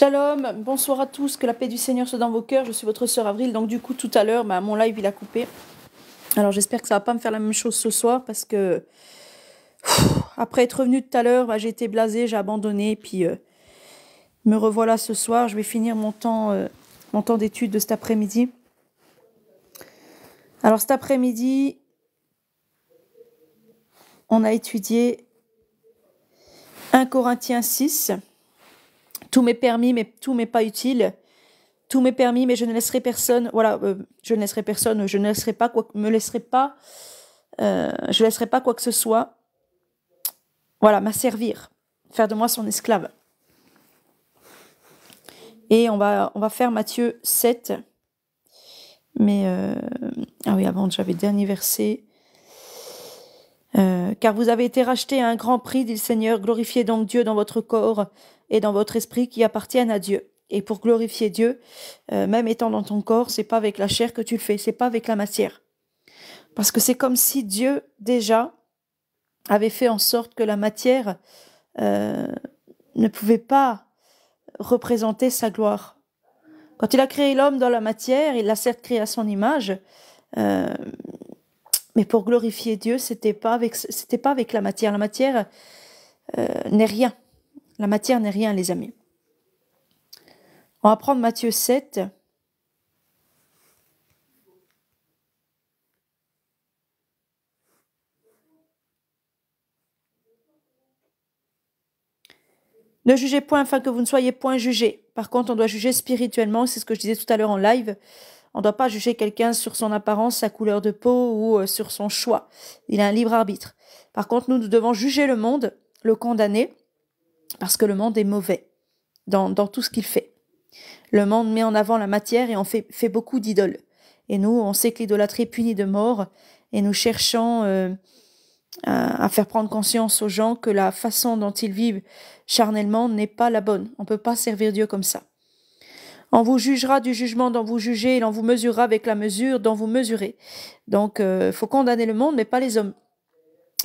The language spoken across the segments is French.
Shalom, bonsoir à tous, que la paix du Seigneur soit dans vos cœurs. Je suis votre sœur Avril, donc du coup tout à l'heure, bah, mon live il a coupé. Alors j'espère que ça va pas me faire la même chose ce soir parce que après être revenu tout à l'heure, bah, j'ai été blasée, j'ai abandonné, puis euh, me revoilà ce soir. Je vais finir mon temps, euh, mon temps d'étude de cet après-midi. Alors cet après-midi, on a étudié 1 Corinthiens 6. Tout m'est permis, mais tout m'est pas utile. Tout m'est permis, mais je ne laisserai personne. Voilà, euh, je ne laisserai personne. Je ne laisserai pas quoi, me laisserai pas. Euh, je laisserai pas quoi que ce soit. Voilà, m'asservir, faire de moi son esclave. Et on va, on va faire Matthieu 7. Mais euh, ah oui, avant j'avais dernier verset. Euh, car vous avez été rachetés à un grand prix, dit le Seigneur, glorifiez donc Dieu dans votre corps et dans votre esprit qui appartiennent à Dieu. Et pour glorifier Dieu, euh, même étant dans ton corps, c'est pas avec la chair que tu le fais, c'est pas avec la matière. Parce que c'est comme si Dieu déjà avait fait en sorte que la matière euh, ne pouvait pas représenter sa gloire. Quand il a créé l'homme dans la matière, il l'a certes créé à son image, mais pour glorifier Dieu, c'était pas avec c'était pas avec la matière. La matière euh, n'est rien. La matière n'est rien, les amis. On va prendre Matthieu 7. Ne jugez point afin que vous ne soyez point jugés. Par contre, on doit juger spirituellement, c'est ce que je disais tout à l'heure en live. On ne doit pas juger quelqu'un sur son apparence, sa couleur de peau ou euh, sur son choix. Il a un libre arbitre. Par contre, nous, nous devons juger le monde, le condamner, parce que le monde est mauvais dans, tout ce qu'il fait. Le monde met en avant la matière et en fait, beaucoup d'idoles. Et nous, on sait que l'idolâtrie punie de mort, et nous cherchons euh, à, faire prendre conscience aux gens que la façon dont ils vivent charnellement n'est pas la bonne. On ne peut pas servir Dieu comme ça. On vous jugera du jugement dont vous jugez, et l'on vous mesurera avec la mesure dont vous mesurez. Donc, il euh, faut condamner le monde, mais pas les hommes.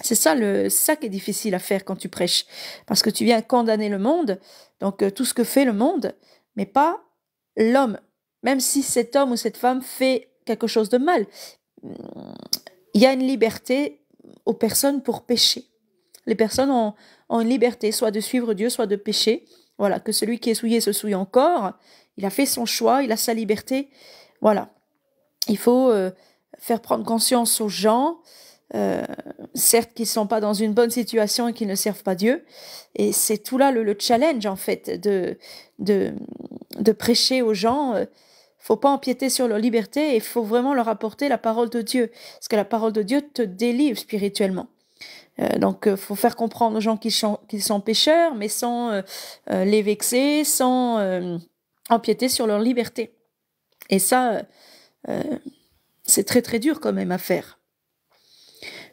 C'est ça le ça qui est difficile à faire quand tu prêches, parce que tu viens condamner le monde, donc euh, tout ce que fait le monde, mais pas l'homme. Même si cet homme ou cette femme fait quelque chose de mal, il y a une liberté aux personnes pour pécher. Les personnes ont, ont une liberté, soit de suivre Dieu, soit de pécher. Voilà, que celui qui est souillé se souille encore, il a fait son choix, il a sa liberté. Voilà. Il faut euh, faire prendre conscience aux gens, euh, certes qu'ils ne sont pas dans une bonne situation et qu'ils ne servent pas Dieu. Et c'est tout là le, challenge, en fait, de, de, prêcher aux gens. Euh, faut pas empiéter sur leur liberté et faut vraiment leur apporter la parole de Dieu. Parce que la parole de Dieu te délivre spirituellement. donc, faut faire comprendre aux gens qu'ils sont, qu'ils sont pécheurs, mais sans les vexer, sans empiéter sur leur liberté. Et ça, euh, euh, c'est très très dur quand même à faire.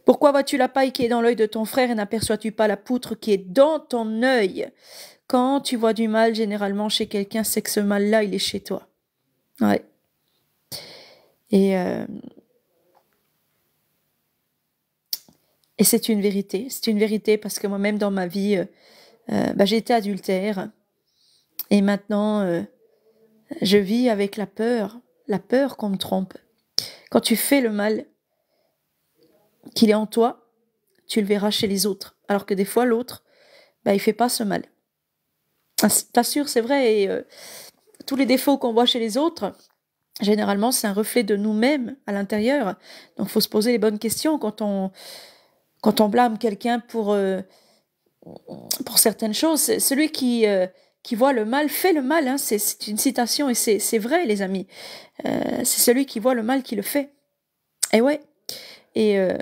Pourquoi vois-tu la paille qui est dans l'œil de ton frère et n'aperçois-tu pas la poutre qui est dans ton œil Quand tu vois du mal généralement chez quelqu'un, c'est que ce mal-là, il est chez toi. Ouais. Et, euh, et c'est une vérité. C'est une vérité parce que moi-même dans ma vie, bah, j'étais adultère. Et maintenant, je vis avec la peur, la peur qu'on me trompe. Quand tu fais le mal, qu'il est en toi, tu le verras chez les autres. Alors que des fois, l'autre, bah, il fait pas ce mal. T'assures, c'est vrai, euh, tous les défauts qu'on voit chez les autres, généralement, c'est un reflet de nous-mêmes à l'intérieur. Donc, faut se poser les bonnes questions quand on, quand on blâme quelqu'un pour, euh, pour certaines choses. Celui qui, euh, qui voit le mal fait le mal. Hein, c'est une citation et c'est vrai, les amis. Euh, c'est celui qui voit le mal qui le fait. Et eh ouais. Et euh,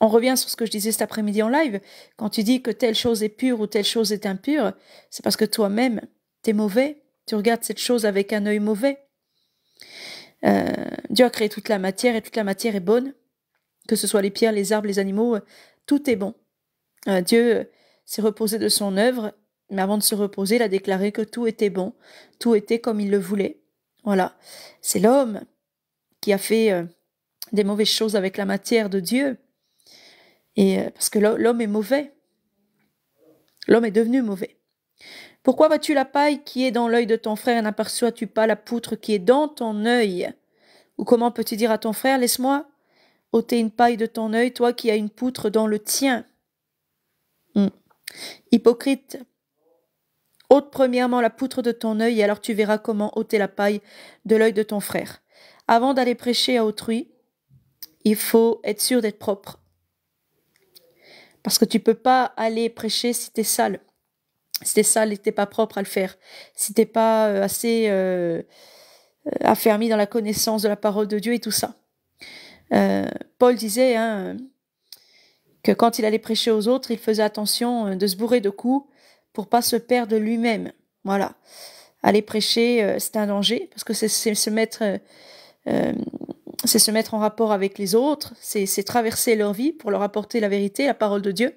on revient sur ce que je disais cet après-midi en live. Quand tu dis que telle chose est pure ou telle chose est impure, c'est parce que toi-même, t'es mauvais. Tu regardes cette chose avec un œil mauvais. Euh, Dieu a créé toute la matière et toute la matière est bonne. Que ce soit les pierres, les arbres, les animaux, tout est bon. Dieu s'est reposé de son œuvre mais avant de se reposer, il a déclaré que tout était bon, tout était comme il le voulait. Voilà. C'est l'homme qui a fait euh, des mauvaises choses avec la matière de Dieu. Et euh, parce que l'homme est mauvais. L'homme est devenu mauvais. Pourquoi vois-tu la paille qui est dans l'œil de ton frère et n'aperçois-tu pas la poutre qui est dans ton œil Ou comment peux-tu dire à ton frère, laisse-moi ôter une paille de ton œil, toi qui as une poutre dans le tien hmm. Hypocrite, ôte premièrement la poutre de ton œil, et alors tu verras comment ôter la paille de l'œil de ton frère. Avant d'aller prêcher à autrui, il faut être sûr d'être propre. Parce que tu peux pas aller prêcher si tu es sale. Si es sale et t'es pas propre à le faire. Si t'es pas euh, assez euh, euh, affermi dans la connaissance de la parole de Dieu et tout ça. Paul disait hein, que quand il allait prêcher aux autres, il faisait attention de se bourrer de coups pour pas se perdre lui-même. Voilà. Aller prêcher, euh, c'est un danger parce que c'est se mettre, euh, euh, c'est se mettre en rapport avec les autres, c'est traverser leur vie pour leur apporter la vérité, la parole de Dieu.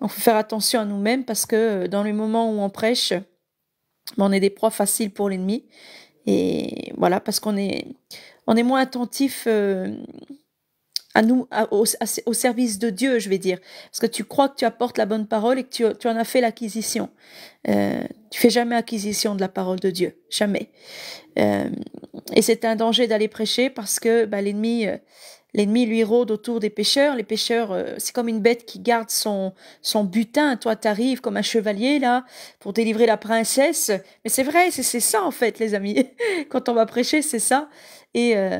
Donc, faut faire attention à nous-mêmes parce que dans le moment où on prêche, ben, on est des proies faciles pour l'ennemi. Et voilà, parce qu'on est, on est moins attentif euh, à nous, au, service de Dieu, je vais dire. Parce que tu crois que tu apportes la bonne parole et que tu, en as fait l'acquisition. Euh, tu fais jamais acquisition de la parole de Dieu, jamais. Euh, et c'est un danger d'aller prêcher parce que bah, l'ennemi, euh, l'ennemi lui rôde autour des pêcheurs. Les pêcheurs, euh, c'est comme une bête qui garde son, son butin. Toi, tu arrives comme un chevalier là pour délivrer la princesse. Mais c'est vrai, c'est ça en fait, les amis. Quand on va prêcher, c'est ça. Et euh,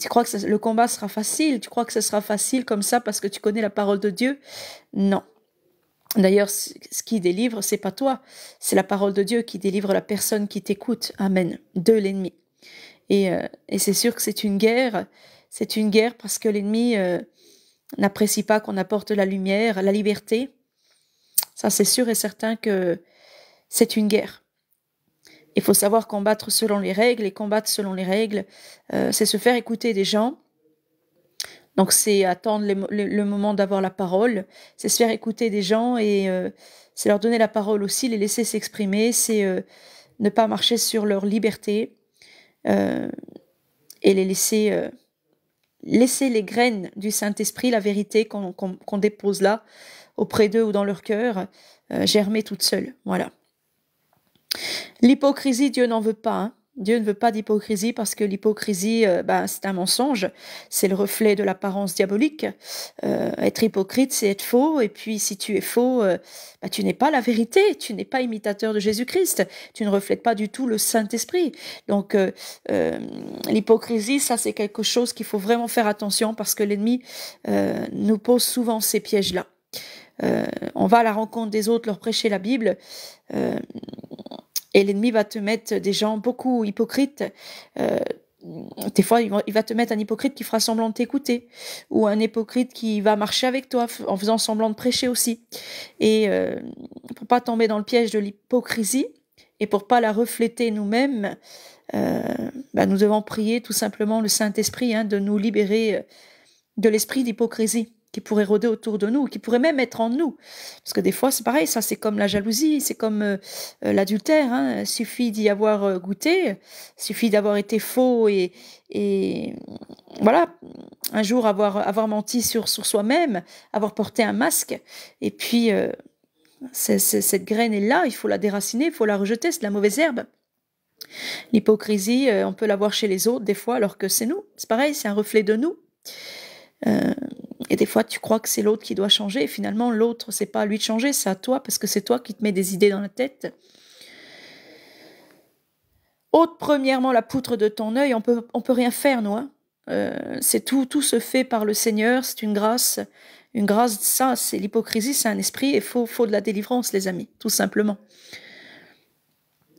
tu crois que le combat sera facile, tu crois que ce sera facile comme ça parce que tu connais la parole de Dieu Non. D'ailleurs, ce qui délivre, c'est pas toi, c'est la parole de Dieu qui délivre la personne qui t'écoute. Amen. De l'ennemi. Et, euh, c'est sûr que c'est une guerre. C'est une guerre parce que l'ennemi euh, n'apprécie pas qu'on apporte la lumière, la liberté. Ça, c'est sûr et certain que c'est une guerre. Il faut savoir combattre selon les règles et combattre selon les règles, euh, c'est se faire écouter des gens. Donc c'est attendre le, moment d'avoir la parole, c'est se faire écouter des gens et euh, c'est leur donner la parole aussi, les laisser s'exprimer, c'est euh, ne pas marcher sur leur liberté et les laisser laisser les graines du Saint-Esprit, la vérité qu'on dépose là auprès d'eux ou dans leur cœur, germer toute seule. Voilà. L'hypocrisie, Dieu n'en veut pas. Hein. Dieu ne veut pas d'hypocrisie parce que l'hypocrisie, euh, bah, c'est un mensonge, c'est le reflet de l'apparence diabolique. Euh, être hypocrite, c'est être faux, et puis si tu es faux, euh, bah, tu n'es pas la vérité, tu n'es pas imitateur de Jésus-Christ, tu ne reflètes pas du tout le Saint-Esprit. Donc l'hypocrisie, ça c'est quelque chose qu'il faut vraiment faire attention parce que l'ennemi nous pose souvent ces pièges-là. on va à la rencontre des autres, leur prêcher la Bible et l'ennemi va te mettre des gens beaucoup hypocrites. Euh, des fois, il va te mettre un hypocrite qui fera semblant de t'écouter, ou un hypocrite qui va marcher avec toi en faisant semblant de prêcher aussi. Et pour euh, pour pas tomber dans le piège de l'hypocrisie et pour pas la refléter nous-mêmes, euh, bah, nous devons prier tout simplement le Saint Esprit hein, de nous libérer de l'esprit d'hypocrisie qui pourrait rôder autour de nous, qui pourrait même être en nous. Parce que des fois, c'est pareil, ça, c'est comme la jalousie, c'est comme euh, euh, l'adultère. Hein. Il suffit d'y avoir euh, goûté, il suffit d'avoir été faux et, voilà, un jour avoir, avoir menti sur, sur soi-même, avoir porté un masque, et puis cette graine est là, il faut la déraciner, il faut la rejeter, c'est la mauvaise herbe. L'hypocrisie, on peut la voir chez les autres des fois, alors que c'est nous, c'est pareil, c'est un reflet de nous. Et des fois, tu crois que c'est l'autre qui doit changer. Et finalement, l'autre, c'est pas à lui de changer, c'est à toi, parce que c'est toi qui te mets des idées dans la tête. Autre, premièrement, la poutre de ton œil. On peut, on peut rien faire, nous. Hein. Euh, c'est tout, tout se fait par le Seigneur. C'est une grâce. Une grâce, ça, c'est l'hypocrisie, c'est un esprit. Et faut, faut de la délivrance, les amis, tout simplement.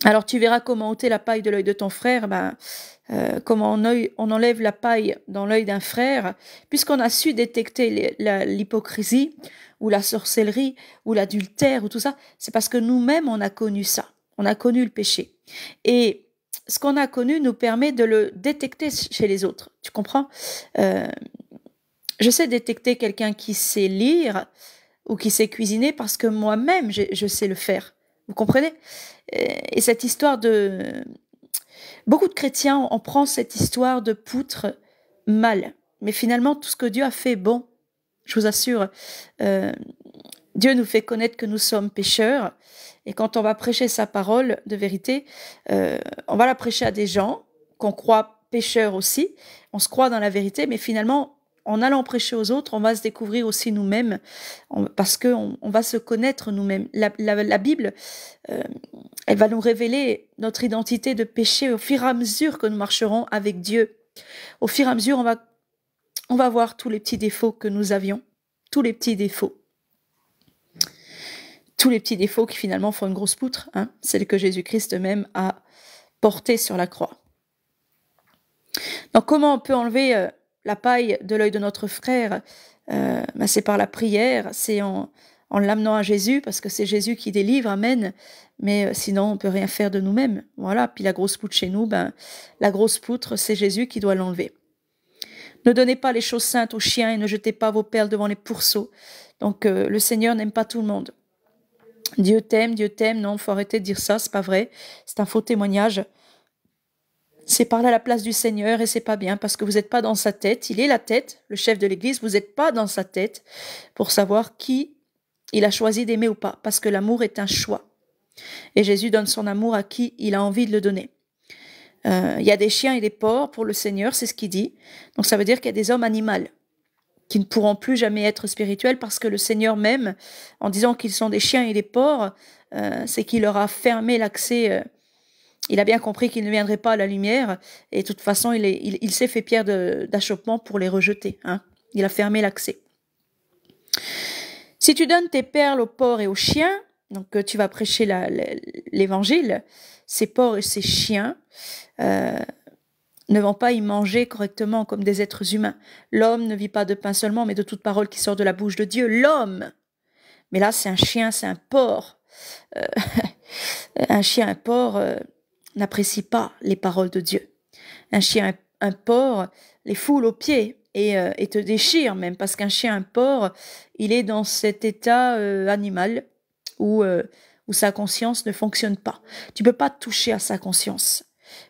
Alors tu verras comment ôter la paille de l'œil de ton frère, ben, euh, comment on, enlève la paille dans l'œil d'un frère, puisqu'on a su détecter l'hypocrisie ou la sorcellerie ou l'adultère ou tout ça, c'est parce que nous-mêmes on a connu ça, on a connu le péché. Et ce qu'on a connu nous permet de le détecter chez les autres, tu comprends euh, Je sais détecter quelqu'un qui sait lire ou qui sait cuisiner parce que moi-même je sais le faire. Vous comprenez Et cette histoire de... Beaucoup de chrétiens, on prend cette histoire de poutre mal. Mais finalement, tout ce que Dieu a fait bon. Je vous assure, euh, Dieu nous fait connaître que nous sommes pécheurs. Et quand on va prêcher sa parole de vérité, euh, on va la prêcher à des gens qu'on croit pécheurs aussi. On se croit dans la vérité, mais finalement, en allant prêcher aux autres, on va se découvrir aussi nous-mêmes, parce qu'on on va se connaître nous-mêmes. La, Bible, euh, elle va nous révéler notre identité de péché au fur et à mesure que nous marcherons avec Dieu. Au fur et à mesure, on va, on va voir tous les petits défauts que nous avions, tous les petits défauts. Tous les petits défauts qui finalement font une grosse poutre, hein, celle que Jésus-Christ même a portée sur la croix. Donc comment on peut enlever... Euh, la paille de l'œil de notre frère, euh, ben, c'est par la prière, c'est en, l'amenant à Jésus, parce que c'est Jésus qui délivre, Amen. Mais euh, sinon, on peut rien faire de nous-mêmes. Voilà. Puis la grosse poutre chez nous, ben, la grosse poutre, c'est Jésus qui doit l'enlever. Ne donnez pas les choses saintes aux chiens et ne jetez pas vos perles devant les pourceaux. Donc, euh, le Seigneur n'aime pas tout le monde. Dieu t'aime, Dieu t'aime. Non, faut arrêter de dire ça, c'est pas vrai. C'est un faux témoignage c'est par là la place du Seigneur et c'est pas bien parce que vous n'êtes pas dans sa tête. Il est la tête, le chef de l'Église, vous n'êtes pas dans sa tête pour savoir qui il a choisi d'aimer ou pas, parce que l'amour est un choix. Et Jésus donne son amour à qui il a envie de le donner. Euh, il y a des chiens et des porcs pour le Seigneur, c'est ce qu'il dit. Donc ça veut dire qu'il y a des hommes animaux qui ne pourront plus jamais être spirituels parce que le Seigneur même, en disant qu'ils sont des chiens et des porcs, euh, c'est qu'il leur a fermé l'accès euh, il a bien compris qu'il ne viendrait pas à la lumière, et de toute façon, il, s'est fait pierre d'achoppement pour les rejeter. Hein. Il a fermé l'accès. Si tu donnes tes perles aux porcs et aux chiens, donc euh, tu vas prêcher l'évangile, ces porcs et ces chiens euh, ne vont pas y manger correctement comme des êtres humains. L'homme ne vit pas de pain seulement, mais de toute parole qui sort de la bouche de Dieu. L'homme Mais là, c'est un chien, c'est un porc. Euh, un chien, un porc n'apprécie pas les paroles de Dieu. Un chien, un porc, les foule aux pieds euh, et, te déchire même, parce qu'un chien, un porc, il est dans cet état euh, animal euh, où, sa conscience ne fonctionne pas. Tu peux pas toucher à sa conscience,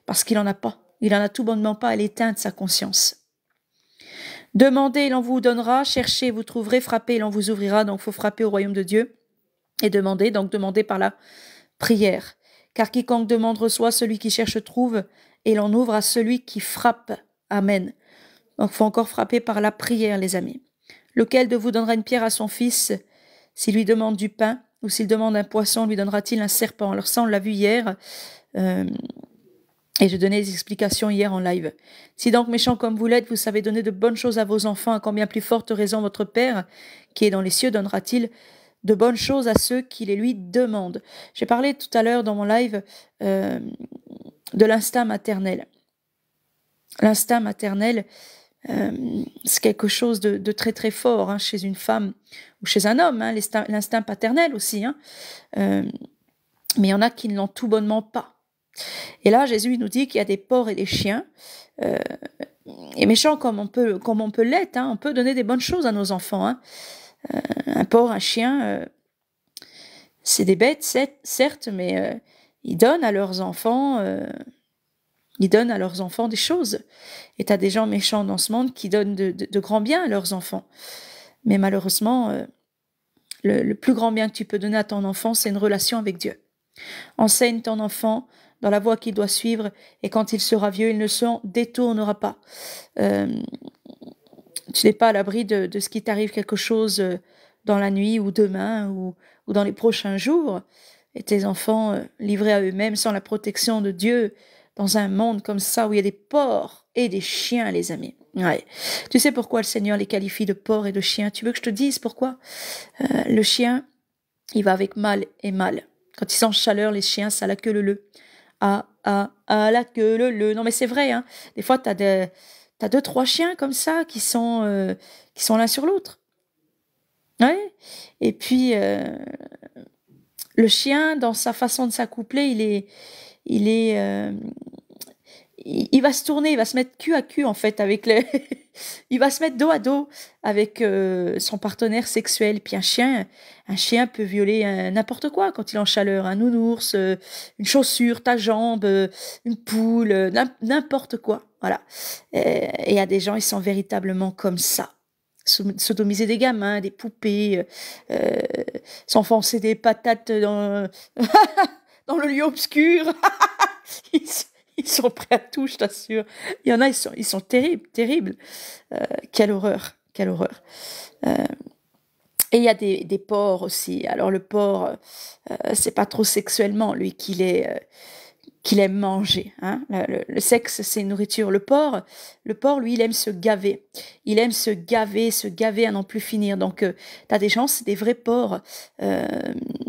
parce qu'il n'en a pas. Il en a tout bonnement pas, elle de sa conscience. Demandez, il en vous donnera, cherchez, vous trouverez, frappez, l'on vous ouvrira, donc faut frapper au royaume de Dieu et demander, donc demander par la prière. Car quiconque demande reçoit, celui qui cherche trouve, et l'on ouvre à celui qui frappe. Amen. Donc, faut encore frapper par la prière, les amis. Lequel de vous donnera une pierre à son fils s'il lui demande du pain ou s'il demande un poisson, lui donnera-t-il un serpent Alors ça, on l'a vu hier. Euh, et je donnais des explications hier en live. Si donc méchant comme vous l'êtes, vous savez donner de bonnes choses à vos enfants, à combien plus forte raison votre Père, qui est dans les cieux, donnera-t-il de bonnes choses à ceux qui les lui demandent. J'ai parlé tout à l'heure dans mon live euh, de l'instinct maternel. L'instinct maternel, euh, c'est quelque chose de, très très fort hein, chez une femme ou chez un homme, hein, l'instinct paternel aussi. Hein, euh, mais il y en a qui ne l'ont tout bonnement pas. Et là, Jésus nous dit qu'il y a des porcs et des chiens, et méchants comme on peut, comme on peut l'être, on peut donner des bonnes choses à nos enfants. Euh, un porc, un chien, euh, c'est des bêtes, certes, mais euh, ils donnent à leurs enfants, à leurs enfants des choses. Et as des gens méchants dans ce monde qui donnent de, grands biens à leurs enfants. Mais malheureusement, le, plus grand bien que tu peux donner à ton enfant, c'est une relation avec Dieu. Enseigne ton enfant dans la voie qu'il doit suivre, et quand il sera vieux, il ne s'en détournera pas tu n'es pas à l'abri de, ce qui t'arrive quelque chose euh, dans la nuit ou demain ou, ou dans les prochains jours. Et tes enfants euh, livrés à eux-mêmes sans la protection de Dieu dans un monde comme ça où il y a des porcs et des chiens, les amis. Ouais. Tu sais pourquoi le Seigneur les qualifie de porcs et de chiens Tu veux que je te dise pourquoi euh, Le chien, il va avec mal et mal. Quand il sent chaleur, les chiens, ça la queue le le. Ah, ah, ah, la queue le le. Non mais c'est vrai, hein. Des fois, t'as des as deux, trois chiens comme ça qui sont, euh, qui sont l'un sur l'autre. Et puis, euh, le chien, dans sa façon de s'accoupler, il est, il est, euh, il, va se tourner, il va se mettre cul à cul en fait avec les, il va se mettre dos à dos avec euh, son partenaire sexuel. Puis un chien, un chien peut violer euh, n'importe quoi quand il est en chaleur, un nounours, euh, une chaussure, ta jambe, une poule, n'importe quoi. Voilà. Et il y a des gens, ils sont véritablement comme ça sodomiser des gamins, des poupées, s'enfoncer des patates dans, dans le lieu obscur. Ils sont prêts à tout, je t'assure. Il y en a, ils sont, ils sont terribles, terribles. Euh, quelle horreur, quelle horreur. Euh, et il y a des, des porcs aussi. Alors le porc, euh, c'est pas trop sexuellement lui qu'il est, qu'il aime manger. Hein. Le, sexe, c'est nourriture. Le porc, le porc, lui, il aime se gaver. Il aime se gaver, se gaver à n'en plus finir. Donc, euh, tu as des gens, c'est des vrais porcs, euh,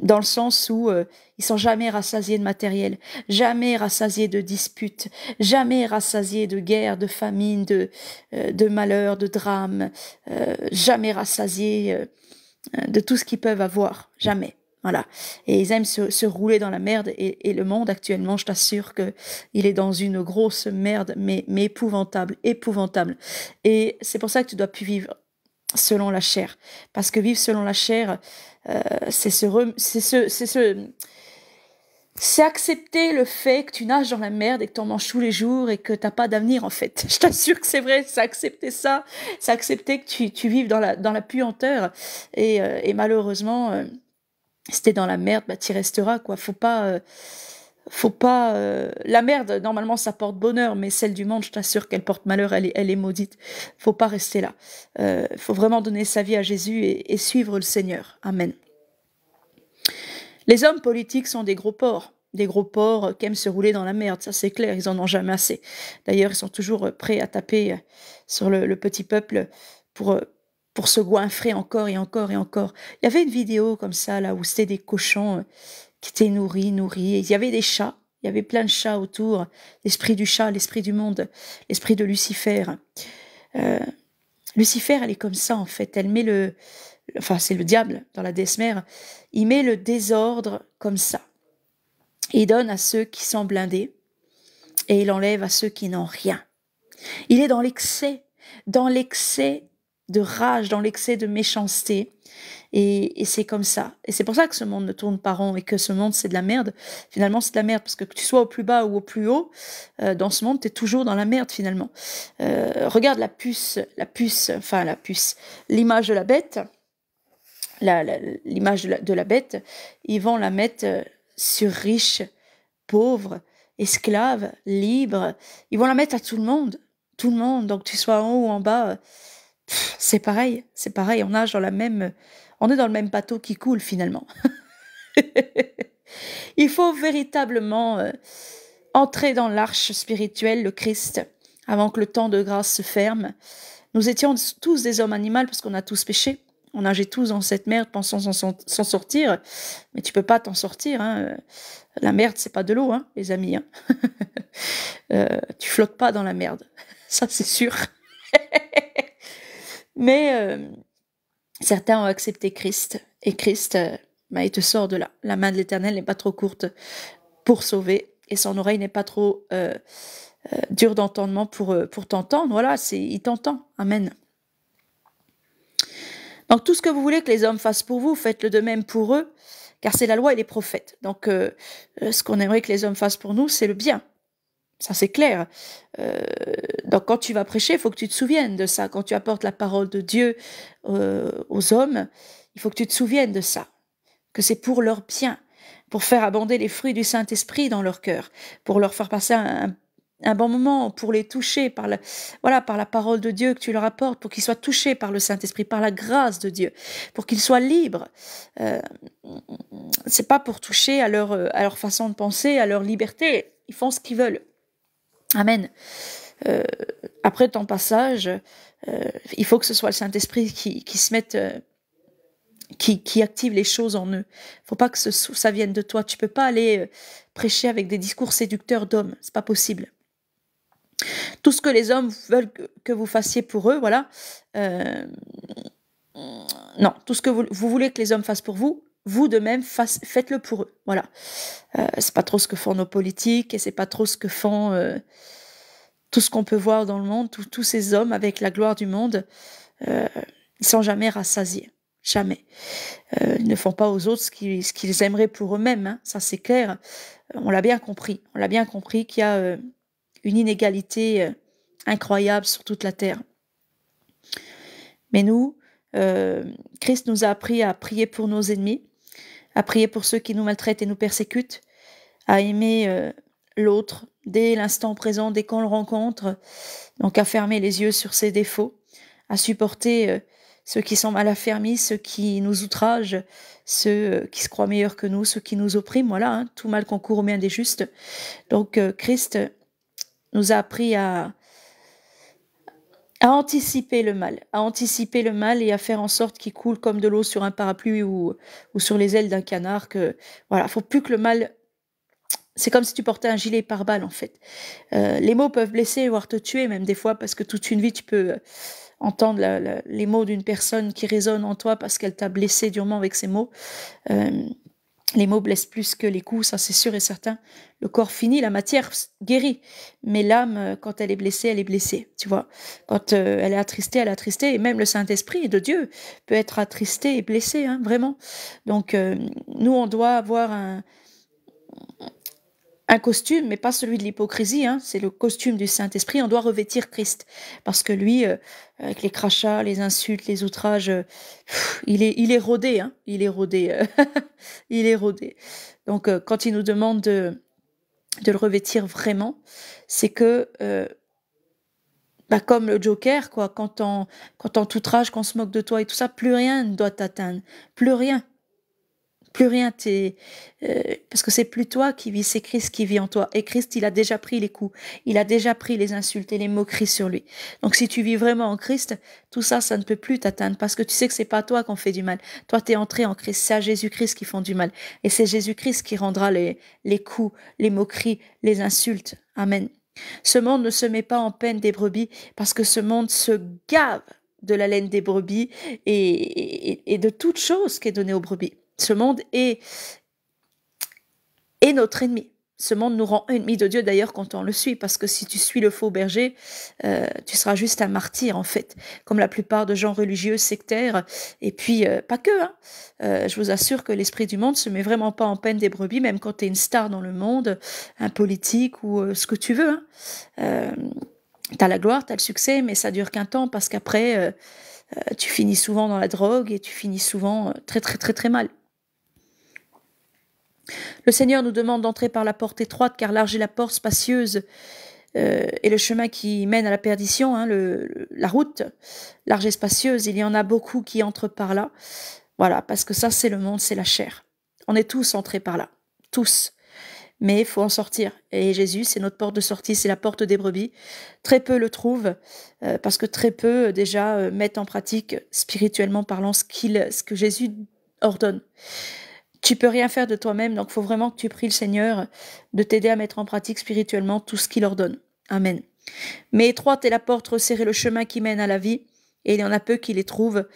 dans le sens où euh, ils sont jamais rassasiés de matériel, jamais rassasiés de disputes, jamais rassasiés de guerres, de famines, de, de malheurs, de drames, jamais rassasiés de tout ce qu'ils peuvent avoir. Jamais. Voilà. Et ils aiment se, se rouler dans la merde. Et, et le monde actuellement, je t'assure que il est dans une grosse merde, mais, mais épouvantable, épouvantable. Et c'est pour ça que tu dois plus vivre selon la chair. Parce que vivre selon la chair, euh, c'est se, c'est ce c'est c'est accepter le fait que tu nages dans la merde et que t'en manges tous les jours et que t'as pas d'avenir en fait. Je t'assure que c'est vrai, c'est accepter ça, c'est accepter que tu, tu vives dans la, dans la puanteur et, euh, et malheureusement, euh, si dans la merde, bah t'y resteras, quoi. Faut pas. Euh, faut pas. Euh, la merde, normalement, ça porte bonheur, mais celle du monde, je t'assure qu'elle porte malheur, elle est, elle est maudite. Faut pas rester là. Euh, faut vraiment donner sa vie à Jésus et, suivre le Seigneur. Amen. Les hommes politiques sont des gros porcs des gros porcs qui aiment se rouler dans la merde, ça c'est clair, ils en ont jamais assez. D'ailleurs, ils sont toujours prêts à taper sur le petit peuple pour, pour se goinfrer encore et encore et encore. Il y avait une vidéo comme ça, là, où c'était des cochons euh, qui étaient nourris, nourris. il y avait des chats. Il y avait plein de chats autour. L'esprit du chat, l'esprit du monde, l'esprit de Lucifer. Euh, Lucifer, elle est comme ça, en fait. Elle met le. Enfin, c'est le diable dans la déesse Il met le désordre comme ça. il donne à ceux qui sont blindés. Et il enlève à ceux qui n'ont rien. Il est dans l'excès dans l'excès de rage, dans l'excès de méchanceté. Et, c'est comme ça. Et c'est pour ça que ce monde ne tourne pas rond et que ce monde, c'est de la merde. Finalement, c'est de la merde parce que que tu sois au plus bas ou au plus haut, euh, dans ce monde, tu es toujours dans la merde finalement. Euh, regarde la puce, la puce, enfin la puce, l'image de la bête, l'image de, la bête, ils vont la mettre euh, sur riche, pauvre, esclave, libre. Ils vont la mettre à tout le monde. Tout le monde, donc tu sois en haut ou en bas c'est pareil, c'est pareil, on nage dans la même on est dans le même bateau qui coule finalement. Il faut véritablement euh, entrer dans l'arche spirituelle, le Christ, avant que le temps de grâce se ferme. Nous étions tous des hommes animaux parce qu'on a tous péché. On nageait tous dans cette merde pensant s'en sortir. Mais tu peux pas t'en sortir. Hein. La merde, c'est pas de l'eau, hein, les amis. Hein. Euh, tu flottes pas dans la merde. Ça, c'est sûr. Mais euh, certains ont accepté Christ, et Christ, euh, bah, il te sort de là. La main de l'Éternel n'est pas trop courte pour sauver, et son oreille n'est pas trop euh, dure d'entendement pour, pour t'entendre. Voilà, c'est, il t'entend. Amen. Donc tout ce que vous voulez que les hommes fassent pour vous, faites-le de même pour eux, car c'est la loi et les prophètes. Donc ce qu'on aimerait que les hommes fassent pour nous, c'est le bien. Ça, c'est clair. Euh, donc, quand tu vas prêcher, il faut que tu te souviennes de ça. Quand tu apportes la parole de Dieu euh, aux hommes, il faut que tu te souviennes de ça, que c'est pour leur bien, pour faire abonder les fruits du Saint-Esprit dans leur cœur, pour leur faire passer un, bon moment, pour les toucher par, la, voilà, par la parole de Dieu que tu leur apportes, pour qu'ils soient touchés par le Saint-Esprit, par la grâce de Dieu, pour qu'ils soient libres. Euh, c'est pas pour toucher à leur façon de penser, à leur liberté. Ils font ce qu'ils veulent. Amen. Euh, après ton passage, euh, il faut que ce soit le Saint-Esprit qui, se mette, euh, qui, active les choses en eux. faut pas que ça vienne de toi. Tu peux pas aller prêcher avec des discours séducteurs d'hommes. C'est pas possible. Tout ce que les hommes veulent que vous fassiez pour eux, voilà. non, tout ce que vous voulez que les hommes fassent pour vous, vous de même faites-le pour eux. Voilà. Euh, c'est pas trop ce que font nos politiques et c'est pas trop ce que font euh, tout ce qu'on peut voir dans le monde, tous ces hommes avec la gloire du monde, ils euh, ils sont jamais rassasiés. Jamais. ils ne font pas aux autres ce qu'ils, aimeraient pour eux-mêmes, hein. ça c'est clair. On l'a bien compris. On l'a bien compris qu'il y a une inégalité incroyable sur toute la terre. Mais nous, Christ nous a appris à prier pour nos ennemis, à prier pour ceux qui nous maltraitent et nous persécutent, à aimer euh, l'autre dès l'instant présent, dès qu'on le rencontre, donc à fermer les yeux sur ses défauts, à supporter euh, ceux qui sont mal affermis, ceux qui nous outragent, ceux euh, qui se croient meilleurs que nous, ceux qui nous oppriment, voilà, hein, tout mal qu'on court au bien des justes. Donc Christ nous a appris à, à anticiper le mal, à anticiper le mal et à faire en sorte qu'il coule comme de l'eau sur un parapluie ou, sur les ailes d'un canard. Que voilà, faut plus que le mal. C'est comme si tu portais un gilet pare-balles en fait. Euh, les mots peuvent blesser voire te tuer même des fois parce que toute une vie tu peux euh, entendre les mots d'une personne qui résonne en toi parce qu'elle t'a blessé durement avec ses mots. Euh, les mots blessent plus que les coups, ça c'est sûr et certain. Le corps finit, la matière guérit. Mais l'âme, euh, quand elle est blessée, elle est blessée, tu vois. Quand euh, elle est attristée, elle est attristée. Et même le Saint-Esprit de Dieu peut être attristé et blessé, hein, vraiment. Donc, euh, nous, on doit avoir un, un costume, mais pas celui de l'hypocrisie, hein, c'est le costume du Saint-Esprit, on doit revêtir Christ, parce que lui, euh, avec les crachats, les insultes, les outrages, euh, il, est, il est rodé, hein, il est rodé, euh, il est rodé. Donc quand il nous demande de, de le revêtir vraiment, c'est que bah, comme le Joker, quoi, quand on, quand on t'outrage, qu'on se moque de toi et tout ça, plus rien ne doit t'atteindre, plus rien, plus rien euh, parce que c'est plus toi qui vis, c'est Christ qui vit en toi. Et Christ, il a déjà pris les coups, il a déjà pris les insultes et les moqueries sur lui. Donc si tu vis vraiment en Christ, tout ça, ça ne peut plus t'atteindre parce que tu sais que c'est pas toi qu'on fait du mal. Toi, tu es entré en Christ, c'est à Jésus-Christ qui font du mal. Et c'est Jésus-Christ qui rendra les, les coups, les moqueries, les insultes. Amen. Ce monde ne se met pas en peine des brebis parce que ce monde se gave de la laine des brebis et, et, et de toute chose qui est donnée aux brebis. Ce monde est, notre ennemi. Ce monde nous rend ennemis de Dieu d'ailleurs quand on le suit, parce que si tu suis le faux berger, euh, tu seras juste un martyr en fait, comme la plupart de gens religieux sectaires, et puis euh, pas que. Hein. Euh, je vous assure que l'esprit du monde se met vraiment pas en peine des brebis, même quand tu es une star dans le monde, un politique ou ce que tu veux. Hein. tu as la gloire, tu as le succès, mais ça dure qu'un temps parce qu'après, tu finis souvent dans la drogue et tu finis souvent très très très très mal. Le Seigneur nous demande d'entrer par la porte étroite, car large est la porte spacieuse et euh, le chemin qui mène à la perdition, hein, la route large et spacieuse. Il y en a beaucoup qui entrent par là. Voilà, parce que ça, c'est le monde, c'est la chair. On est tous entrés par là, tous. Mais il faut en sortir. Et Jésus, c'est notre porte de sortie, c'est la porte des brebis. Très peu le trouvent, euh, parce que très peu euh, déjà mettent en pratique, spirituellement parlant, ce que Jésus ordonne tu peux rien faire de toi-même, donc il faut vraiment que tu pries le Seigneur de t'aider à mettre en pratique spirituellement tout ce qu'il ordonne. Amen. Mais étroite est la porte, resserrée le chemin qui mène à la vie, et il y en a peu qui les trouvent.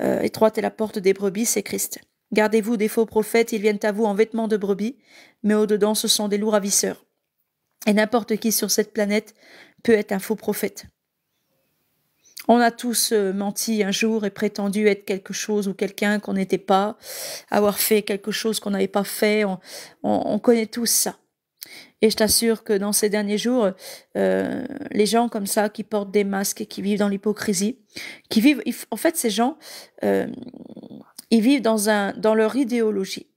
Euh, étroite est la porte des brebis, c'est Christ. Gardez-vous des faux prophètes, ils viennent à vous en vêtements de brebis, mais au-dedans ce sont des loups ravisseurs. Et n'importe qui sur cette planète peut être un faux prophète. On a tous euh, menti un jour et prétendu être quelque chose ou quelqu'un qu'on n'était pas, avoir fait quelque chose qu'on n'avait pas fait. On, connaît tous ça. Et je t'assure que dans ces derniers jours, euh, les gens comme ça qui portent des masques et qui vivent dans l'hypocrisie, qui vivent, en fait, ces gens, euh, ils vivent dans un, dans leur idéologie.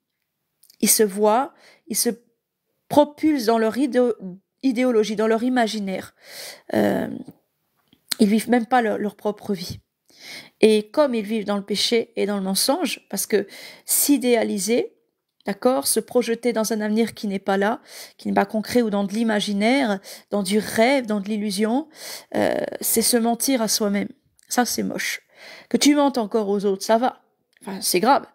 Ils se voient, ils se propulsent dans leur idéologie, dans leur imaginaire. Euh, ils vivent même pas leur, propre vie. Et comme ils vivent dans le péché et dans le mensonge, parce que s'idéaliser, D'accord Se projeter dans un avenir qui n'est pas là, qui n'est pas concret ou dans de l'imaginaire, dans du rêve, dans de l'illusion, euh, c'est se mentir à soi-même. Ça, c'est moche. Que tu mentes encore aux autres, ça va. Enfin, c'est grave.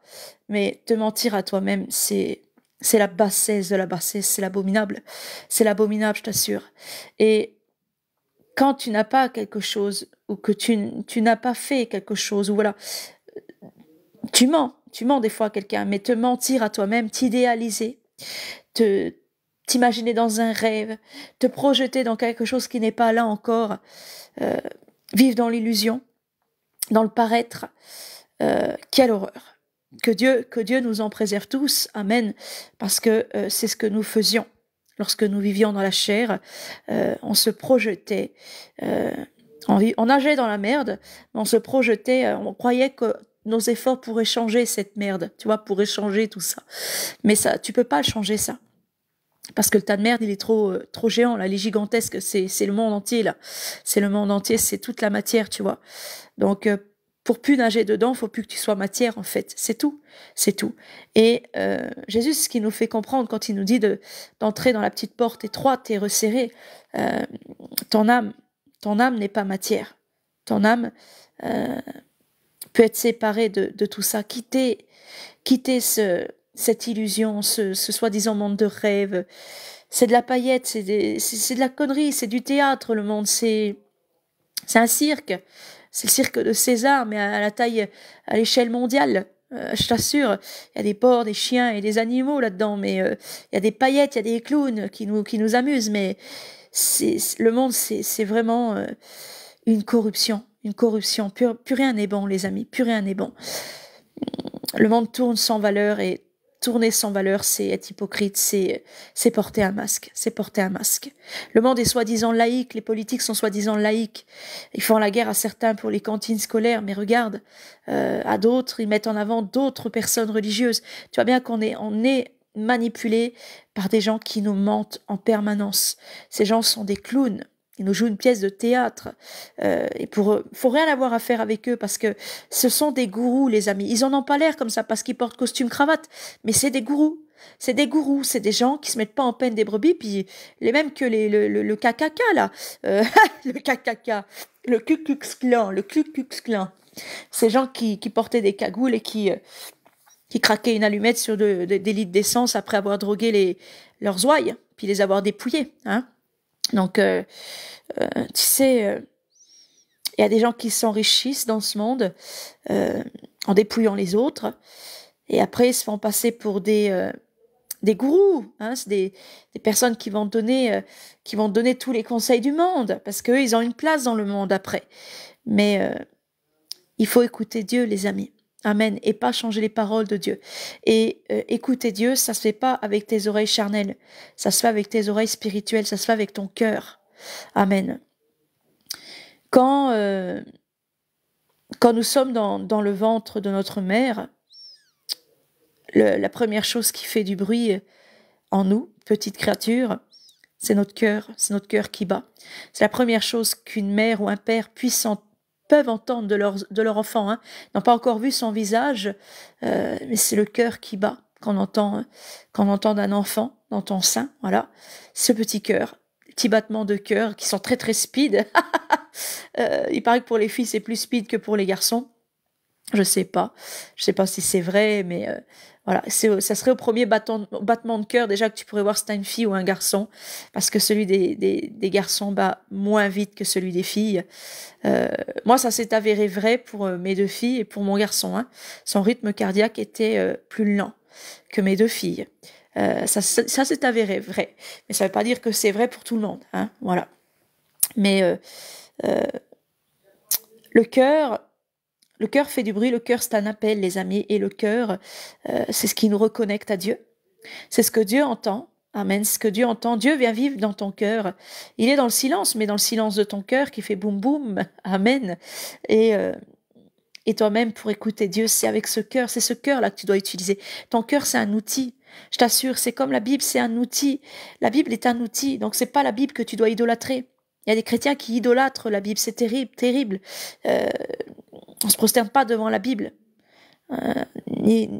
Mais te mentir à toi-même, c'est c'est la bassesse de la bassesse, c'est l'abominable. C'est l'abominable, je t'assure. Et quand tu n'as pas quelque chose ou que tu, n'as pas fait quelque chose, ou voilà, tu mens, tu mens des fois à quelqu'un, mais te mentir à toi-même, t'idéaliser, te t'imaginer dans un rêve, te projeter dans quelque chose qui n'est pas là encore, euh, vivre dans l'illusion, dans le paraître, euh, quelle horreur. Que Dieu, que Dieu nous en préserve tous, Amen, parce que euh, c'est ce que nous faisions lorsque nous vivions dans la chair, euh, on se projetait, euh, on, nageait dans la merde, on se projetait, euh, on croyait que nos efforts pourraient changer cette merde, tu vois, pourraient changer tout ça. Mais ça, tu peux pas changer ça. Parce que le tas de merde, il est trop, trop géant, là. Il est gigantesque. C'est, le monde entier, là. C'est le monde entier. C'est toute la matière, tu vois. Donc, pour plus nager dedans, faut plus que tu sois matière en fait. C'est tout, c'est tout. Et euh, Jésus, ce qui nous fait comprendre quand il nous dit d'entrer dans la petite porte étroite et resserrée, euh, ton âme, ton âme n'est pas matière. Ton âme euh, peut être séparée de, tout ça, quitter, quitter ce, cette illusion, ce, soi-disant monde de rêve. C'est de la paillette, c'est de la connerie, c'est du théâtre. Le monde, c'est c'est un cirque c'est le cirque de César, mais à, la taille, à l'échelle mondiale. Euh, je t'assure, il y a des porcs, des chiens et des animaux là-dedans, mais euh, il y a des paillettes, il y a des clowns qui nous, qui nous amusent, mais c'est, le monde, c'est, vraiment euh, une corruption, une corruption. plus rien n'est bon, les amis, plus rien n'est bon. Le monde tourne sans valeur et tourner sans valeur, c'est être hypocrite, c'est, c'est porter un masque, c'est porter un masque. Le monde est soi-disant laïque, les politiques sont soi-disant laïques. Ils font la guerre à certains pour les cantines scolaires, mais regarde, euh, à d'autres, ils mettent en avant d'autres personnes religieuses. Tu vois bien qu'on est, on est manipulé par des gens qui nous mentent en permanence. Ces gens sont des clowns. Ils nous jouent une pièce de théâtre. Euh, et pour faut rien avoir à faire avec eux parce que ce sont des gourous, les amis. Ils en ont pas l'air comme ça parce qu'ils portent costume cravate, mais c'est des gourous. C'est des gourous, c'est des gens qui se mettent pas en peine des brebis, puis les mêmes que le, le, le là. Euh, le KKK, le clan Clan, le Clan. Ces gens qui, portaient des cagoules et qui, euh, qui craquaient une allumette sur de, des litres d'essence après avoir drogué les, leurs ouailles, puis les avoir dépouillés. Hein donc, euh, euh, tu sais, euh, il y a des gens qui s'enrichissent dans ce monde en dépouillant les autres, et après ils se font passer pour des des gourous, hein. c'est des, personnes qui vont donner, qui vont donner tous les conseils du monde, parce qu'eux, ils ont une place dans le monde après. Mais il faut écouter Dieu, les amis. Amen. Et pas changer les paroles de Dieu. Et euh, écouter Dieu, ça se fait pas avec tes oreilles charnelles. Ça se fait avec tes oreilles spirituelles. Ça se fait avec ton cœur. Amen. Quand, euh, quand nous sommes dans, le ventre de notre mère, la première chose qui fait du bruit en nous, petite créature, c'est notre cœur. C'est notre cœur qui bat. C'est la première chose qu'une mère ou un père puisse peuvent entendre de leur, de enfant, hein. n'ont pas encore vu son visage, euh, mais c'est le cœur qui bat qu'on entend, qu'on entend d'un enfant dans ton sein, voilà, ce petit cœur, petit battement de cœur qui sont très très speed. euh, il paraît que pour les filles c'est plus speed que pour les garçons. Je sais pas, je sais pas si c'est vrai, mais euh, voilà, ça serait au premier battement de cœur déjà que tu pourrais voir si tu une fille ou un garçon, parce que celui des, garçons bat moins vite que celui des filles. Euh, moi, ça s'est avéré vrai pour euh, mes deux filles et pour mon garçon. Hein. Son rythme cardiaque était euh, plus lent que mes deux filles. ça, ça, s'est avéré vrai, mais ça ne veut pas dire que c'est vrai pour tout le monde. Hein, voilà. Mais le cœur, le cœur fait du bruit, le cœur c'est un appel, les amis, et le cœur, euh, c'est ce qui nous reconnecte à Dieu. C'est ce que Dieu entend. Amen. Ce que Dieu entend, Dieu vient vivre dans ton cœur. Il est dans le silence, mais dans le silence de ton cœur qui fait boum boum. Amen. Euh, et toi-même pour écouter Dieu, c'est avec ce cœur, c'est ce cœur-là que tu dois utiliser. Ton cœur, c'est un outil. Je t'assure, c'est comme la Bible, c'est un outil. La Bible est un outil, donc c'est pas la Bible que tu dois idolâtrer. Il y a des chrétiens qui idolâtrent la Bible, c'est terrible, terrible. Euh, on se prosterne pas devant la Bible. Euh, ni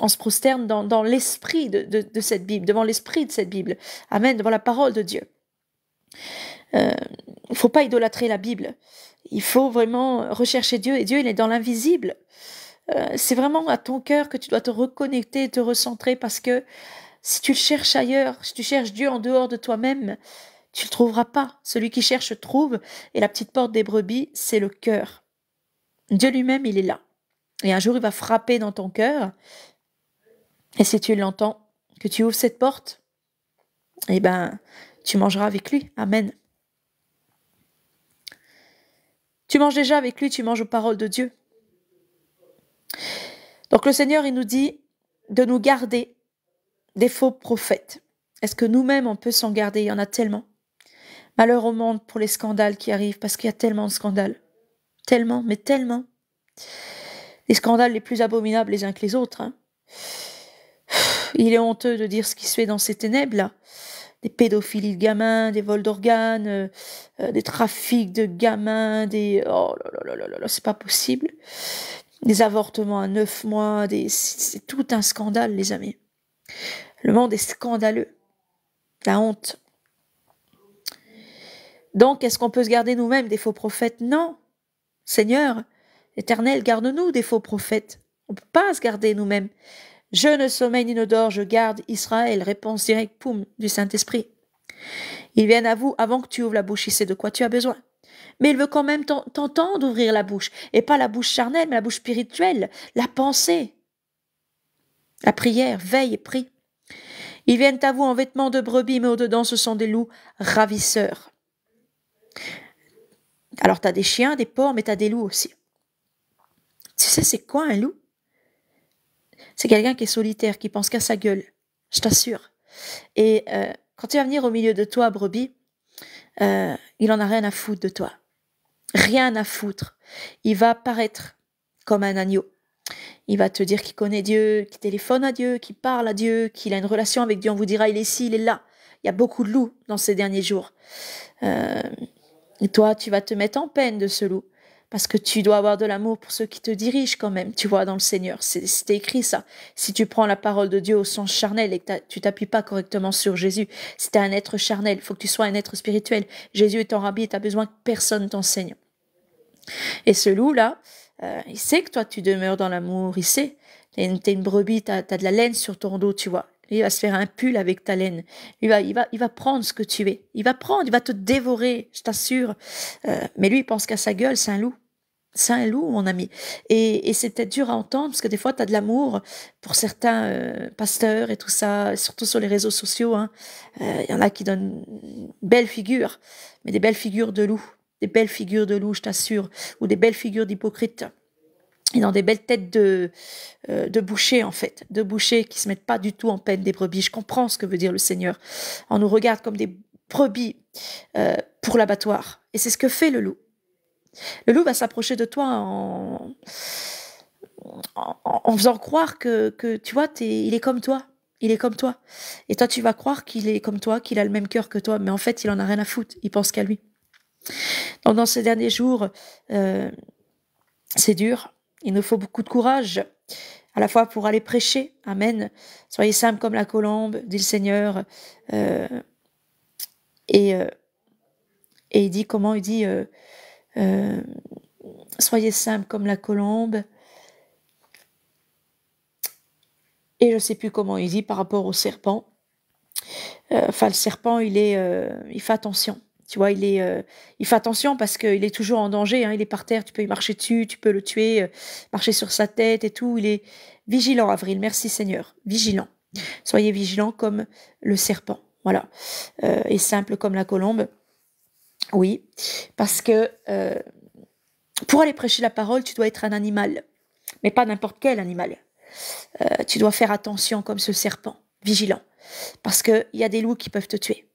on se prosterne dans, l'esprit de, cette Bible, devant l'esprit de cette Bible. Amen, devant la parole de Dieu. Euh, il ne faut pas idolâtrer la Bible. Il faut vraiment rechercher Dieu. Et Dieu, il est dans l'invisible. Euh, c'est vraiment à ton cœur que tu dois te reconnecter, te recentrer, parce que si tu le cherches ailleurs, si tu cherches Dieu en dehors de toi-même, tu ne le trouveras pas. Celui qui cherche trouve. Et la petite porte des brebis, c'est le cœur. Dieu lui-même, il est là. Et un jour, il va frapper dans ton cœur. Et si tu l'entends, que tu ouvres cette porte, et eh ben, tu mangeras avec lui. Amen. Tu manges déjà avec lui, tu manges aux paroles de Dieu. Donc le Seigneur, il nous dit de nous garder des faux prophètes. Est-ce que nous-mêmes, on peut s'en garder Il y en a tellement. Malheur au monde pour les scandales qui arrivent, parce qu'il y a tellement de scandales. Tellement, mais tellement. Les scandales les plus abominables les uns que les autres. Hein. Il est honteux de dire ce qui se fait dans ces ténèbres-là. Des pédophilies de gamins, des vols d'organes, euh, euh, des trafics de gamins, des... Oh là là là là là, c'est pas possible. Des avortements à neuf mois, c'est tout un scandale, les amis. Le monde est scandaleux. La honte. Donc, est-ce qu'on peut se garder nous-mêmes des faux prophètes Non. Seigneur, Éternel, garde-nous des faux prophètes. On ne peut pas se garder nous-mêmes. Je ne sommeille ni ne dors, je garde Israël. Réponse directe, poum, du Saint-Esprit. Ils viennent à vous avant que tu ouvres la bouche, il sait de quoi tu as besoin. Mais il veut quand même t'entendre ouvrir la bouche, et pas la bouche charnelle, mais la bouche spirituelle, la pensée, la prière, veille et prie. Ils viennent à vous en vêtements de brebis, mais au-dedans ce sont des loups ravisseurs. Alors, tu as des chiens, des porcs, mais tu as des loups aussi. Tu sais, c'est quoi un loup C'est quelqu'un qui est solitaire, qui pense qu'à sa gueule, je t'assure. Et euh, quand tu vas venir au milieu de toi, brebis, euh, il en a rien à foutre de toi. Rien à foutre. Il va paraître comme un agneau. Il va te dire qu'il connaît Dieu, qu'il téléphone à Dieu, qu'il parle à Dieu, qu'il a une relation avec Dieu. On vous dira, il est ici, il est là. Il y a beaucoup de loups dans ces derniers jours. Euh, et toi, tu vas te mettre en peine de ce loup, parce que tu dois avoir de l'amour pour ceux qui te dirigent quand même, tu vois, dans le Seigneur. C'est écrit ça. Si tu prends la parole de Dieu au sens charnel et que tu t'appuies pas correctement sur Jésus, si un être charnel, il faut que tu sois un être spirituel. Jésus est en rabbi tu as besoin que personne t'enseigne. Et ce loup-là, euh, il sait que toi, tu demeures dans l'amour, il sait. es une brebis, tu as de la laine sur ton dos, tu vois. Il va se faire un pull avec ta laine. va, il va, il va prendre ce que tu es. Il va prendre, il va te dévorer, je t'assure. Euh, mais lui, il pense qu'à sa gueule, c'est un loup. C'est un loup, mon ami. Et, c'était dur à entendre parce que des fois, tu as de l'amour pour certains euh, pasteurs et tout ça, surtout sur les réseaux sociaux. Il hein. euh, y en a qui donnent belles figures, mais des belles figures de loups, des belles figures de loups, je t'assure, ou des belles figures d'hypocrites et dans des belles têtes de, euh, de bouchers, en fait, de bouchers qui se mettent pas du tout en peine des brebis. Je comprends ce que veut dire le Seigneur. On nous regarde comme des brebis euh, pour l'abattoir. Et c'est ce que fait le loup. Le loup va s'approcher de toi en, en, faisant croire que, que tu vois, es, il est comme toi. Il est comme toi. Et toi, tu vas croire qu'il est comme toi, qu'il a le même cœur que toi. Mais en fait, il en a rien à foutre. Il pense qu'à lui. Donc, dans ces derniers jours, euh, c'est dur il nous faut beaucoup de courage, à la fois pour aller prêcher. Amen. Soyez simple comme la colombe, dit le Seigneur. Euh, euh, et, il dit comment Il dit euh, Soyez simple comme la colombe. Et je ne sais plus comment il dit par rapport au serpent. Enfin, le serpent, il est, il fait attention. Tu vois, il est, euh, il fait attention parce qu'il est toujours en danger. Hein. il est par terre, tu peux y marcher dessus, tu peux le tuer, euh, marcher sur sa tête et tout. Il est vigilant, Avril. Merci Seigneur, vigilant. Soyez vigilant comme le serpent, voilà, euh, et simple comme la colombe. Oui, parce que pour aller prêcher la parole, tu dois être un animal, mais pas n'importe quel animal. tu dois faire attention comme ce serpent, vigilant, parce qu'il y a des loups qui peuvent te tuer.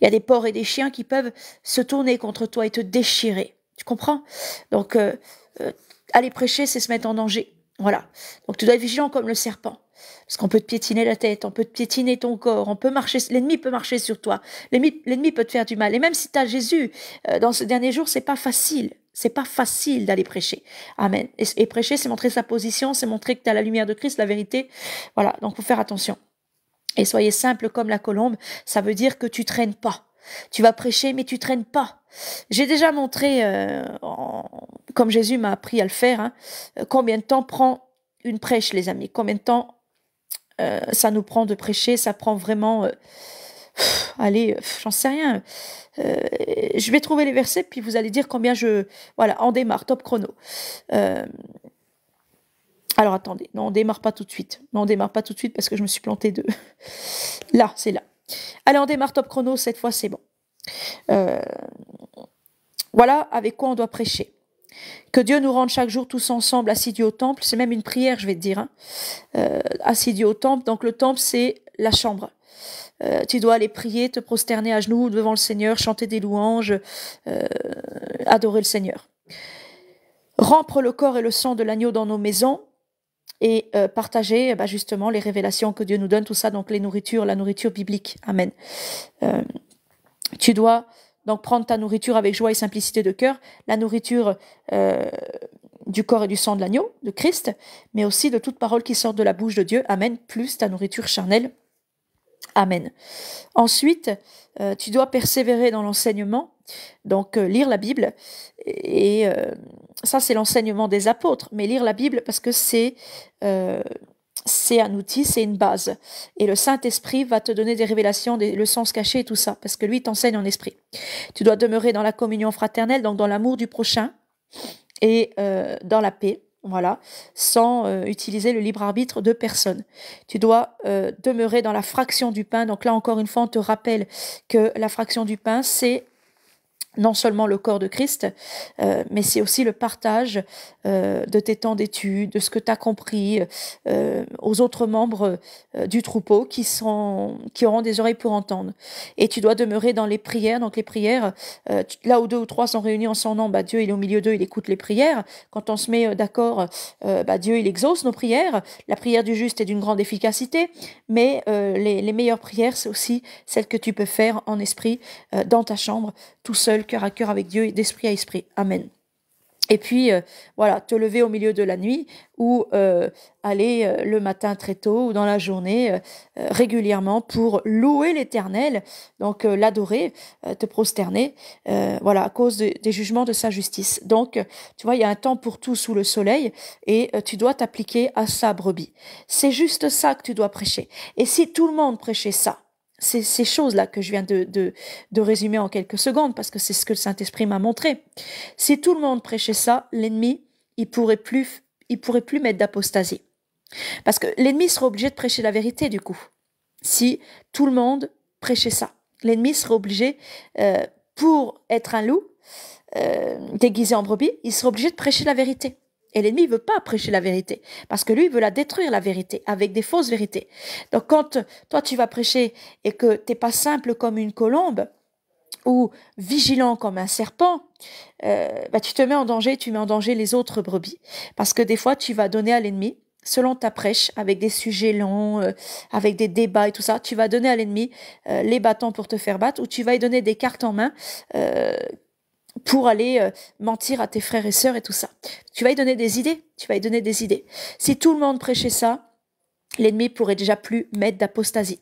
Il y a des porcs et des chiens qui peuvent se tourner contre toi et te déchirer. Tu comprends Donc, euh, euh, aller prêcher, c'est se mettre en danger. Voilà. Donc, tu dois être vigilant comme le serpent. Parce qu'on peut te piétiner la tête, on peut te piétiner ton corps, on peut marcher, l'ennemi peut marcher sur toi, l'ennemi peut te faire du mal. Et même si tu as Jésus, euh, dans ce dernier jour, c'est pas facile. C'est pas facile d'aller prêcher. Amen. Et, prêcher, c'est montrer sa position, c'est montrer que tu as la lumière de Christ, la vérité. Voilà. Donc, faut faire attention. Et soyez simple comme la colombe, ça veut dire que tu traînes pas. Tu vas prêcher, mais tu traînes pas. J'ai déjà montré, euh, comme Jésus m'a appris à le faire, hein, combien de temps prend une prêche, les amis. Combien de temps euh, ça nous prend de prêcher, ça prend vraiment... Euh, allez, j'en sais rien. je vais trouver les versets, puis vous allez dire combien je... Voilà, en démarre, top chrono. Alors attendez, non, on démarre pas tout de suite. Non, on démarre pas tout de suite parce que je me suis plantée de. Là, c'est là. Allez, on démarre top chrono, cette fois c'est bon. Euh, voilà avec quoi on doit prêcher. Que Dieu nous rende chaque jour tous ensemble assidus au temple, c'est même une prière, je vais te dire, hein. Euh, au temple. Donc le temple, c'est la chambre. Euh, tu dois aller prier, te prosterner à genoux devant le Seigneur, chanter des louanges, adorer le Seigneur. Rompre le corps et le sang de l'agneau dans nos maisons, et euh, partager eh ben, justement les révélations que Dieu nous donne, tout ça, donc les nourritures, la nourriture biblique. Amen. Euh, tu dois donc prendre ta nourriture avec joie et simplicité de cœur, la nourriture euh, du corps et du sang de l'agneau, de Christ, mais aussi de toute parole qui sort de la bouche de Dieu. Amen. Plus ta nourriture charnelle. Amen. Ensuite, tu dois persévérer dans l'enseignement, donc lire la Bible et ça c'est l'enseignement des apôtres, mais lire la Bible parce que c'est euh, c'est un outil, c'est une base. Et le Saint-Esprit va te donner des révélations, des, le sens caché et tout ça, parce que lui t'enseigne en esprit. Tu dois demeurer dans la communion fraternelle, donc dans l'amour du prochain et euh, dans la paix, voilà, sans euh, utiliser le libre arbitre de personne. Tu dois demeurer dans la fraction du pain. Donc là encore une fois, on te rappelle que la fraction du pain, c'est non seulement le corps de Christ, euh, mais c'est aussi le partage euh, de tes temps d'études, de ce que tu as compris euh, aux autres membres du troupeau qui, sont, qui auront des oreilles pour entendre. Et tu dois demeurer dans les prières. Donc les prières, là où deux ou trois sont réunis en son nom, bah Dieu il est au milieu d'eux, il écoute les prières. Quand on se met d'accord, bah Dieu il exauce nos prières. La prière du juste est d'une grande efficacité, mais les, les, meilleures prières, c'est aussi celles que tu peux faire en esprit dans ta chambre, tout seul cœur à cœur avec Dieu d'esprit à esprit. Amen. Et puis, euh, voilà, te lever au milieu de la nuit ou euh, aller euh, le matin très tôt ou dans la journée régulièrement pour louer l'Éternel, donc l'adorer, te prosterner, voilà, à cause des jugements de sa justice. Donc, tu vois, il y a un temps pour tout sous le soleil et tu dois t'appliquer à sa brebis. C'est juste ça que tu dois prêcher. Et si tout le monde prêchait ça, ces, ces choses-là que je viens de, de, de, résumer en quelques secondes, parce que c'est ce que le Saint-Esprit m'a montré. Si tout le monde prêchait ça, l'ennemi, il pourrait plus, il pourrait plus mettre d'apostasie. Parce que l'ennemi serait obligé de prêcher la vérité, du coup. Si tout le monde prêchait ça, l'ennemi serait obligé, euh, pour être un loup, euh, déguisé en brebis, il serait obligé de prêcher la vérité. Et l'ennemi ne veut pas prêcher la vérité, parce que lui, il veut la détruire, la vérité, avec des fausses vérités. Donc quand toi, tu vas prêcher et que tu n'es pas simple comme une colombe, ou vigilant comme un serpent, euh, bah, tu te mets en danger, tu mets en danger les autres brebis. Parce que des fois, tu vas donner à l'ennemi, selon ta prêche, avec des sujets longs, euh, avec des débats et tout ça, tu vas donner à l'ennemi euh, les bâtons pour te faire battre, ou tu vas lui donner des cartes en main pour aller euh, mentir à tes frères et sœurs et tout ça. Tu vas y donner des idées, tu vas y donner des idées. Si tout le monde prêchait ça, l'ennemi pourrait déjà plus mettre d'apostasie.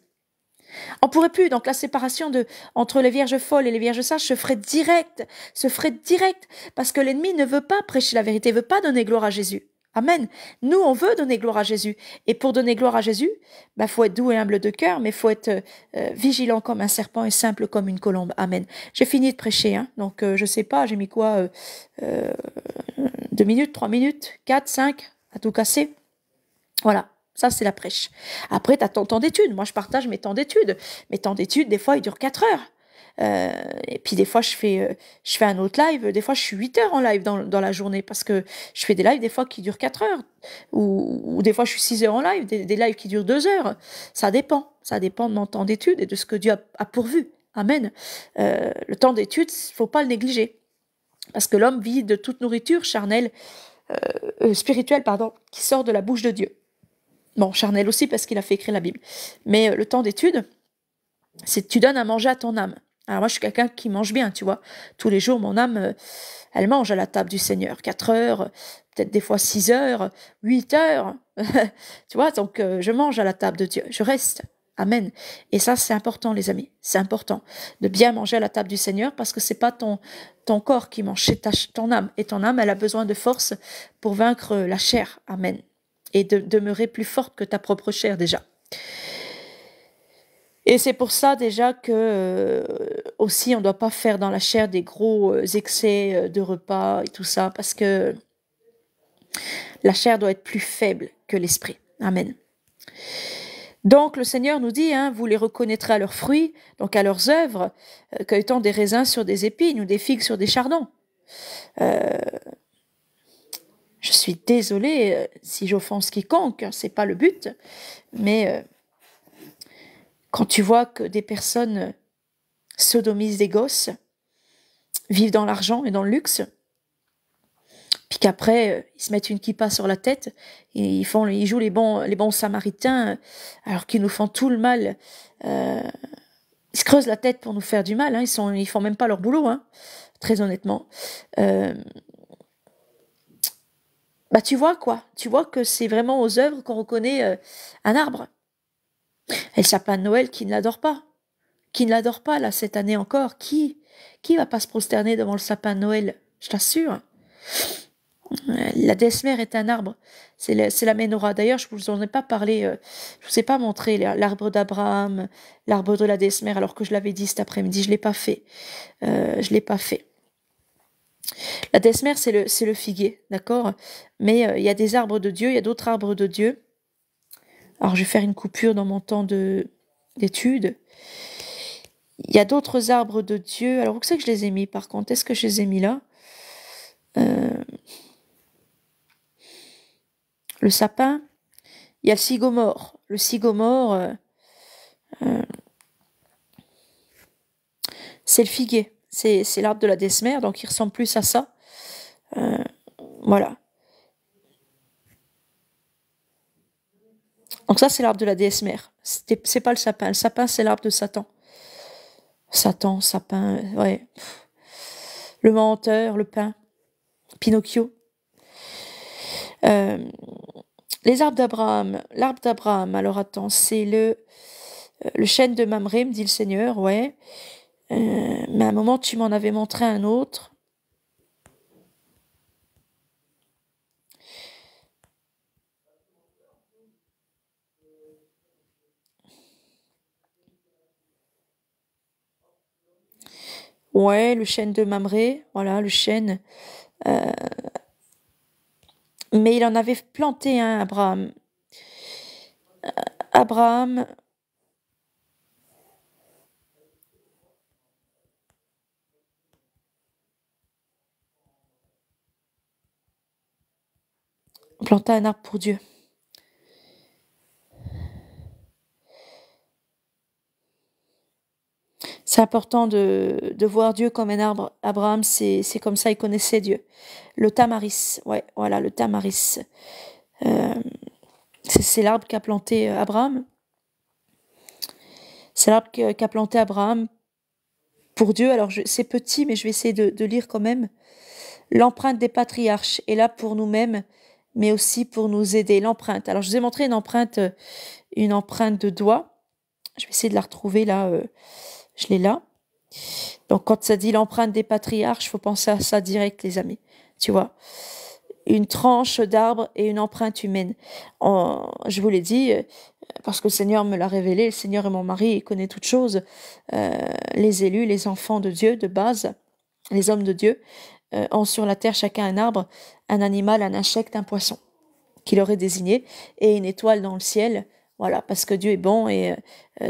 On pourrait plus, donc la séparation de, entre les vierges folles et les vierges sages se ferait direct, se ferait direct, parce que l'ennemi ne veut pas prêcher la vérité, ne veut pas donner gloire à Jésus. Amen. Nous, on veut donner gloire à Jésus. Et pour donner gloire à Jésus, bah, faut être doux et humble de cœur, mais faut être euh, euh, vigilant comme un serpent et simple comme une colombe. Amen. J'ai fini de prêcher, hein, donc euh, je sais pas, j'ai mis quoi euh, Deux minutes, trois minutes, quatre, cinq, à tout casser. Voilà. Ça, c'est la prêche. Après, tu as ton temps d'étude. Moi, je partage mes temps d'études. Mes temps d'études, des fois, ils durent quatre heures. Euh, et puis des fois, je fais, euh, je fais un autre live. Des fois, je suis 8 heures en live dans, dans la journée parce que je fais des lives des fois qui durent 4 heures. Ou, des fois, je suis 6 heures en live, des, lives qui durent 2 heures. Ça dépend. Ça dépend de mon temps d'étude et de ce que Dieu a, pourvu. Amen. Euh, le temps d'étude, il faut pas le négliger. Parce que l'homme vit de toute nourriture charnelle, spirituelle, pardon, qui sort de la bouche de Dieu. Bon, charnel aussi parce qu'il a fait écrire la Bible. Mais le temps d'étude, c'est tu donnes à manger à ton âme. Alors moi, je suis quelqu'un qui mange bien, tu vois. Tous les jours, mon âme, euh, elle mange à la table du Seigneur. 4 heures, peut-être des fois 6 heures, 8 heures. tu vois, donc euh, je mange à la table de Dieu. Je reste. Amen. Et ça, c'est important, les amis. C'est important de bien manger à la table du Seigneur parce que c'est pas ton, ton corps qui mange, c'est ton âme. Et ton âme, elle a besoin de force pour vaincre la chair. Amen. Et de demeurer plus forte que ta propre chair déjà. Et c'est pour ça déjà que euh, aussi on ne doit pas faire dans la chair des gros euh, excès euh, de repas et tout ça, parce que la chair doit être plus faible que l'esprit. Amen. Donc le Seigneur nous dit, hein, vous les reconnaîtrez à leurs fruits, donc à leurs œuvres, cueillant des raisins sur des épines ou des figues sur des chardons. je suis désolée si j'offense quiconque, hein, c'est pas le but, mais quand tu vois que des personnes euh, sodomisent des gosses, vivent dans l'argent et dans le luxe, puis qu'après euh, ils se mettent une kippa sur la tête et ils font, ils jouent les bons, les bons samaritains euh, alors qu'ils nous font tout le mal. ils se creusent la tête pour nous faire du mal. Hein, ils ne ils font même pas leur boulot, hein, très honnêtement. bah tu vois quoi Tu vois que c'est vraiment aux œuvres qu'on reconnaît un arbre sapin de Noël qui ne l'adore pas. Qui ne l'adore pas, là, cette année encore. Qui Qui va pas se prosterner devant le sapin de Noël Je t'assure. Euh, la desmer est un arbre. C'est la, la menorah. D'ailleurs, je ne vous en ai pas parlé. Je euh, je vous ai pas montré l'arbre d'Abraham, l'arbre de la desmer. alors que je l'avais dit cet après-midi. Je l'ai pas fait. Euh, je l'ai pas fait. La desmer, c'est le, le figuier, d'accord Mais il y a des arbres de Dieu, il y a d'autres arbres de Dieu. Alors je vais faire une coupure dans mon temps d'étude. Il y a d'autres arbres de Dieu. Alors où c'est que je les ai mis par contre Est-ce que je les ai mis là euh, Le sapin. Il y a le cigomore. Le cigomore, euh, euh, c'est le figuier. C'est l'arbre de la desmère, donc il ressemble plus à ça. voilà. Donc ça, c'est l'arbre de la déesse mère. C'est pas le sapin. Le sapin, c'est l'arbre de Satan. Satan, sapin, ouais. Le menteur, le pain, Pinocchio. Euh, les arbres d'Abraham. L'arbre d'Abraham, alors attends, c'est le, euh, le chêne de Mamré, me dit le Seigneur, ouais. Euh, mais à un moment, tu m'en avais montré un autre. Ouais, le chêne de Mamré, voilà, le chêne. Euh, mais il en avait planté un, Abraham. Euh, Abraham. Planta un arbre pour Dieu. C'est important de, de, voir Dieu comme un arbre. Abraham, c'est comme ça, il connaissait Dieu. Le tamaris, ouais, voilà, le tamaris. Euh, c'est l'arbre qu'a planté euh, Abraham. C'est l'arbre qu'a planté Abraham pour Dieu. Alors, c'est petit, mais je vais essayer de, lire quand même. L'empreinte des patriarches est là pour nous-mêmes, mais aussi pour nous aider. L'empreinte. Alors, je vous ai montré une empreinte, euh, une empreinte de doigt. Je vais essayer de la retrouver là. Je l'ai là. Donc quand ça dit l'empreinte des patriarches, faut penser à ça direct, les amis. Tu vois une tranche d'arbre et une empreinte humaine. je vous l'ai dit, euh, parce que le Seigneur me l'a révélé, le Seigneur est mon mari, il connaît toutes choses, euh, les élus, les enfants de Dieu de base, les hommes de Dieu, euh, ont sur la terre chacun un arbre, un animal, un insecte, un poisson, qu'il aurait désigné, et une étoile dans le ciel, voilà, parce que Dieu est bon et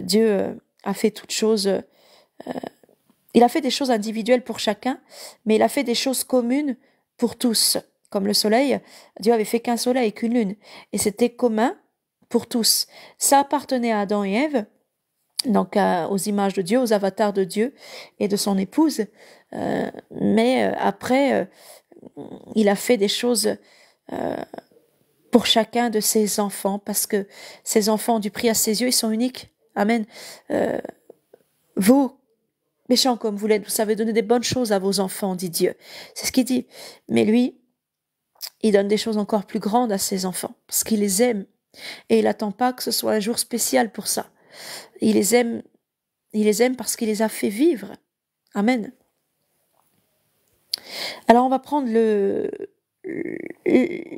Dieu a fait toutes choses il a fait des choses individuelles pour chacun, mais il a fait des choses communes pour tous. Comme le soleil, Dieu avait fait qu'un soleil et qu'une lune, et c'était commun pour tous. Ça appartenait à Adam et Ève, donc euh, aux images de Dieu, aux avatars de Dieu et de son épouse. Euh, mais euh, après, il a fait des choses pour chacun de ses enfants, parce que ses enfants ont du prix à ses yeux, ils sont uniques. Amen. vous, Méchant comme vous l'êtes, vous savez donner des bonnes choses à vos enfants, dit Dieu. C'est ce qu'il dit. Mais lui, il donne des choses encore plus grandes à ses enfants, parce qu'il les aime. Et il n'attend pas que ce soit un jour spécial pour ça. Il les aime, il les aime parce qu'il les a fait vivre. Amen. Alors on va prendre le,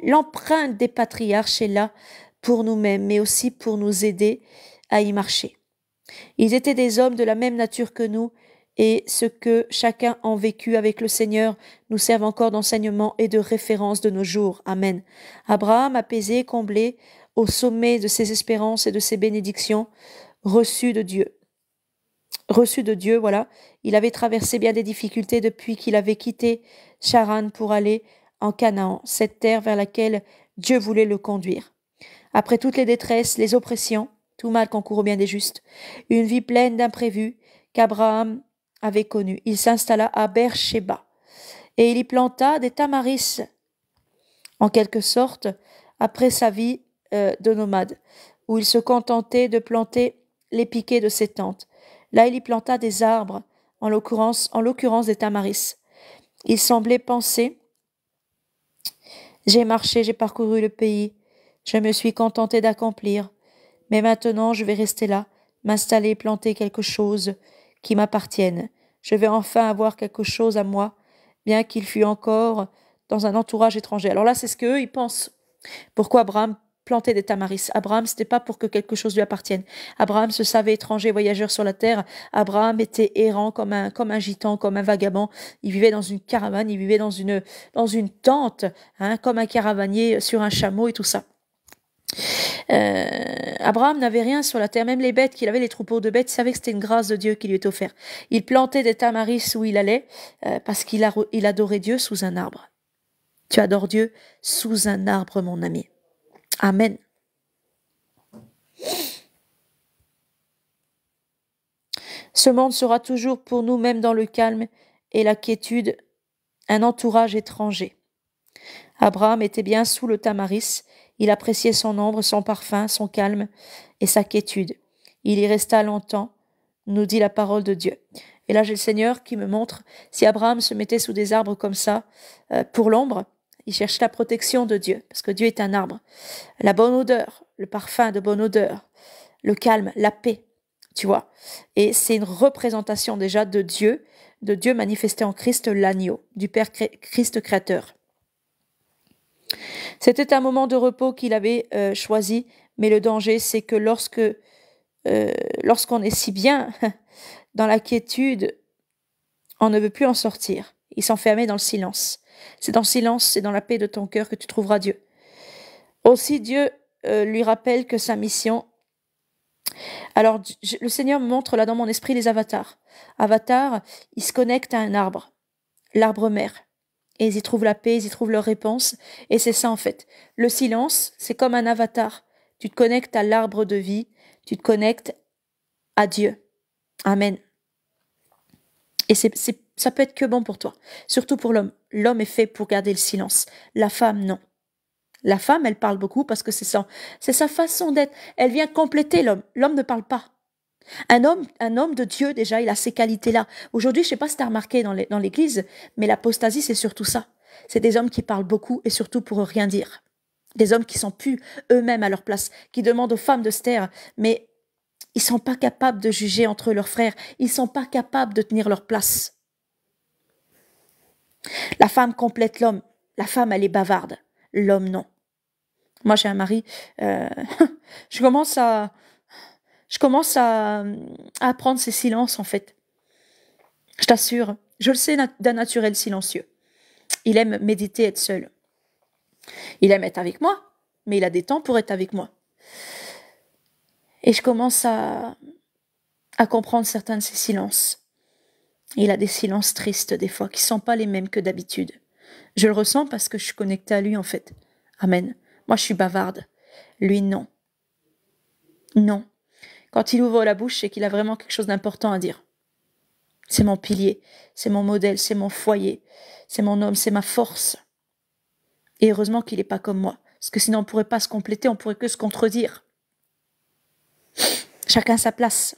l'empreinte des patriarches est là pour nous-mêmes, mais aussi pour nous aider à y marcher. Ils étaient des hommes de la même nature que nous, et ce que chacun en vécu avec le Seigneur nous serve encore d'enseignement et de référence de nos jours. Amen. Abraham, apaisé, comblé, au sommet de ses espérances et de ses bénédictions, reçu de Dieu. Reçu de Dieu, voilà, il avait traversé bien des difficultés depuis qu'il avait quitté Charan pour aller en Canaan, cette terre vers laquelle Dieu voulait le conduire. Après toutes les détresses, les oppressions, tout mal qu'on court bien des justes, une vie pleine d'imprévus qu'Abraham avait Il s'installa à Bercheba et il y planta des tamaris, en quelque sorte, après sa vie euh, de nomade, où il se contentait de planter les piquets de ses tentes. Là, il y planta des arbres, en l'occurrence, en l'occurrence des tamaris. Il semblait penser J'ai marché, j'ai parcouru le pays, je me suis contenté d'accomplir, mais maintenant je vais rester là, m'installer, planter quelque chose, qui m'appartiennent. Je vais enfin avoir quelque chose à moi, bien qu'il fût encore dans un entourage étranger. Alors là, c'est ce qu'eux, ils pensent. Pourquoi Abraham plantait des tamaris. Abraham, n'était pas pour que quelque chose lui appartienne. Abraham se savait étranger, voyageur sur la terre. Abraham était errant comme un, comme un gitan, comme un vagabond. Il vivait dans une caravane, il vivait dans une, dans une tente, hein, comme un caravanier sur un chameau et tout ça. Euh, Abraham n'avait rien sur la terre, même les bêtes qu'il avait, les troupeaux de bêtes, savait que c'était une grâce de Dieu qui lui était offerte. Il plantait des tamaris où il allait, euh, parce qu'il adorait Dieu sous un arbre. Tu adores Dieu sous un arbre, mon ami. Amen. Ce monde sera toujours pour nous, même dans le calme et la quiétude, un entourage étranger. Abraham était bien sous le tamaris, il appréciait son ombre, son parfum, son calme et sa quiétude. Il y resta longtemps, nous dit la parole de Dieu. Et là, j'ai le Seigneur qui me montre, si Abraham se mettait sous des arbres comme ça, euh, pour l'ombre, il cherche la protection de Dieu, parce que Dieu est un arbre. La bonne odeur, le parfum de bonne odeur, le calme, la paix, tu vois. Et c'est une représentation déjà de Dieu, de Dieu manifesté en Christ l'agneau, du Père Christ créateur. C'était un moment de repos qu'il avait euh, choisi, mais le danger, c'est que lorsque euh, lorsqu'on est si bien dans la quiétude, on ne veut plus en sortir. Il s'enfermait dans le silence. C'est dans le silence, c'est dans la paix de ton cœur que tu trouveras Dieu. Aussi, Dieu euh, lui rappelle que sa mission. Alors, le Seigneur me montre là dans mon esprit les avatars. Avatar, il se connecte à un arbre, l'arbre mère. Et ils y trouvent la paix, ils y trouvent leur réponse. Et c'est ça en fait. Le silence, c'est comme un avatar. Tu te connectes à l'arbre de vie, tu te connectes à Dieu. Amen. Et c'est, ça peut être que bon pour toi, surtout pour l'homme. L'homme est fait pour garder le silence. La femme, non. La femme, elle parle beaucoup parce que c'est C'est sa façon d'être. Elle vient compléter l'homme. L'homme ne parle pas. Un homme, un homme de Dieu, déjà, il a ces qualités-là. Aujourd'hui, je ne sais pas si tu as remarqué dans l'Église, mais l'apostasie, c'est surtout ça. C'est des hommes qui parlent beaucoup et surtout pour rien dire. Des hommes qui sont plus eux-mêmes à leur place, qui demandent aux femmes de se taire, mais ils sont pas capables de juger entre leurs frères, ils sont pas capables de tenir leur place. La femme complète l'homme. La femme, elle est bavarde. L'homme, non. Moi, j'ai un mari. Euh, je commence à, je commence à, apprendre ces silences, en fait. Je t'assure, je le sais d'un naturel silencieux. Il aime méditer, être seul. Il aime être avec moi, mais il a des temps pour être avec moi. Et je commence à, à comprendre certains de ses silences. Il a des silences tristes des fois, qui ne sont pas les mêmes que d'habitude. Je le ressens parce que je suis connectée à lui en fait. Amen. Moi je suis bavarde. Lui non. Non quand il ouvre la bouche, c'est qu'il a vraiment quelque chose d'important à dire. C'est mon pilier, c'est mon modèle, c'est mon foyer, c'est mon homme, c'est ma force. Et heureusement qu'il n'est pas comme moi, parce que sinon on ne pourrait pas se compléter, on pourrait que se contredire. Chacun sa place.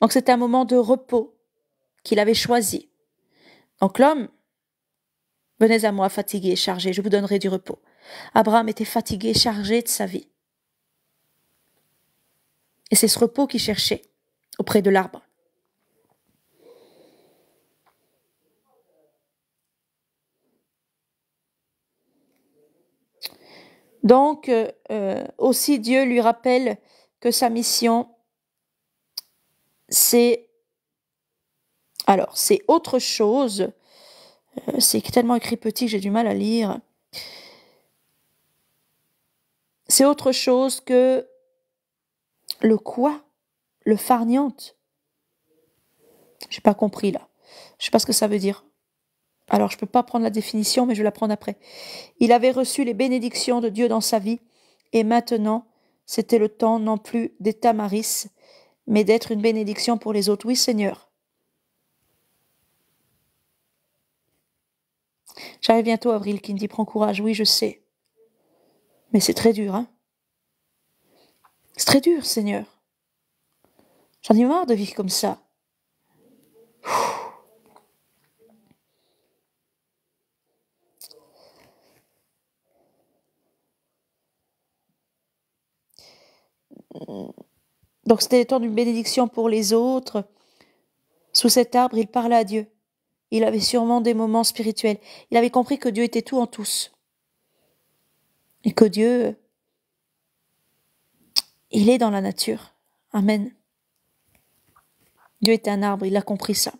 Donc c'était un moment de repos qu'il avait choisi. Donc l'homme, Venez à moi fatigué et chargé, je vous donnerai du repos. Abraham était fatigué, chargé de sa vie. Et c'est ce repos qu'il cherchait auprès de l'arbre. Donc, euh, euh, aussi Dieu lui rappelle que sa mission, c'est... Alors, c'est autre chose euh, c'est tellement écrit petit que j'ai du mal à lire. C'est autre chose que le quoi, le farniente. J'ai pas compris là. Je sais pas ce que ça veut dire. Alors je peux pas prendre la définition, mais je vais la prendre après. Il avait reçu les bénédictions de Dieu dans sa vie, et maintenant c'était le temps non plus d'être tamaris, mais d'être une bénédiction pour les autres. Oui, Seigneur. J'arrive bientôt, Avril, qui me dit Prends courage, oui, je sais. Mais c'est très dur, hein C'est très dur, Seigneur. J'en ai marre de vivre comme ça. Donc c'était le temps d'une bénédiction pour les autres. Sous cet arbre, il parle à Dieu. Il avait sûrement des moments spirituels. Il avait compris que Dieu était tout en tous. Et que Dieu, il est dans la nature. Amen. Dieu était un arbre, il a compris ça.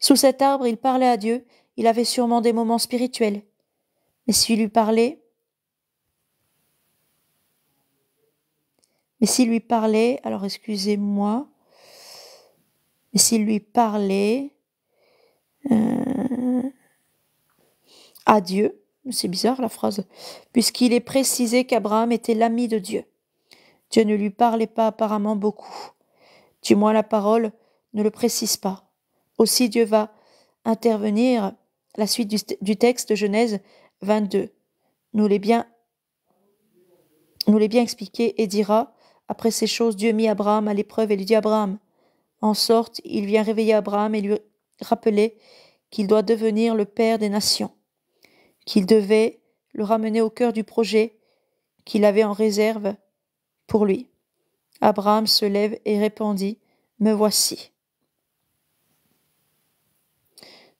Sous cet arbre, il parlait à Dieu, il avait sûrement des moments spirituels. Mais s'il lui parlait, Mais s'il lui parlait, alors excusez-moi, mais s'il lui parlait euh, à Dieu, c'est bizarre la phrase, puisqu'il est précisé qu'Abraham était l'ami de Dieu. Dieu ne lui parlait pas apparemment beaucoup. Du moins la parole ne le précise pas. Aussi Dieu va intervenir la suite du, texte de Genèse 22. Nous l'est bien, nous l'est bien expliqué et dira après ces choses, Dieu mit Abraham à l'épreuve et lui dit Abraham. En sorte, il vient réveiller Abraham et lui rappeler qu'il doit devenir le père des nations, qu'il devait le ramener au cœur du projet qu'il avait en réserve pour lui. Abraham se lève et répondit Me voici.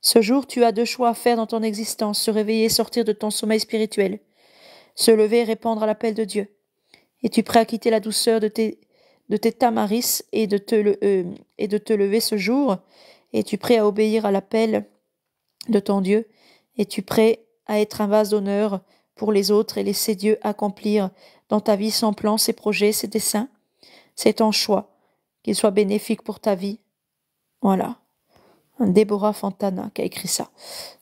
Ce jour, tu as deux choix à faire dans ton existence se réveiller et sortir de ton sommeil spirituel, se lever et répondre à l'appel de Dieu. Es-tu prêt à quitter la douceur de tes, de tes tamaris et de, te le, euh, et de te lever ce jour Es-tu prêt à obéir à l'appel de ton Dieu Es-tu prêt à être un vase d'honneur pour les autres et laisser Dieu accomplir dans ta vie son plan, ses projets, ses dessins C'est ton choix, qu'il soit bénéfique pour ta vie. Voilà. Déborah Fontana qui a écrit ça.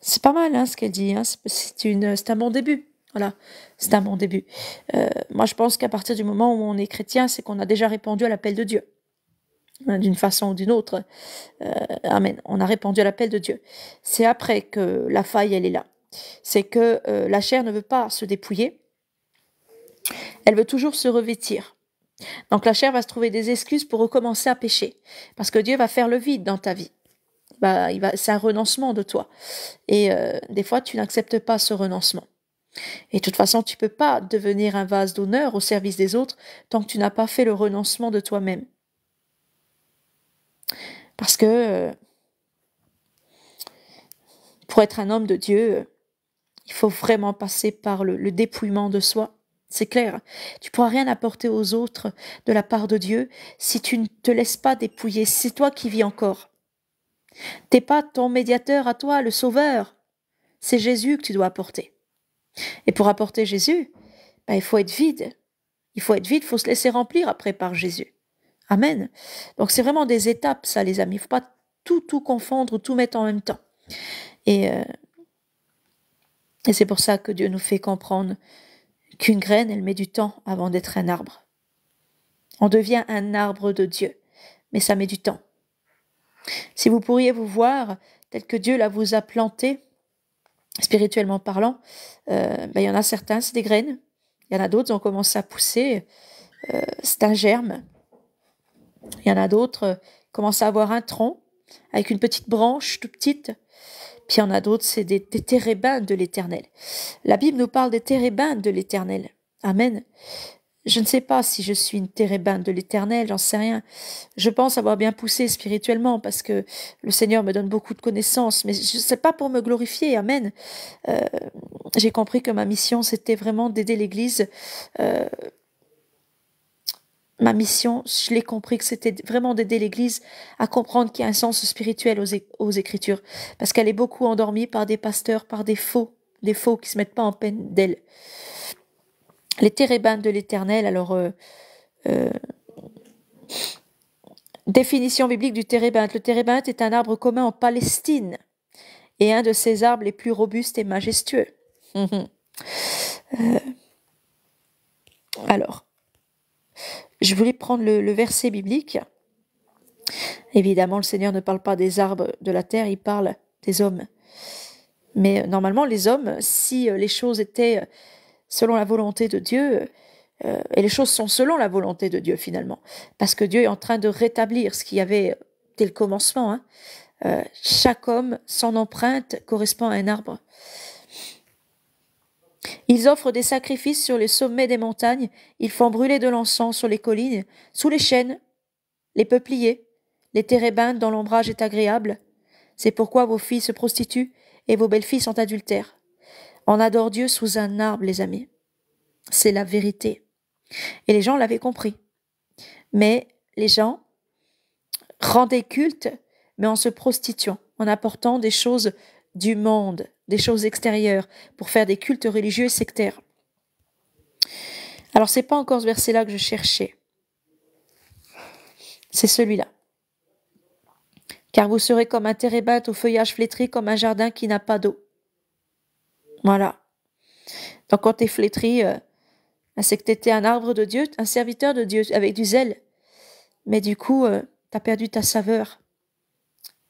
C'est pas mal hein, ce qu'elle dit, hein. c'est une, c'est un bon début. Voilà, c'est un bon début. Euh, moi, je pense qu'à partir du moment où on est chrétien, c'est qu'on a déjà répondu à l'appel de Dieu. Hein, d'une façon ou d'une autre. Euh, amen. On a répondu à l'appel de Dieu. C'est après que la faille, elle est là. C'est que euh, la chair ne veut pas se dépouiller. Elle veut toujours se revêtir. Donc la chair va se trouver des excuses pour recommencer à pécher. Parce que Dieu va faire le vide dans ta vie. Bah, il va, c'est un renoncement de toi. Et des fois, tu n'acceptes pas ce renoncement. Et de toute façon, tu ne peux pas devenir un vase d'honneur au service des autres tant que tu n'as pas fait le renoncement de toi-même. Parce que euh, pour être un homme de Dieu, euh, il faut vraiment passer par le, dépouillement de soi. C'est clair. Tu pourras rien apporter aux autres de la part de Dieu si tu ne te laisses pas dépouiller. C'est toi qui vis encore. T'es pas ton médiateur à toi, le sauveur. C'est Jésus que tu dois apporter. Et pour apporter Jésus, ben, il faut être vide. Il faut être vide, il faut se laisser remplir après par Jésus. Amen. Donc c'est vraiment des étapes, ça, les amis. Il ne faut pas tout, tout confondre, tout mettre en même temps. Et, euh, et c'est pour ça que Dieu nous fait comprendre qu'une graine, elle met du temps avant d'être un arbre. On devient un arbre de Dieu, mais ça met du temps. Si vous pourriez vous voir tel que Dieu l'a vous a planté, spirituellement parlant, euh, bah, il y en a certains, c'est des graines. Il y en a d'autres, on ont commencé à pousser. Euh, c'est un germe. Il y en a d'autres, commence euh, commencent à avoir un tronc avec une petite branche tout petite. Puis il y en a d'autres, c'est des, des de l'éternel. La Bible nous parle des térébins de l'éternel. Amen. Je ne sais pas si je suis une térébinthe de l'Éternel, j'en sais rien. Je pense avoir bien poussé spirituellement parce que le Seigneur me donne beaucoup de connaissances, mais ce n'est pas pour me glorifier, Amen. Euh, j'ai compris que ma mission, c'était vraiment d'aider l'Église. Euh, ma mission, je l'ai compris que c'était vraiment d'aider l'Église à comprendre qu'il y a un sens spirituel aux, Écritures, parce qu'elle est beaucoup endormie par des pasteurs, par des faux, des faux qui ne se mettent pas en peine d'elle les térébintes de l'Éternel. Alors, euh, euh, définition biblique du térébinthe. Le térébinthe est un arbre commun en Palestine et un de ses arbres les plus robustes et majestueux. Hum, hum. Euh, alors, je voulais prendre le, verset biblique. Évidemment, le Seigneur ne parle pas des arbres de la terre, il parle des hommes. Mais normalement, les hommes, si les choses étaient selon la volonté de Dieu. Euh, euh, et les choses sont selon la volonté de Dieu finalement, parce que Dieu est en train de rétablir ce qu'il y avait dès le commencement. Hein. Euh, chaque homme, son empreinte, correspond à un arbre. Ils offrent des sacrifices sur les sommets des montagnes, ils font brûler de l'encens sur les collines, sous les chênes, les peupliers, les térébintes dont l'ombrage est agréable. C'est pourquoi vos filles se prostituent et vos belles-filles sont adultères. On adore Dieu sous un arbre, les amis. C'est la vérité. Et les gens l'avaient compris. Mais les gens rendaient culte, mais en se prostituant, en apportant des choses du monde, des choses extérieures, pour faire des cultes religieux et sectaires. Alors, ce c'est pas encore ce verset-là que je cherchais. C'est celui-là. Car vous serez comme un térébate au feuillage flétri, comme un jardin qui n'a pas d'eau. Voilà. Donc quand tu es flétri, euh, c'est que tu étais un arbre de Dieu, un serviteur de Dieu, avec du zèle. Mais du coup, euh, t'as tu as perdu ta saveur.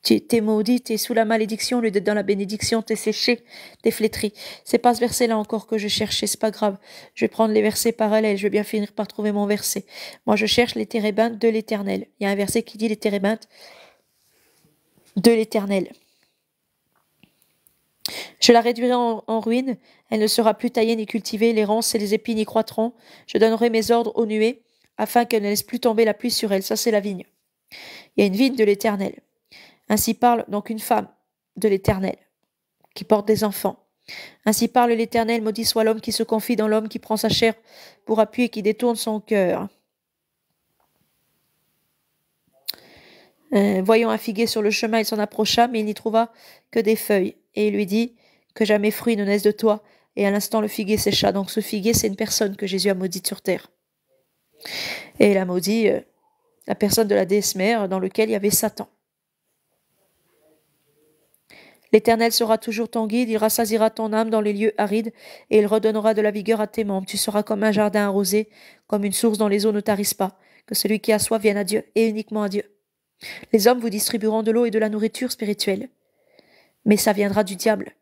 Tu t'es maudit, tu sous la malédiction, au lieu d'être dans la bénédiction, tu es séché, tu es flétri. C'est pas ce verset-là encore que je cherchais, c'est pas grave. Je vais prendre les versets parallèles, je vais bien finir par trouver mon verset. Moi, je cherche les térébintes de l'éternel. Il y a un verset qui dit les térébintes de l'éternel. Je la réduirai en, ruine, elle ne sera plus taillée ni cultivée, les ronces et les épines y croîtront. Je donnerai mes ordres aux nuées, afin qu'elles ne laissent plus tomber la pluie sur elle. Ça, c'est la vigne. Il y a une vigne de l'Éternel. Ainsi parle donc une femme de l'Éternel, qui porte des enfants. Ainsi parle l'Éternel, maudit soit l'homme qui se confie dans l'homme, qui prend sa chair pour appui et qui détourne son cœur. Euh, voyant un figuier sur le chemin, il s'en approcha, mais il n'y trouva que des feuilles et il lui dit Que jamais fruit ne naisse de toi. Et à l'instant, le figuier sécha. Donc ce figuier, c'est une personne que Jésus a maudite sur terre. Et il a maudit euh, la personne de la déesse mère dans laquelle il y avait Satan. L'Éternel sera toujours ton guide, il rassasira ton âme dans les lieux arides, et il redonnera de la vigueur à tes membres. Tu seras comme un jardin arrosé, comme une source dont les eaux ne tarissent pas. Que celui qui a soif vienne à Dieu, et uniquement à Dieu. Les hommes vous distribueront de l'eau et de la nourriture spirituelle mais ça viendra du diable.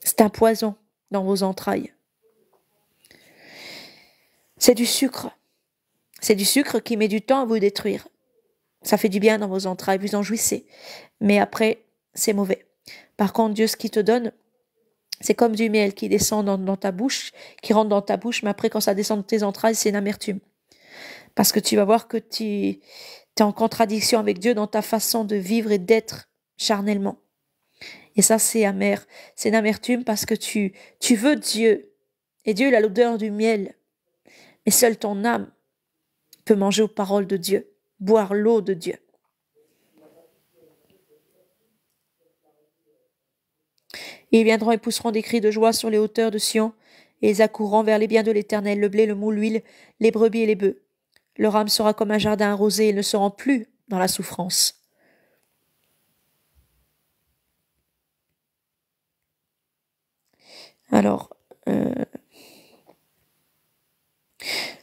C'est un poison dans vos entrailles. C'est du sucre. C'est du sucre qui met du temps à vous détruire. Ça fait du bien dans vos entrailles, vous en jouissez. Mais après, c'est mauvais. Par contre, Dieu, ce qui te donne, c'est comme du miel qui descend dans, dans, ta bouche, qui rentre dans ta bouche, mais après, quand ça descend de tes entrailles, c'est une amertume. Parce que tu vas voir que tu es en contradiction avec Dieu dans ta façon de vivre et d'être charnellement. Et ça, c'est amer. C'est une amertume parce que tu, tu veux Dieu. Et Dieu, il a l'odeur du miel. Mais seule ton âme peut manger aux paroles de Dieu, boire l'eau de Dieu. Et ils viendront et pousseront des cris de joie sur les hauteurs de Sion, et ils accourront vers les biens de l'Éternel, le blé, le mou, l'huile, les brebis et les bœufs. Leur âme sera comme un jardin arrosé, ils ne seront plus dans la souffrance. Alors, euh,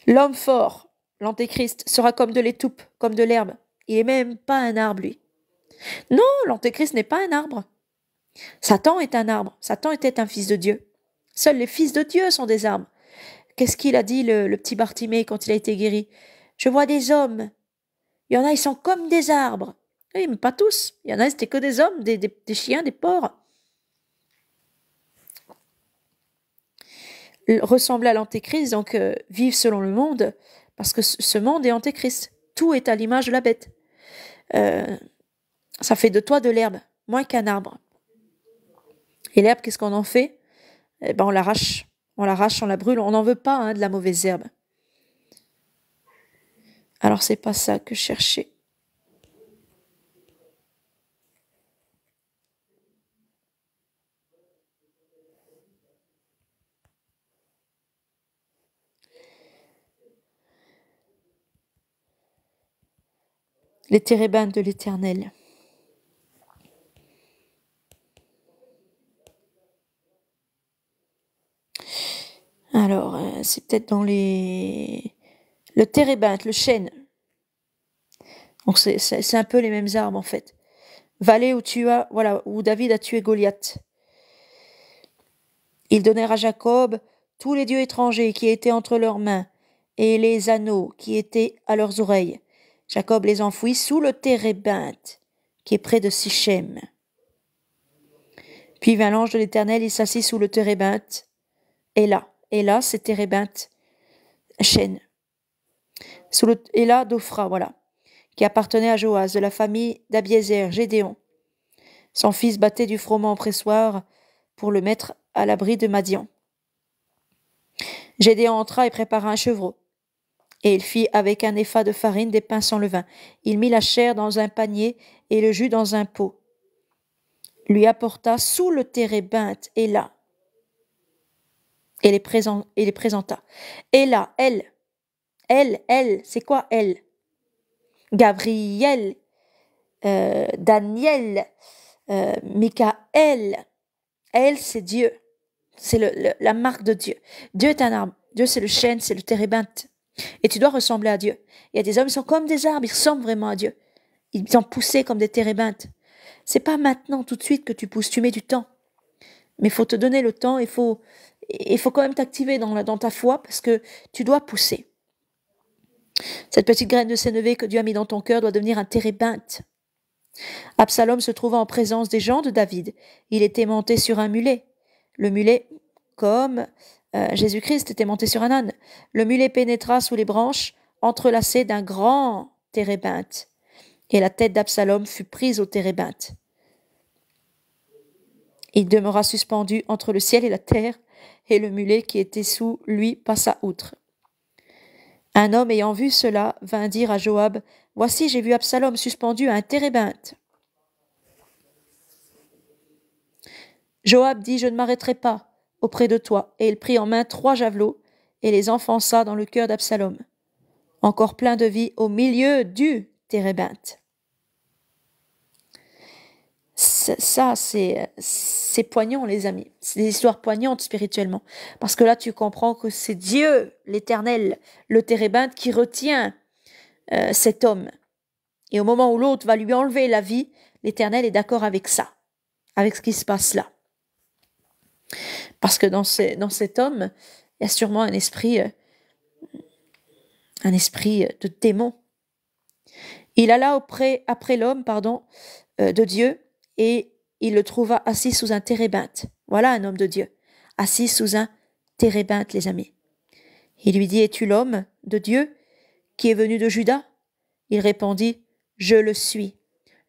l'homme fort, l'antéchrist, sera comme de l'étoupe, comme de l'herbe. Il n'est même pas un arbre, lui. Non, l'antéchrist n'est pas un arbre. Satan est un arbre. Satan était un fils de Dieu. Seuls les fils de Dieu sont des arbres. Qu'est-ce qu'il a dit le, petit Bartimée quand il a été guéri Je vois des hommes. Il y en a, ils sont comme des arbres. Oui, mais pas tous. Il y en a, c'était que des hommes, des chiens, des porcs. ressembler à l'antéchrist, donc vive euh, vivre selon le monde, parce que ce monde est antéchrist. Tout est à l'image de la bête. Euh, ça fait de toi de l'herbe, moins qu'un arbre. Et l'herbe, qu'est-ce qu'on en fait eh ben, On l'arrache, on l'arrache, on la brûle, on n'en veut pas hein, de la mauvaise herbe. Alors c'est pas ça que je les térébintes de l'Éternel. Alors, euh, c'est peut-être dans les... Le térébinthe, le chêne. Donc c'est un peu les mêmes armes, en fait. Vallée où tu as, voilà, où David a tué Goliath. Ils donnèrent à Jacob tous les dieux étrangers qui étaient entre leurs mains et les anneaux qui étaient à leurs oreilles. Jacob les enfouit sous le térébinthe, qui est près de Sichem. Puis vint l'ange de l'Éternel, il s'assit sous le térébinthe, et là, et là, c'est térébinthe, chêne. Sous le, et là, d'Ophra, voilà, qui appartenait à Joas, de la famille d'Abiézer, Gédéon. Son fils battait du froment au pressoir pour le mettre à l'abri de Madian. Gédéon entra et prépara un chevreau. Et il fit avec un effat de farine des pains sans levain. Il mit la chair dans un panier et le jus dans un pot. Lui apporta sous le térébinthe et là, et les, et les présenta. Et là, elle, elle, elle, c'est quoi elle Gabriel, euh, Daniel, euh, Michael. Elle, c'est Dieu. C'est la marque de Dieu. Dieu est un arbre. Dieu, c'est le chêne, c'est le térébinthe. Et tu dois ressembler à Dieu. Il y a des hommes qui sont comme des arbres, ils ressemblent vraiment à Dieu. Ils sont poussés comme des térébintes. C'est pas maintenant, tout de suite, que tu pousses, tu mets du temps. Mais il faut te donner le temps, il faut, il faut quand même t'activer dans, dans ta foi, parce que tu dois pousser. Cette petite graine de sénévé que Dieu a mis dans ton cœur doit devenir un térébinthe. Absalom se trouva en présence des gens de David. Il était monté sur un mulet. Le mulet, comme euh, Jésus-Christ était monté sur un âne. Le mulet pénétra sous les branches, entrelacées d'un grand térébinthe, et la tête d'Absalom fut prise au térébinthe. Il demeura suspendu entre le ciel et la terre, et le mulet qui était sous lui passa outre. Un homme ayant vu cela vint dire à Joab Voici, j'ai vu Absalom suspendu à un térébinthe. Joab dit Je ne m'arrêterai pas auprès de toi, et il prit en main trois javelots, et les enfonça dans le cœur d'Absalom, encore plein de vie au milieu du térébinthe. Ça, c'est poignant, les amis. C'est des histoires poignantes spirituellement. Parce que là, tu comprends que c'est Dieu, l'éternel, le térébinthe, qui retient euh, cet homme. Et au moment où l'autre va lui enlever la vie, l'éternel est d'accord avec ça, avec ce qui se passe là. Parce que dans, dans cet homme, il y a sûrement un esprit, euh, un esprit de démon. Il alla auprès, après l'homme, pardon, euh, de Dieu, et il le trouva assis sous un térébinthe. Voilà un homme de Dieu, assis sous un térébinthe, les amis. Il lui dit, es-tu l'homme de Dieu qui est venu de Juda Il répondit, je le suis,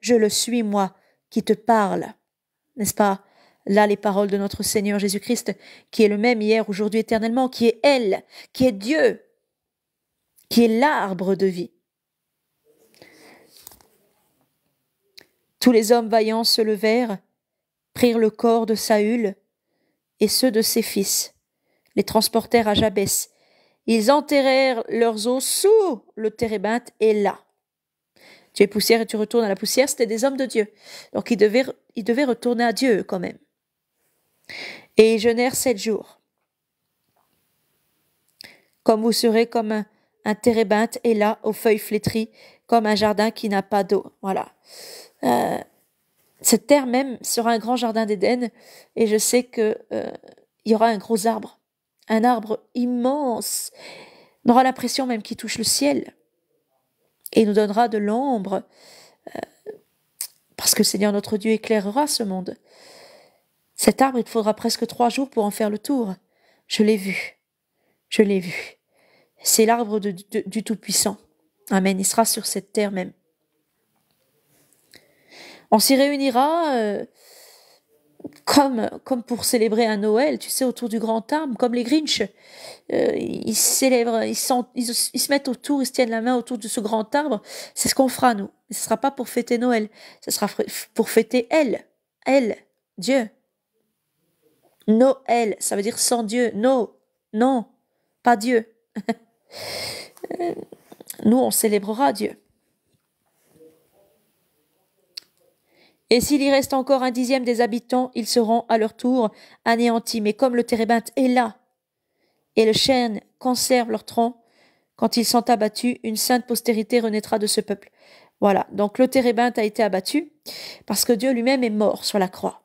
je le suis moi qui te parle. N'est-ce pas Là, les paroles de notre Seigneur Jésus-Christ, qui est le même hier, aujourd'hui, éternellement, qui est elle, qui est Dieu, qui est l'arbre de vie. Tous les hommes vaillants se levèrent, prirent le corps de Saül et ceux de ses fils, les transportèrent à Jabès. Ils enterrèrent leurs os sous le térébinthe et là. Tu es poussière et tu retournes à la poussière, c'était des hommes de Dieu. Donc ils devaient, ils devaient retourner à Dieu quand même et je n'ai sept jours. Comme vous serez comme un, térébinthe et là, aux feuilles flétries, comme un jardin qui n'a pas d'eau. Voilà. Euh, cette terre même sera un grand jardin d'Éden, et je sais que euh, il y aura un gros arbre, un arbre immense. On aura l'impression même qu'il touche le ciel, et nous donnera de l'ombre, euh, parce que le Seigneur notre Dieu éclairera ce monde. Cet arbre, il faudra presque trois jours pour en faire le tour. Je l'ai vu. Je l'ai vu. C'est l'arbre du Tout-Puissant. Amen. Il sera sur cette terre même. On s'y réunira euh, comme, comme pour célébrer un Noël, tu sais, autour du grand arbre, comme les Grinch. Euh, ils célèbrent, ils, se mettent autour, ils tiennent la main autour de ce grand arbre. C'est ce qu'on fera, nous. Ce ne sera pas pour fêter Noël, ce sera pour fêter elle, elle, Dieu. Noël, ça veut dire sans Dieu. Non, non, pas Dieu. Euh, nous, on célébrera Dieu. Et s'il y reste encore un dixième des habitants, ils seront à leur tour anéantis. Mais comme le térébinthe est là, et le chêne conserve leur tronc, quand ils sont abattus, une sainte postérité renaîtra de ce peuple. Voilà, donc le térébinthe a été abattu parce que Dieu lui-même est mort sur la croix.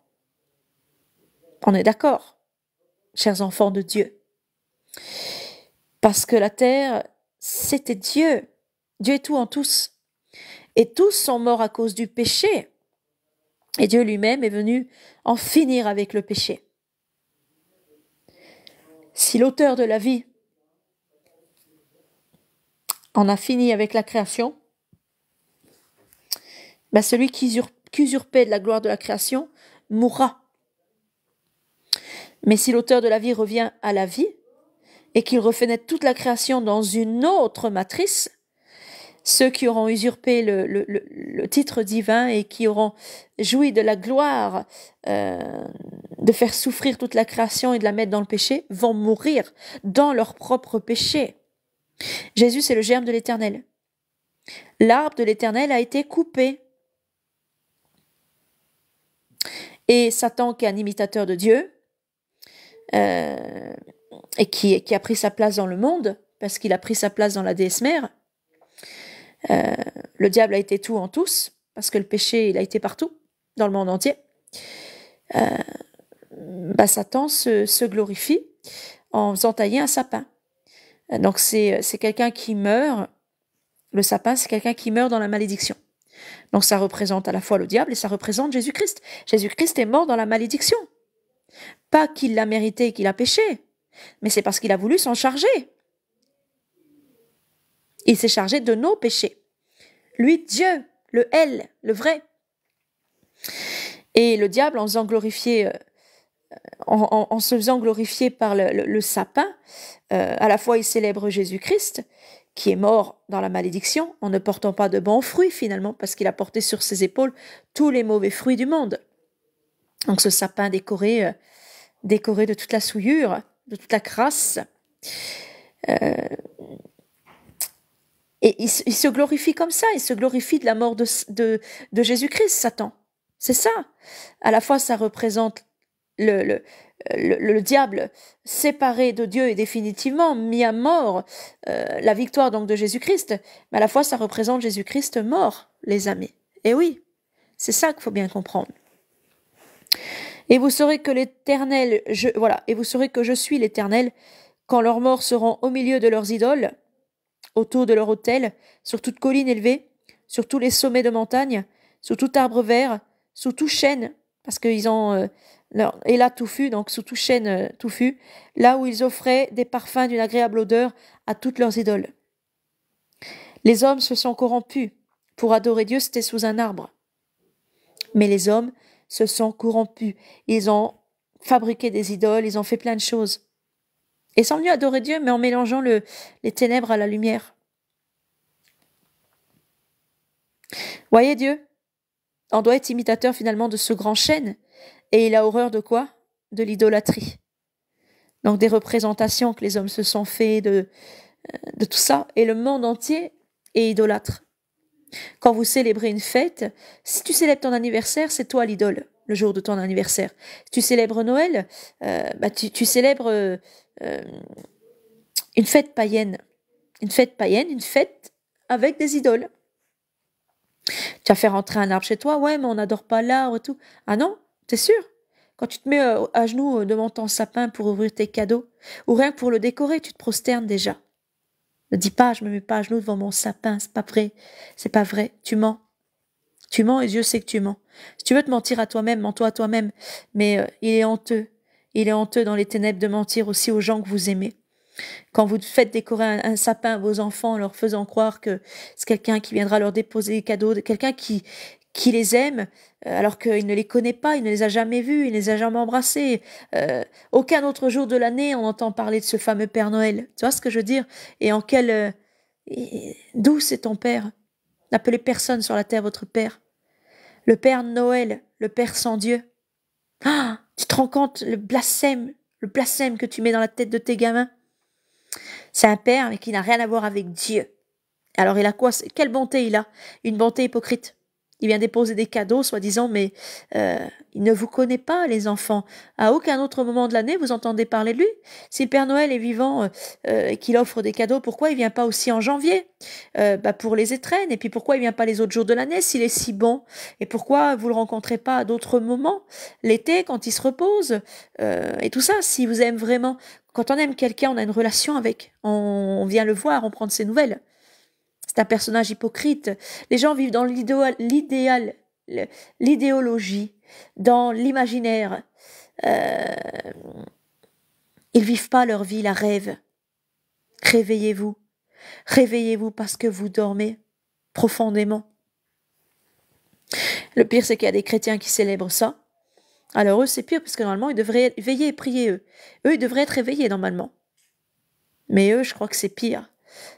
On est d'accord, chers enfants de Dieu. Parce que la terre, c'était Dieu. Dieu est tout en tous. Et tous sont morts à cause du péché. Et Dieu lui-même est venu en finir avec le péché. Si l'auteur de la vie en a fini avec la création, bah, celui qui, usurpait de la gloire de la création mourra. Mais si l'auteur de la vie revient à la vie et qu'il refait naître toute la création dans une autre matrice, ceux qui auront usurpé le, titre divin et qui auront joui de la gloire euh, de faire souffrir toute la création et de la mettre dans le péché vont mourir dans leur propre péché. Jésus, c'est le germe de l'éternel. L'arbre de l'éternel a été coupé. Et Satan, qui est un imitateur de Dieu, euh, et qui, qui, a pris sa place dans le monde, parce qu'il a pris sa place dans la déesse euh, le diable a été tout en tous, parce que le péché, il a été partout, dans le monde entier. Euh, bah, Satan se, se, glorifie en faisant tailler un sapin. Donc c'est quelqu'un qui meurt, le sapin, c'est quelqu'un qui meurt dans la malédiction. Donc ça représente à la fois le diable et ça représente Jésus-Christ. Jésus-Christ est mort dans la malédiction. Pas qu'il l'a mérité et qu'il a péché, mais c'est parce qu'il a voulu s'en charger. Il s'est chargé de nos péchés. Lui, Dieu, le L, le vrai. Et le diable, en, faisant glorifier, euh, en, se faisant glorifier par le, sapin, euh, à la fois il célèbre Jésus-Christ, qui est mort dans la malédiction, en ne portant pas de bons fruits finalement, parce qu'il a porté sur ses épaules tous les mauvais fruits du monde. Donc ce sapin décoré, euh, décoré de toute la souillure, de toute la crasse. Euh, et il, se glorifie comme ça, il se glorifie de la mort de, Jésus-Christ, Satan. C'est ça. À la fois, ça représente le, le, diable séparé de Dieu et définitivement mis à mort, euh, la victoire donc de Jésus-Christ, mais à la fois, ça représente Jésus-Christ mort, les amis. Et oui, c'est ça qu'il faut bien comprendre. Et vous saurez que l'Éternel, je voilà, et vous saurez que je suis l'Éternel quand leurs morts seront au milieu de leurs idoles, autour de leur autel, sur toute colline élevée, sur tous les sommets de montagne, sous tout arbre vert, sous tout chêne, parce qu'ils ont euh, leur, et là touffu, donc sous tout chêne euh, touffu, là où ils offraient des parfums d'une agréable odeur à toutes leurs idoles. Les hommes se sont corrompus. Pour adorer Dieu, c'était sous un arbre. Mais les hommes se sont corrompus. Ils ont fabriqué des idoles, ils ont fait plein de choses. Et sont venus adorer Dieu, mais en mélangeant le, les ténèbres à la lumière. Voyez Dieu, on doit être imitateur finalement de ce grand chêne. Et il a horreur de quoi De l'idolâtrie. Donc des représentations que les hommes se sont faites de, euh, de tout ça. Et le monde entier est idolâtre. Quand vous célébrez une fête, si tu célèbres ton anniversaire, c'est toi l'idole le jour de ton anniversaire. Si tu célèbres Noël, euh, bah, tu, célèbres euh, euh, une fête païenne. Une fête païenne, une fête avec des idoles. Tu vas faire rentrer un arbre chez toi, ouais, mais on n'adore pas l'arbre et tout. Ah non, t'es sûr Quand tu te mets à genoux devant ton sapin pour ouvrir tes cadeaux, ou rien que pour le décorer, tu te prosternes déjà. Ne dis pas, je me mets pas à genoux devant mon sapin, c'est pas vrai, c'est pas vrai, tu mens. Tu mens et Dieu sait que tu mens. Si tu veux te mentir à toi-même, mens-toi à toi-même. Mais euh, il est honteux, il est honteux dans les ténèbres de mentir aussi aux gens que vous aimez. Quand vous faites décorer un sapin à vos enfants en leur faisant croire que c'est quelqu'un qui viendra leur déposer des cadeaux, quelqu'un qui, qui les aime, euh, alors qu'il ne les connaît pas, il ne les a jamais vus, il ne les a jamais embrassés. Euh, aucun autre jour de l'année, on entend parler de ce fameux Père Noël. Tu vois ce que je veux dire Et en quel... Euh, D'où c'est ton Père N'appelez personne sur la terre votre Père. Le Père Noël, le Père sans Dieu. Ah Tu te rends compte le blasphème, le blasphème que tu mets dans la tête de tes gamins C'est un Père, mais qui n'a rien à voir avec Dieu. Alors il a quoi Quelle bonté il a Une bonté hypocrite. Il vient déposer des cadeaux, soi-disant, mais euh, il ne vous connaît pas, les enfants. À aucun autre moment de l'année, vous entendez parler de lui. Si le Père Noël est vivant euh, euh, et qu'il offre des cadeaux, pourquoi il vient pas aussi en janvier bah Pour les étrennes. Et puis pourquoi il vient pas les autres jours de l'année s'il est si bon Et pourquoi vous le rencontrez pas à d'autres moments L'été, quand il se repose Et tout ça, si vous aimez vraiment, quand on aime quelqu'un, on a une relation avec, on vient le voir, on prend de ses nouvelles. C'est un personnage hypocrite. Les gens vivent dans l'idéal, l'idéologie, dans l'imaginaire. Euh, ils vivent pas leur vie, la rêve. Réveillez-vous. Réveillez-vous parce que vous dormez profondément. Le pire, c'est qu'il y a des chrétiens qui célèbrent ça. Alors eux, c'est pire parce que normalement, ils devraient veiller et prier eux. Eux, ils devraient être réveillés normalement. Mais eux, je crois que c'est pire.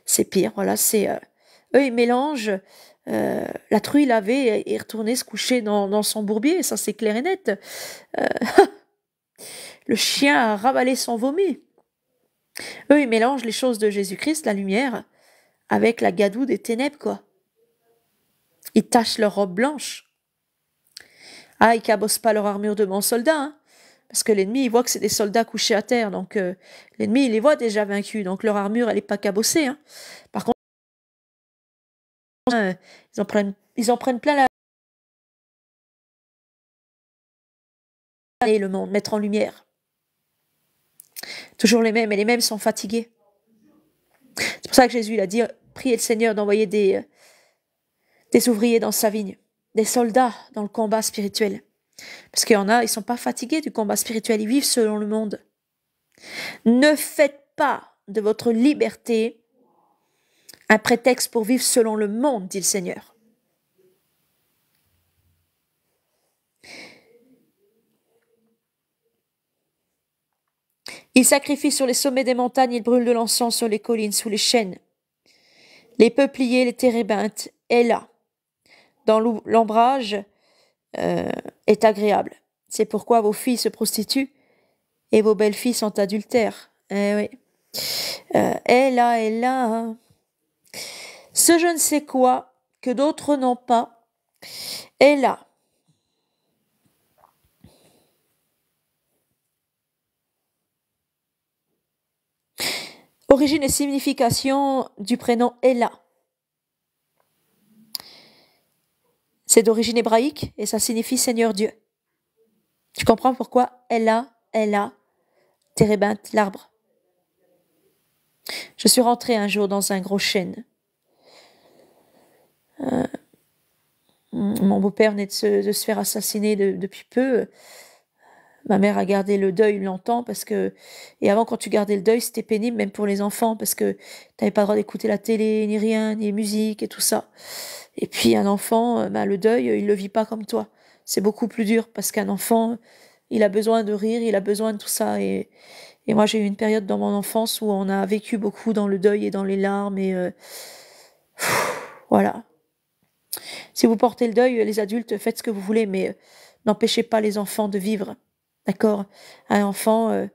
C'est pire, voilà, c'est... Euh, eux, ils mélangent euh, la truie lavée et retournée se coucher dans, son bourbier, ça c'est clair et net. Euh, le chien a ravalé son vomi. Eux, ils mélangent les choses de Jésus-Christ, la lumière, avec la gadoue des ténèbres, quoi. Ils tachent leur robe blanche. Ah, ils cabossent pas leur armure de bons soldats, hein, parce que l'ennemi, il voit que c'est des soldats couchés à terre, donc euh, l'ennemi, il les voit déjà vaincus, donc leur armure, elle n'est pas cabossée. Hein. Par contre, euh, ils en prennent, ils en prennent plein la et le monde, mettre en lumière. Toujours les mêmes, et les mêmes sont fatigués. C'est pour ça que Jésus l'a a dit, priez le Seigneur d'envoyer des, euh, des ouvriers dans sa vigne, des soldats dans le combat spirituel. Parce qu'il y en a, ils ne sont pas fatigués du combat spirituel, ils vivent selon le monde. Ne faites pas de votre liberté un prétexte pour vivre selon le monde, dit le Seigneur. Il sacrifie sur les sommets des montagnes, il brûle de l'encens sur les collines, sous les chênes. Les peupliers, les térébintes, et là. Dans l'ombrage euh, est agréable. C'est pourquoi vos filles se prostituent et vos belles-filles sont adultères. Eh oui. Euh, là, là. Hein. Ce je ne sais quoi que d'autres n'ont pas est là. Origine et signification du prénom Ella. C'est d'origine hébraïque et ça signifie Seigneur Dieu. Tu comprends pourquoi Ella, Ella, térébinthe, l'arbre. Je suis rentrée un jour dans un gros chêne. Euh, mon beau-père venait de se, faire assassiner depuis peu. Ma mère a gardé le deuil longtemps parce que et avant quand tu gardais le deuil c'était pénible même pour les enfants parce que tu n'avais pas le droit d'écouter la télé ni rien ni musique et tout ça. Et puis un enfant, euh, bah, le deuil il le vit pas comme toi. C'est beaucoup plus dur parce qu'un enfant il a besoin de rire, il a besoin de tout ça et et moi, j'ai eu une période dans mon enfance où on a vécu beaucoup dans le deuil et dans les larmes. Et euh, voilà. Si vous portez le deuil, les adultes, faites ce que vous voulez, mais euh, n'empêchez pas les enfants de vivre. D'accord Un enfant, euh,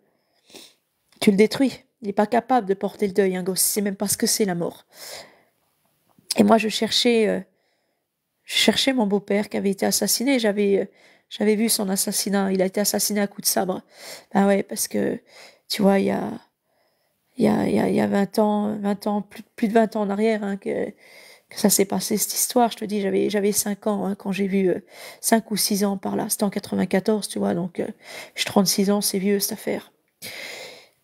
tu le détruis. Il n'est pas capable de porter le deuil, un gosse. C'est même pas ce que c'est la mort. Et moi, je cherchais, cherchais mon beau-père qui avait été assassiné. J'avais, j'avais vu son assassinat. Il a été assassiné à coup de sabre. ben ouais, parce que tu vois, il y a, il y a, 20 ans, 20 ans plus, de 20 ans en arrière hein, que, ça s'est passé, cette histoire. Je te dis, j'avais, j'avais 5 ans hein, quand j'ai vu, 5 euh, ou 6 ans par là. C'était en 94, tu vois, donc je euh, j'ai 36 ans, c'est vieux cette affaire.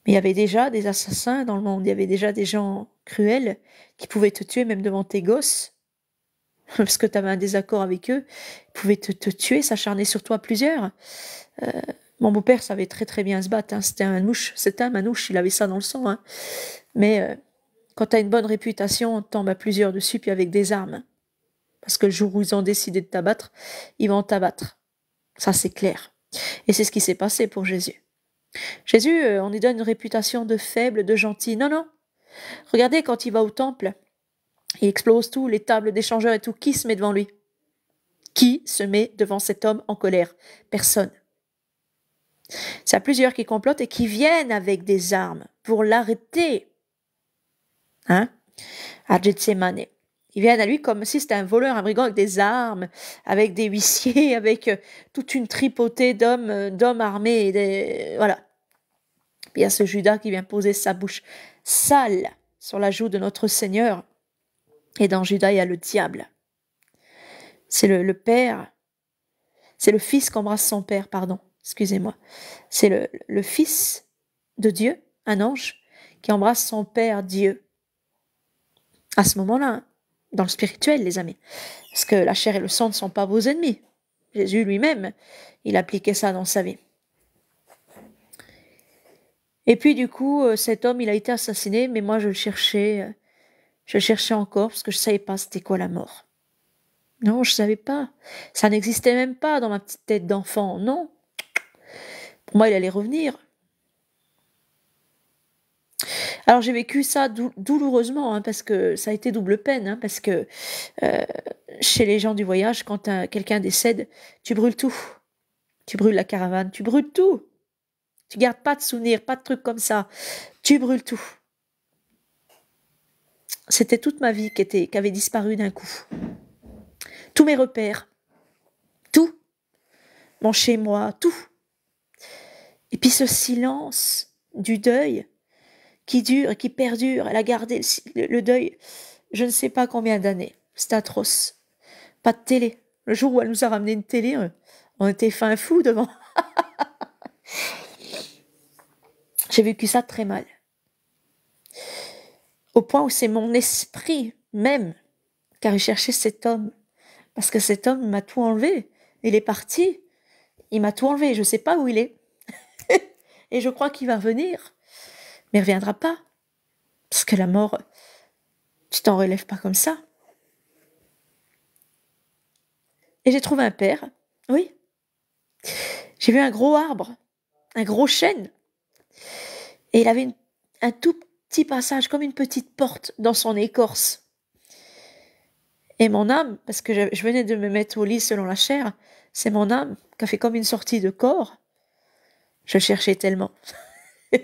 Mais il y avait déjà des assassins dans le monde, il y avait déjà des gens cruels qui pouvaient te tuer même devant tes gosses, parce que tu avais un désaccord avec eux, ils pouvaient te, tuer, s'acharner sur toi plusieurs. Euh, mon beau-père savait très très bien se battre. Hein. C'était un manouche. C'était un manouche. Il avait ça dans le sang. Hein. Mais euh, quand tu as une bonne réputation, on tombe à plusieurs dessus, puis avec des armes. Parce que le jour où ils ont décidé de t'abattre, ils vont t'abattre. Ça, c'est clair. Et c'est ce qui s'est passé pour Jésus. Jésus, euh, on lui donne une réputation de faible, de gentil. Non, non. Regardez quand il va au temple, il explose tout, les tables d'échangeurs et tout. Qui se met devant lui Qui se met devant cet homme en colère Personne. C'est plusieurs qui complotent et qui viennent avec des armes pour l'arrêter. Hein À Ils viennent à lui comme si c'était un voleur, un brigand avec des armes, avec des huissiers, avec euh, toute une tripotée d'hommes, euh, d'hommes armés. Et Voilà. Puis il y a ce Judas qui vient poser sa bouche sale sur la joue de notre Seigneur. Et dans Judas, il y a le diable. C'est le, le Père. C'est le Fils qu'embrasse son Père, pardon excusez-moi, c'est le, Fils de Dieu, un ange, qui embrasse son Père Dieu. À ce moment-là, dans le spirituel, les amis, parce que la chair et le sang ne sont pas vos ennemis. Jésus lui-même, il appliquait ça dans sa vie. Et puis du coup, euh, cet homme, il a été assassiné, mais moi je le cherchais, euh, je cherchais encore parce que je savais pas c'était quoi la mort. Non, je savais pas. Ça n'existait même pas dans ma petite tête d'enfant. Non, pour moi, il allait revenir. Alors j'ai vécu ça douloureusement, hein, parce que ça a été double peine, hein, parce que euh, chez les gens du voyage, quand quelqu'un décède, tu brûles tout. Tu brûles la caravane, tu brûles tout. Tu gardes pas de souvenirs, pas de trucs comme ça. Tu brûles tout. C'était toute ma vie qui, était, qui avait disparu d'un coup. Tous mes repères, tout. Mon chez-moi, tout. Et puis ce silence du deuil qui dure qui perdure, elle a gardé le, deuil je ne sais pas combien d'années. C'est atroce. Pas de télé. Le jour où elle nous a ramené une télé, euh, on était fin fou devant. J'ai vécu ça très mal. Au point où c'est mon esprit même qui a recherché cet homme. Parce que cet homme m'a tout enlevé. Il est parti. Il m'a tout enlevé. Je ne sais pas où il est et je crois qu'il va revenir, mais il reviendra pas. Parce que la mort, tu t'en relèves pas comme ça. Et j'ai trouvé un père, oui. J'ai vu un gros arbre, un gros chêne. Et il avait un tout petit passage, comme une petite porte dans son écorce. Et mon âme, parce que je, venais de me mettre au lit selon la chair, c'est mon âme qui a fait comme une sortie de corps je cherchais tellement. et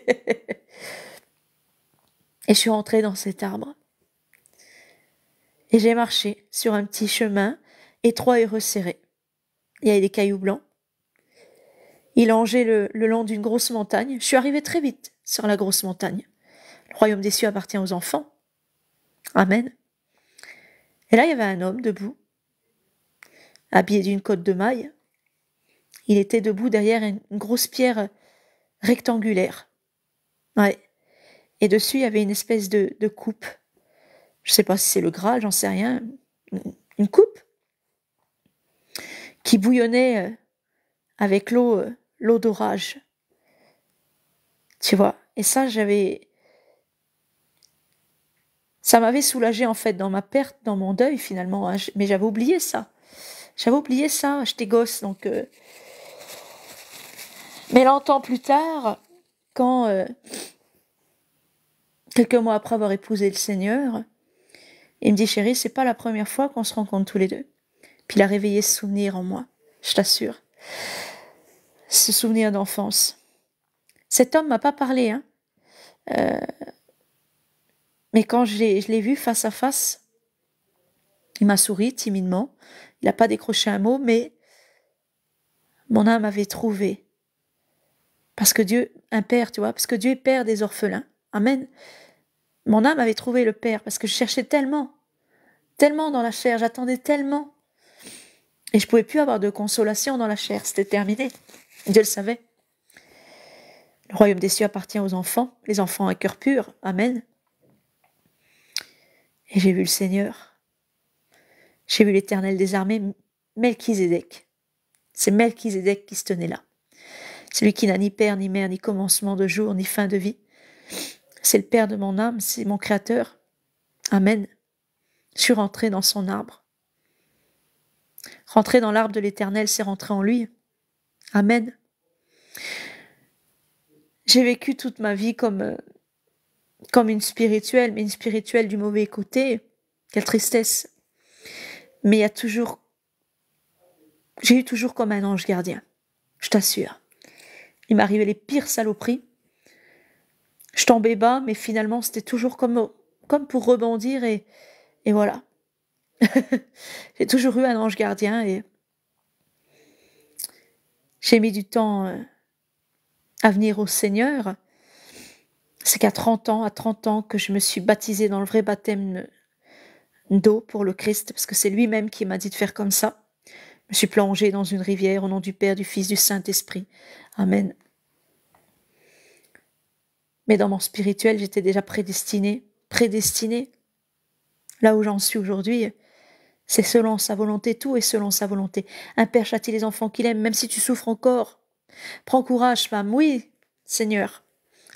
je suis rentrée dans cet arbre. Et j'ai marché sur un petit chemin étroit et resserré. Il y avait des cailloux blancs. Il longeait le, long d'une grosse montagne. Je suis arrivée très vite sur la grosse montagne. Le royaume des cieux appartient aux enfants. Amen. Et là, il y avait un homme debout, habillé d'une côte de maille, il était debout derrière une grosse pierre rectangulaire. Ouais. Et dessus, il y avait une espèce de, coupe. Je ne sais pas si c'est le Graal, j'en sais rien. Une coupe qui bouillonnait euh, avec l'eau euh, l'eau d'orage. Tu vois Et ça, j'avais. Ça m'avait soulagé en fait dans ma perte, dans mon deuil finalement. Hein. Mais j'avais oublié ça. J'avais oublié ça. J'étais gosse, donc euh, mais longtemps plus tard, quand euh, quelques mois après avoir épousé le Seigneur, il me dit chérie, c'est pas la première fois qu'on se rencontre tous les deux. Puis il a réveillé ce souvenir en moi, je t'assure. Ce souvenir d'enfance. Cet homme m'a pas parlé, hein. Euh, mais quand je l'ai vu face à face, il m'a souri timidement. Il n'a pas décroché un mot, mais mon âme avait trouvé parce que Dieu, un père, tu vois, parce que Dieu est père des orphelins. Amen. Mon âme avait trouvé le père parce que je cherchais tellement, tellement dans la chair, j'attendais tellement. Et je pouvais plus avoir de consolation dans la chair, c'était terminé. Dieu le savait. Le royaume des cieux appartient aux enfants, les enfants à cœur pur. Amen. Et j'ai vu le Seigneur. J'ai vu l'Éternel des armées, Melchizedek. C'est Melchizedek qui se tenait là celui qui n'a ni père, ni mère, ni commencement de jour, ni fin de vie. C'est le Père de mon âme, c'est mon Créateur. Amen. Je suis rentrée dans son arbre. Rentrer dans l'arbre de l'Éternel, c'est rentrer en lui. Amen. J'ai vécu toute ma vie comme, euh, comme une spirituelle, mais une spirituelle du mauvais côté. Quelle tristesse. Mais il y a toujours. J'ai eu toujours comme un ange gardien. Je t'assure. Il m'arrivait les pires saloperies. Je tombais bas, mais finalement, c'était toujours comme, comme pour rebondir et, et voilà. j'ai toujours eu un ange gardien et j'ai mis du temps euh, à venir au Seigneur. C'est qu'à 30 ans, à 30 ans, que je me suis baptisée dans le vrai baptême d'eau pour le Christ, parce que c'est lui-même qui m'a dit de faire comme ça me suis plongé dans une rivière au nom du Père, du Fils, du Saint-Esprit. Amen. Mais dans mon spirituel, j'étais déjà prédestiné, prédestiné. Là où j'en suis aujourd'hui, c'est selon sa volonté, tout est selon sa volonté. Un père châtie les enfants qu'il aime, même si tu souffres encore. Prends courage, femme, oui, Seigneur,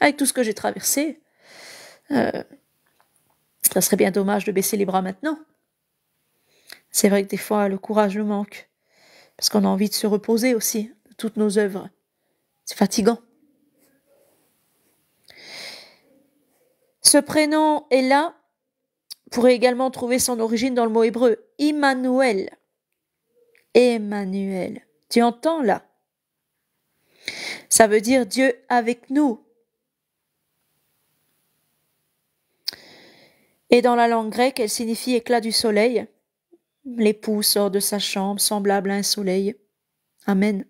avec tout ce que j'ai traversé. Euh, ça serait bien dommage de baisser les bras maintenant. C'est vrai que des fois, le courage me manque parce qu'on a envie de se reposer aussi toutes nos œuvres. C'est fatigant. Ce prénom là pourrait également trouver son origine dans le mot hébreu Emmanuel ».« Emmanuel. Tu entends là Ça veut dire Dieu avec nous. Et dans la langue grecque, elle signifie éclat du soleil. L'époux sort de sa chambre semblable à un soleil. Amen.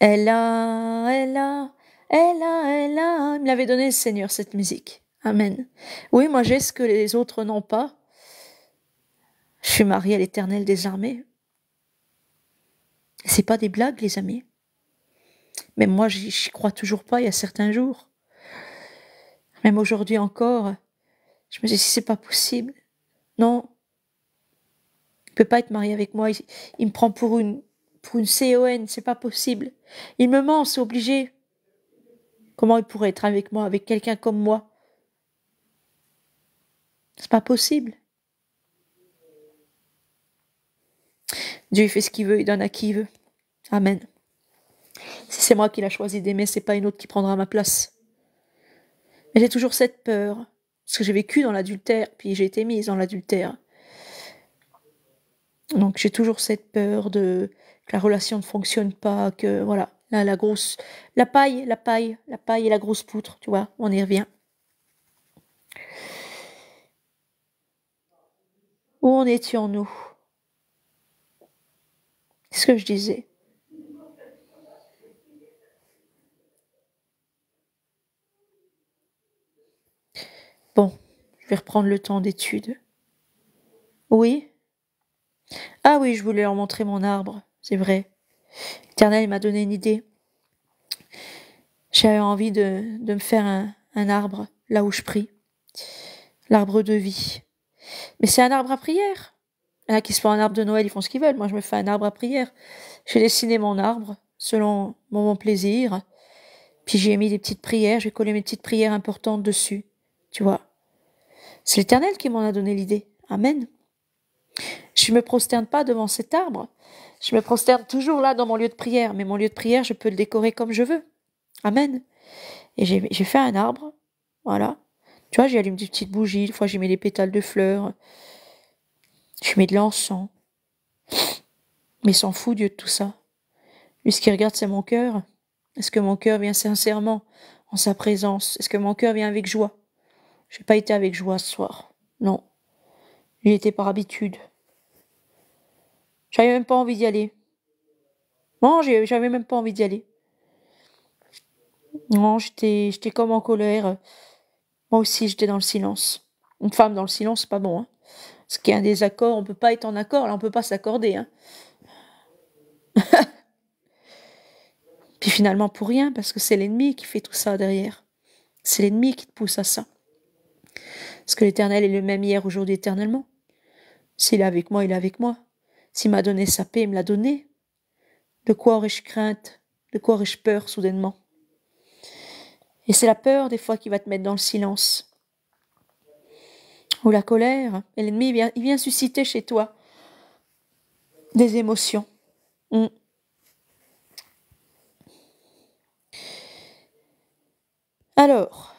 Elle a, elle a, elle a, elle a. Il me l'avait donné le Seigneur, cette musique. Amen. Oui, moi j'ai ce que les autres n'ont pas. Je suis mariée à l'éternel des armées. C'est pas des blagues, les amis. Mais moi, j'y crois toujours pas, il y a certains jours. Même aujourd'hui encore, je me dis, si c'est pas possible. Non, peut pas être marié avec moi. Il, me prend pour une, pour une CON. C'est pas possible. Il me ment, c'est obligé. Comment il pourrait être avec moi, avec quelqu'un comme moi C'est pas possible. Dieu fait ce qu'il veut, il donne à qui il veut. Amen. Si c'est moi qui l'a choisi d'aimer, c'est pas une autre qui prendra ma place. Mais j'ai toujours cette peur, parce que j'ai vécu dans l'adultère, puis j'ai été mise dans l'adultère. Donc j'ai toujours cette peur de que la relation ne fonctionne pas, que voilà, là la grosse, la paille, la paille, la paille et la grosse poutre, tu vois, on y revient. Où en étions-nous Qu'est-ce que je disais Bon, je vais reprendre le temps d'étude. Oui ah oui, je voulais leur montrer mon arbre, c'est vrai. L'Éternel m'a donné une idée. J'avais envie de, me faire un, un arbre là où je prie. L'arbre de vie. Mais c'est un arbre à prière. Il qui se font un arbre de Noël, ils font ce qu'ils veulent. Moi, je me fais un arbre à prière. J'ai dessiné mon arbre selon mon plaisir. Puis j'ai mis des petites prières, j'ai collé mes petites prières importantes dessus. Tu vois. C'est l'Éternel qui m'en a donné l'idée. Amen. Je ne me prosterne pas devant cet arbre. Je me prosterne toujours là dans mon lieu de prière, mais mon lieu de prière, je peux le décorer comme je veux. Amen. Et j'ai fait un arbre, voilà. Tu vois, j'ai allumé des petites bougies, Une fois j'ai mets des pétales de fleurs, je mets de l'encens. Mais s'en fout Dieu de tout ça. Lui, ce qu'il regarde, c'est mon cœur. Est-ce que mon cœur vient sincèrement en sa présence Est-ce que mon cœur vient avec joie Je n'ai pas été avec joie ce soir. Non. Il était par habitude. J'avais même pas envie d'y aller. Non, j'avais même pas envie d'y aller. Non, j'étais, comme en colère. Moi aussi, j'étais dans le silence. Une femme dans le silence, c'est pas bon. Hein. Ce qui est un désaccord, on ne peut pas être en accord, là, on ne peut pas s'accorder. Hein. Puis finalement, pour rien, parce que c'est l'ennemi qui fait tout ça derrière. C'est l'ennemi qui te pousse à ça. Parce que l'éternel est le même hier, aujourd'hui, éternellement. S'il est avec moi, il est avec moi. S'il m'a donné sa paix, il me l'a donné. De quoi aurais-je crainte De quoi aurais-je peur soudainement Et c'est la peur des fois qui va te mettre dans le silence. Ou la colère. Et l'ennemi, vient, susciter chez toi des émotions. Hmm. Alors,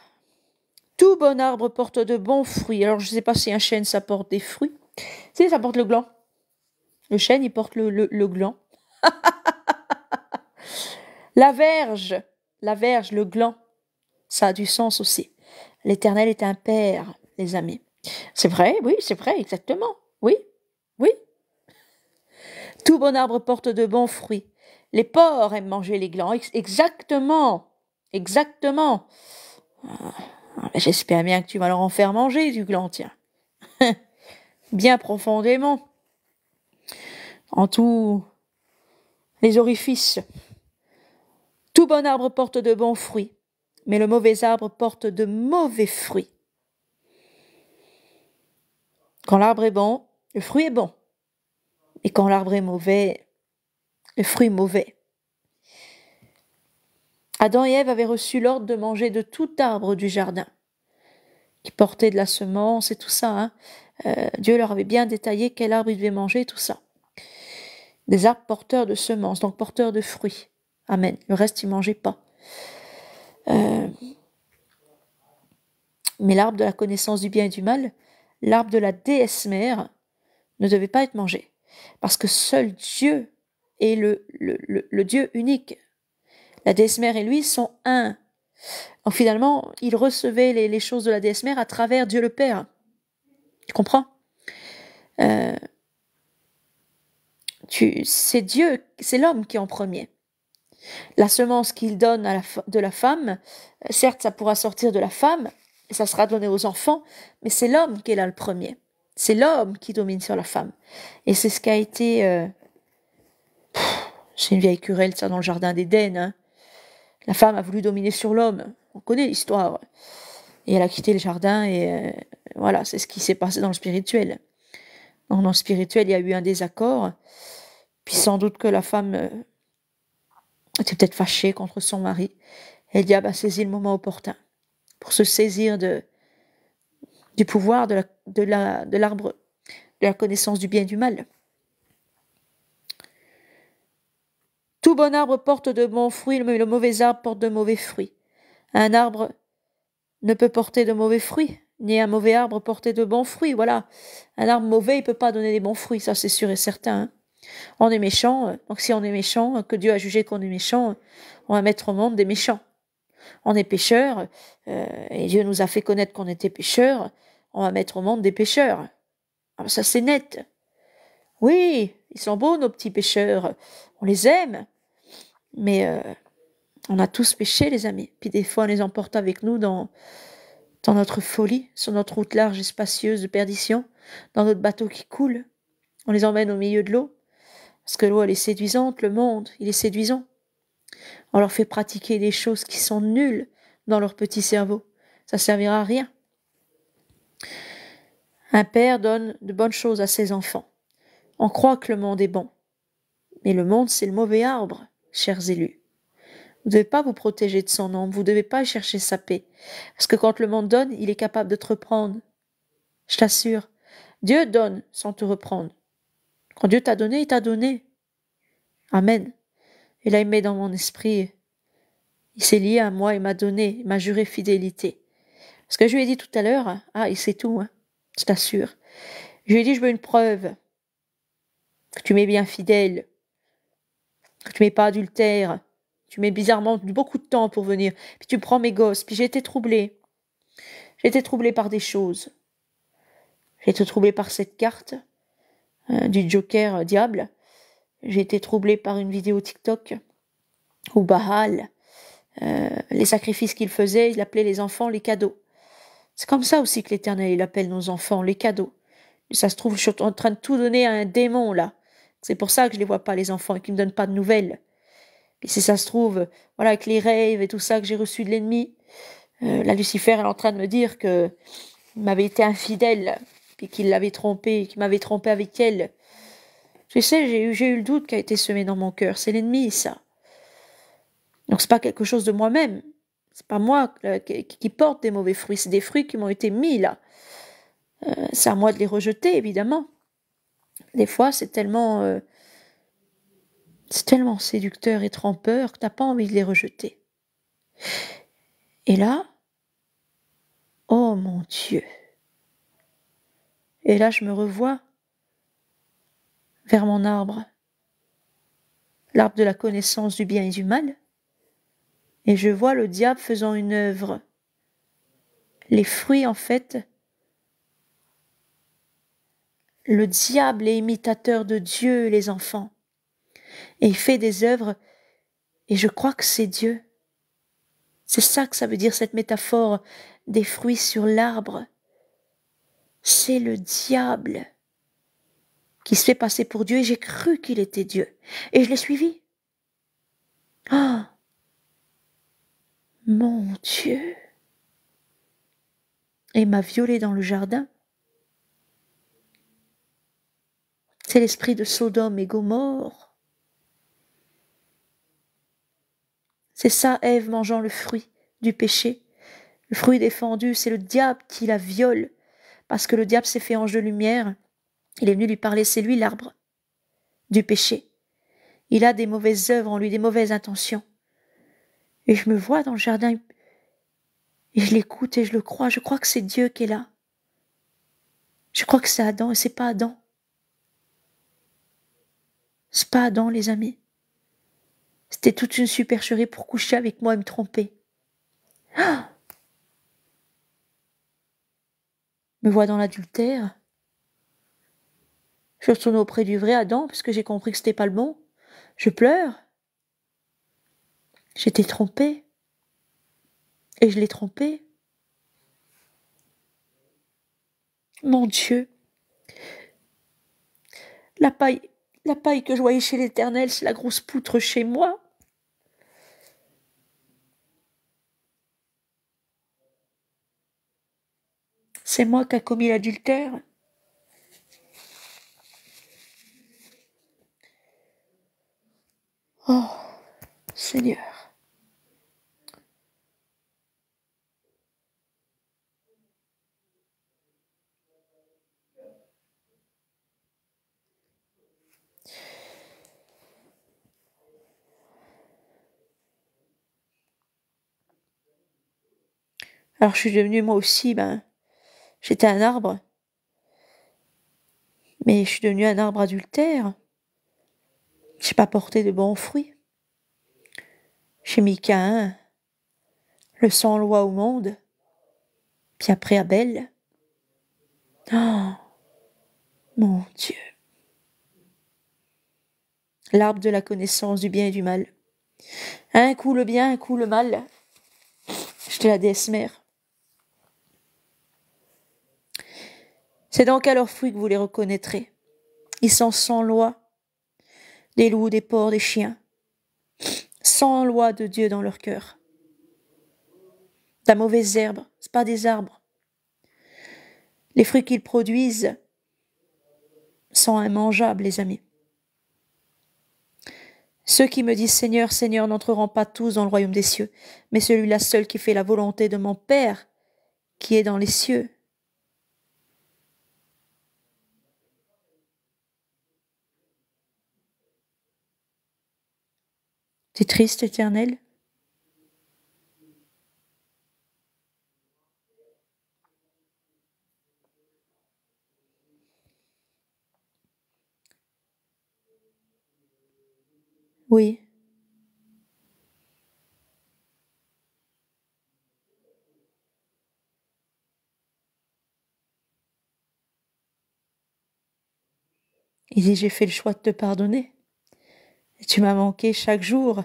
tout bon arbre porte de bons fruits. Alors, je ne sais pas si un chêne, ça porte des fruits. Si, ça porte le gland. Le chêne, il porte le, gland. la verge, la verge, le gland, ça a du sens aussi. L'Éternel est un père, les amis. C'est vrai, oui, c'est vrai, exactement. Oui, oui. Tout bon arbre porte de bons fruits. Les porcs aiment manger les glands. Exactement, exactement. Ah, j'espère bien que tu vas leur en faire manger du gland, tiens. bien profondément en tout les orifices. Tout bon arbre porte de bons fruits, mais le mauvais arbre porte de mauvais fruits. Quand l'arbre est bon, le fruit est bon. Et quand l'arbre est mauvais, le fruit est mauvais. Adam et Ève avaient reçu l'ordre de manger de tout arbre du jardin, qui portait de la semence et tout ça. Hein. Euh, Dieu leur avait bien détaillé quel arbre ils devaient manger et tout ça des arbres porteurs de semences, donc porteurs de fruits. Amen. Le reste, ils ne mangeaient pas. Euh, mais l'arbre de la connaissance du bien et du mal, l'arbre de la déesse mère, ne devait pas être mangé. Parce que seul Dieu est le, le, Dieu unique. La déesse mère et lui sont un. Donc finalement, il recevait les, choses de la déesse mère à travers Dieu le Père. Tu comprends euh, c'est Dieu, c'est l'homme qui en premier. La semence qu'il donne à la, de la femme, certes, ça pourra sortir de la femme, ça sera donné aux enfants, mais c'est l'homme qui est là le premier. C'est l'homme qui domine sur la femme. Et c'est ce qui a été... C'est euh, une vieille querelle, ça, dans le jardin d'Éden. Hein. La femme a voulu dominer sur l'homme. On connaît l'histoire. Et elle a quitté le jardin, et euh, voilà, c'est ce qui s'est passé dans le spirituel. Dans le spirituel, il y a eu un désaccord. Puis sans doute que la femme euh, était peut-être fâchée contre son mari. Et diable a ah ben, saisi le moment opportun pour se saisir de, du pouvoir de l'arbre, la, de, la, de, de la connaissance du bien et du mal. Tout bon arbre porte de bons fruits, mais le mauvais arbre porte de mauvais fruits. Un arbre ne peut porter de mauvais fruits, ni un mauvais arbre porter de bons fruits. Voilà, un arbre mauvais, il ne peut pas donner des bons fruits, ça c'est sûr et certain. Hein. On est méchant, euh. donc si on est méchant, euh, que Dieu a jugé qu'on est méchant, euh, on va mettre au monde des méchants. On est pêcheur et Dieu nous a fait connaître qu'on était pêcheur on va mettre au monde des pêcheurs. Ah, bah, ça c'est net. Oui, ils sont beaux nos petits pêcheurs, on les aime, mais on a tous péché les amis. Puis des fois on les emporte avec nous dans, dans notre folie, sur notre route large et spacieuse de perdition, dans notre bateau qui coule. On les emmène au milieu de l'eau. Parce que l'eau, elle est séduisante, le monde, il est séduisant. On leur fait pratiquer des choses qui sont nulles dans leur petit cerveau. Ça servira à rien. Un père donne de bonnes choses à ses enfants. On croit que le monde est bon. Mais le monde, c'est le mauvais arbre, chers élus. Vous ne devez pas vous protéger de son nom. vous ne devez pas chercher sa paix. Parce que quand le monde donne, il est capable de te reprendre. Je t'assure, Dieu donne sans te reprendre. Quand Dieu t'a donné, il t'a donné. Amen. Et là, il dans mon esprit, il s'est lié à moi, il m'a donné, il m'a juré fidélité. Ce que je lui ai dit tout à l'heure, ah, il sait tout, hein, je t'assure. Je lui ai dit, je veux une preuve que tu m'es bien fidèle, que tu m'es pas adultère, tu m'es bizarrement beaucoup de temps pour venir, puis tu prends mes gosses, puis j'ai été troublée. J'ai été troublée par des choses. J'ai été troublée par cette carte, euh, du Joker euh, Diable. J'ai été troublé par une vidéo TikTok où Bahal, euh, les sacrifices qu'il faisait, il appelait les enfants les cadeaux. C'est comme ça aussi que l'Éternel, il appelle nos enfants les cadeaux. ça se trouve, je suis en train de tout donner à un démon, là. C'est pour ça que je les vois pas, les enfants, et qu'ils me donnent pas de nouvelles. Et si ça se trouve, voilà, avec les rêves et tout ça que j'ai reçu de l'ennemi, la Lucifer, est en train de me dire que m'avait été infidèle puis qu'il l'avait trompée, qui m'avait trompé avec elle. Je sais, j'ai eu, j'ai eu le doute qui a été semé dans mon cœur. C'est l'ennemi, ça. Donc c'est pas quelque chose de moi-même. C'est pas moi euh, qui, porte des mauvais fruits. C'est des fruits qui m'ont été mis là. Euh, c'est à moi de les rejeter, évidemment. Des fois, c'est tellement, euh, c'est tellement séducteur et trompeur que t'as pas envie de les rejeter. Et là, oh mon Dieu. Et là, je me revois vers mon arbre, l'arbre de la connaissance du bien et du mal, et je vois le diable faisant une œuvre. Les fruits, en fait, le diable est imitateur de Dieu, les enfants, et il fait des œuvres, et je crois que c'est Dieu. C'est ça que ça veut dire cette métaphore des fruits sur l'arbre c'est le diable qui se fait passer pour Dieu et j'ai cru qu'il était Dieu. Et je l'ai suivi. Ah Mon Dieu Et m'a violée dans le jardin. C'est l'esprit de Sodome et Gomorre. C'est ça, Ève mangeant le fruit du péché. Le fruit défendu, c'est le diable qui la viole parce que le diable s'est fait ange de lumière, il est venu lui parler, c'est lui l'arbre du péché. Il a des mauvaises œuvres en lui, des mauvaises intentions. Et je me vois dans le jardin, et je l'écoute et je le crois, je crois que c'est Dieu qui est là. Je crois que c'est Adam et c'est pas Adam. C'est pas Adam, les amis. C'était toute une supercherie pour coucher avec moi et me tromper. Ah me vois dans l'adultère. Je retourne auprès du vrai Adam parce que j'ai compris que c'était pas le bon. Je pleure. J'étais trompée. Et je l'ai trompée. Mon Dieu. La paille, la paille que je voyais chez l'Éternel, c'est la grosse poutre chez moi. C'est moi qui a commis l'adultère Oh, Seigneur. Alors je suis devenue moi aussi ben, J'étais un arbre. Mais je suis devenue un arbre adultère. J'ai pas porté de bons fruits. J'ai mis Cain, le sans loi au monde, puis après Abel. Oh, mon Dieu. L'arbre de la connaissance du bien et du mal. Un coup le bien, un coup le mal. J'étais la déesse mère. C'est donc à leurs fruits que vous les reconnaîtrez. Ils sont sans loi, des loups, des porcs, des chiens, sans loi de Dieu dans leur cœur. De la mauvaise herbe, c'est pas des arbres. Les fruits qu'ils produisent sont immangeables, les amis. Ceux qui me disent Seigneur, Seigneur n'entreront pas tous dans le royaume des cieux, mais celui-là seul qui fait la volonté de mon Père qui est dans les cieux. T'es triste, éternel Oui. Et j'ai fait le choix de te pardonner tu m'as manqué chaque jour,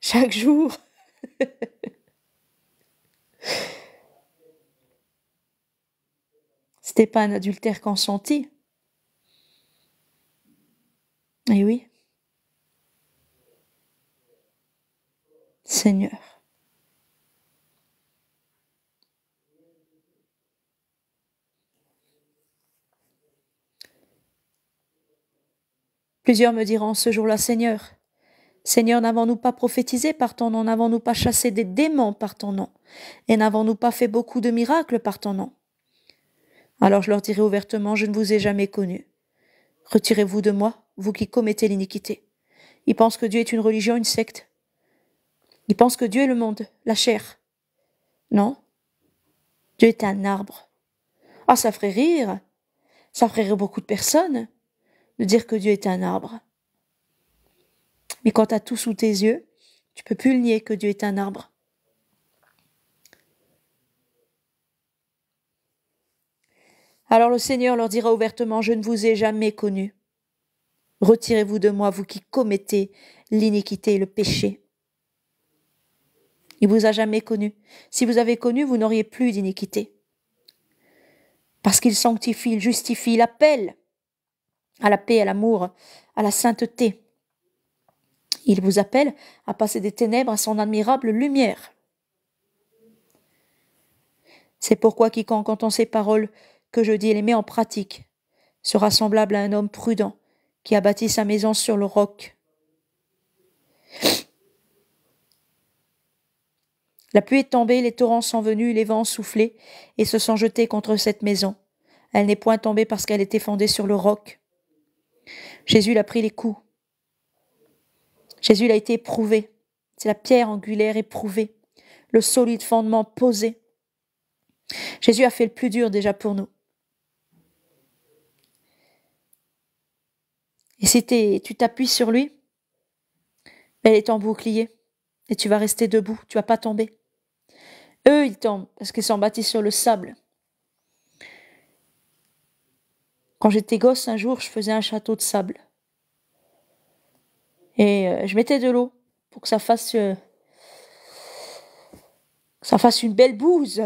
chaque jour. C'était pas un adultère consenti. Eh oui. Seigneur. Plusieurs me diront ce jour-là, Seigneur, Seigneur, n'avons-nous pas prophétisé par ton nom, n'avons-nous pas chassé des démons par ton nom, et n'avons-nous pas fait beaucoup de miracles par ton nom Alors je leur dirai ouvertement, je ne vous ai jamais connu. Retirez-vous de moi, vous qui commettez l'iniquité. Ils pensent que Dieu est une religion, une secte. Ils pensent que Dieu est le monde, la chair. Non, Dieu est un arbre. Ah, ça ferait rire. Ça ferait rire beaucoup de personnes de dire que Dieu est un arbre. Mais quand tu as tout sous tes yeux, tu peux plus le nier que Dieu est un arbre. Alors le Seigneur leur dira ouvertement, je ne vous ai jamais connu. Retirez-vous de moi, vous qui commettez l'iniquité et le péché. Il vous a jamais connu. Si vous avez connu, vous n'auriez plus d'iniquité. Parce qu'il sanctifie, il justifie, il appelle à la paix, à l'amour, à la sainteté. Il vous appelle à passer des ténèbres à son admirable lumière. C'est pourquoi quiconque entend ces paroles que je dis et les met en pratique sera semblable à un homme prudent qui a bâti sa maison sur le roc. La pluie est tombée, les torrents sont venus, les vents ont et se sont jetés contre cette maison. Elle n'est point tombée parce qu'elle était fondée sur le roc. Jésus l'a pris les coups. Jésus a été éprouvé. C'est la pierre angulaire éprouvée, le solide fondement posé. Jésus a fait le plus dur déjà pour nous. Et si tu t'appuies sur lui, elle ben, est en bouclier et tu vas rester debout, tu vas pas tomber. Eux, ils tombent parce qu'ils sont bâtis sur le sable. Quand j'étais gosse, un jour, je faisais un château de sable. Et euh, je mettais de l'eau pour que ça fasse, euh, ça fasse une belle bouse.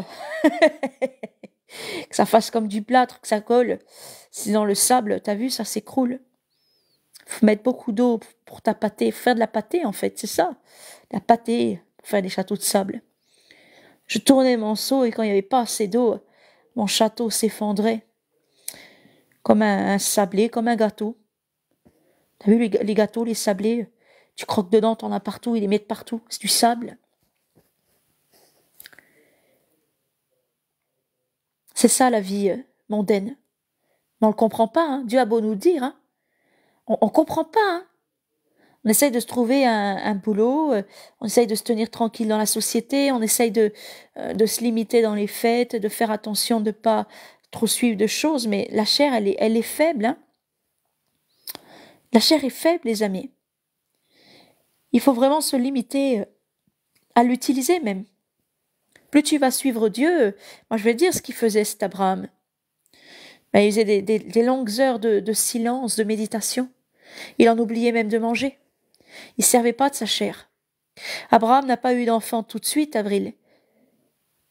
que ça fasse comme du plâtre, que ça colle. dans le sable, t'as vu, ça s'écroule. Faut mettre beaucoup d'eau pour ta pâté, faire de la pâté en fait, c'est ça. La pâté, pour faire des châteaux de sable. Je tournais mon seau et quand il n'y avait pas assez d'eau, mon château s'effondrait comme un, sablé, comme un gâteau. T'as vu les, gâteaux, les sablés Tu croques dedans, t'en as partout, ils les mettent partout. C'est du sable. C'est ça la vie euh, mondaine. on ne le comprend pas. Hein. Dieu a beau nous dire. Hein. On ne comprend pas. Hein. On essaye de se trouver un, boulot, euh, on essaye de se tenir tranquille dans la société, on essaye de, euh, de se limiter dans les fêtes, de faire attention de ne pas suivre de choses, mais la chair, elle est, elle est faible. Hein. la chair est faible, les amis. Il faut vraiment se limiter euh, à l'utiliser même. Plus tu vas suivre Dieu, moi je vais dire ce qu'il faisait cet Abraham. Ben, il faisait des, des, longues heures de, de, silence, de méditation. Il en oubliait même de manger. Il ne servait pas de sa chair. Abraham n'a pas eu d'enfant tout de suite, Avril,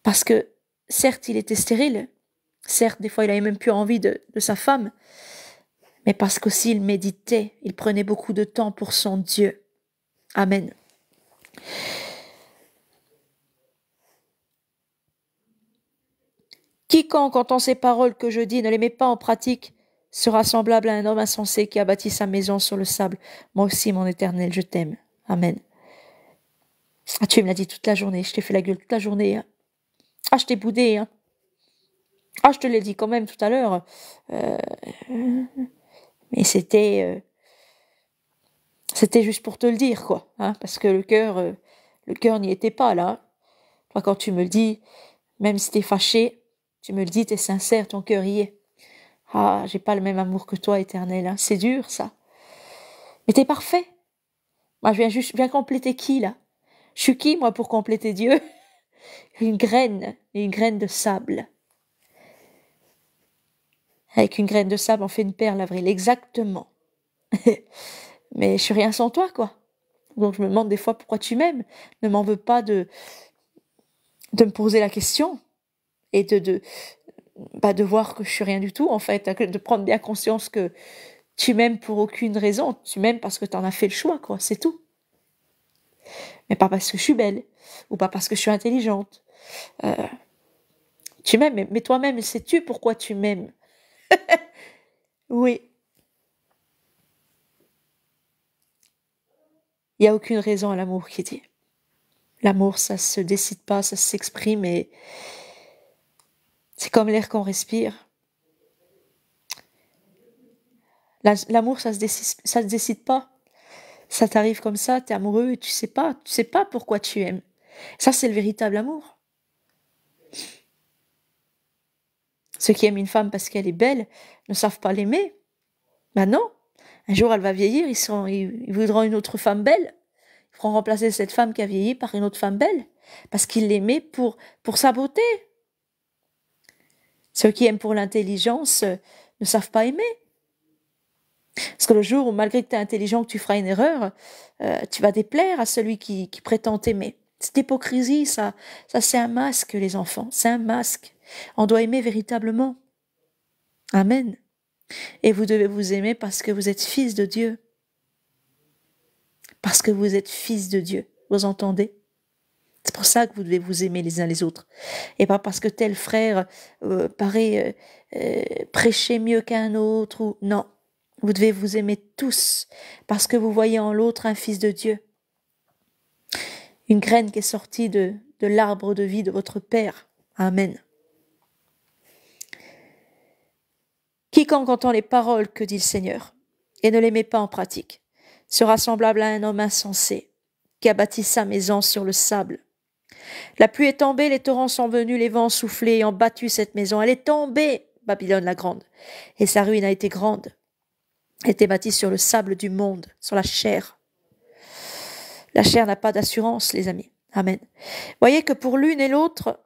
parce que certes il était stérile, Certes, des fois, il avait même plus envie de, sa femme, mais parce qu'aussi il méditait, il prenait beaucoup de temps pour son Dieu. Amen. Quiconque entend ces paroles que je dis ne les met pas en pratique sera semblable à un homme insensé qui a bâti sa maison sur le sable. Moi aussi, mon éternel, je t'aime. Amen. Ah, tu me l'as dit toute la journée, je t'ai fait la gueule toute la journée. Hein. Ah, je t'ai boudé. Hein. Ah, je te l'ai dit quand même tout à l'heure. Euh, mais c'était. Euh, c'était juste pour te le dire, quoi. Hein, parce que le cœur, euh, le cœur n'y était pas là. Toi, quand tu me le dis, même si t'es fâché, tu me le dis, t'es sincère, ton cœur y est. Ah, j'ai pas le même amour que toi, éternel. Hein. C'est dur, ça. Mais t'es parfait. Moi, je viens juste, je viens compléter qui, là Je suis qui, moi, pour compléter Dieu Une graine, une graine de sable. Avec une graine de sable, on fait une perle, Avril, exactement. Mais je suis rien sans toi, quoi. Donc je me demande des fois pourquoi tu m'aimes. Ne m'en veux pas de, de me poser la question et de, de, de voir que je suis rien du tout, en fait. De prendre bien conscience que tu m'aimes pour aucune raison. Tu m'aimes parce que tu en as fait le choix, quoi. C'est tout. Mais pas parce que je suis belle ou pas parce que je suis intelligente. Euh, tu m'aimes, mais toi-même, sais-tu pourquoi tu m'aimes oui. Il n'y a aucune raison à l'amour qui dit. L'amour, ça se décide pas, ça s'exprime et c'est comme l'air qu'on respire. L'amour, ça se ça se décide pas. Ça t'arrive comme ça, t'es amoureux et tu sais pas, tu sais pas pourquoi tu aimes. Ça, c'est le véritable amour. Ceux qui aiment une femme parce qu'elle est belle ne savent pas l'aimer. Ben non. Un jour, elle va vieillir, ils, seront, ils voudront une autre femme belle. Ils feront remplacer cette femme qui a vieilli par une autre femme belle. Parce qu'ils l'aimaient pour, pour sa beauté. Ceux qui aiment pour l'intelligence euh, ne savent pas aimer. Parce que le jour où, malgré que tu es intelligent, que tu feras une erreur, euh, tu vas déplaire à celui qui, prétend t'aimer. Cette hypocrisie, ça. Ça, c'est un masque, les enfants. C'est un masque. On doit aimer véritablement. Amen. Et vous devez vous aimer parce que vous êtes fils de Dieu. Parce que vous êtes fils de Dieu. Vous entendez C'est pour ça que vous devez vous aimer les uns les autres. Et pas parce que tel frère euh, paraît euh, euh, prêcher mieux qu'un autre ou non. Vous devez vous aimer tous parce que vous voyez en l'autre un fils de Dieu. Une graine qui est sortie de, de l'arbre de vie de votre Père. Amen. Quiconque entend les paroles que dit le Seigneur et ne les met pas en pratique sera semblable à un homme insensé qui a bâti sa maison sur le sable. La pluie est tombée, les torrents sont venus, les vents soufflés et ont battu cette maison. Elle est tombée, Babylone la grande, et sa ruine a été grande. Elle était bâtie sur le sable du monde, sur la chair. La chair n'a pas d'assurance, les amis. Amen. Voyez que pour l'une et l'autre,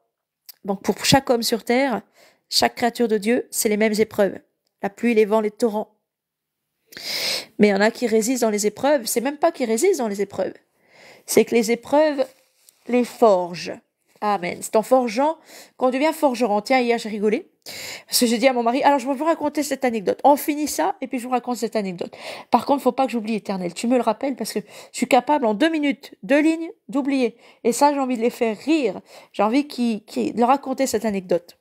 donc pour chaque homme sur terre, chaque créature de Dieu, c'est les mêmes épreuves la pluie, les vents, les torrents. Mais il y en a qui résistent dans les épreuves. C'est même pas qu'ils résistent dans les épreuves. C'est que les épreuves les forgent. Amen. C'est en forgeant qu'on devient forgeron. Tiens, hier, j'ai rigolé. Parce que j'ai dit à mon mari, alors je vais vous raconter cette anecdote. On finit ça et puis je vous raconte cette anecdote. Par contre, faut pas que j'oublie éternel. Tu me le rappelles parce que je suis capable en deux minutes, deux lignes, d'oublier. Et ça, j'ai envie de les faire rire. J'ai envie qui, de leur raconter cette anecdote.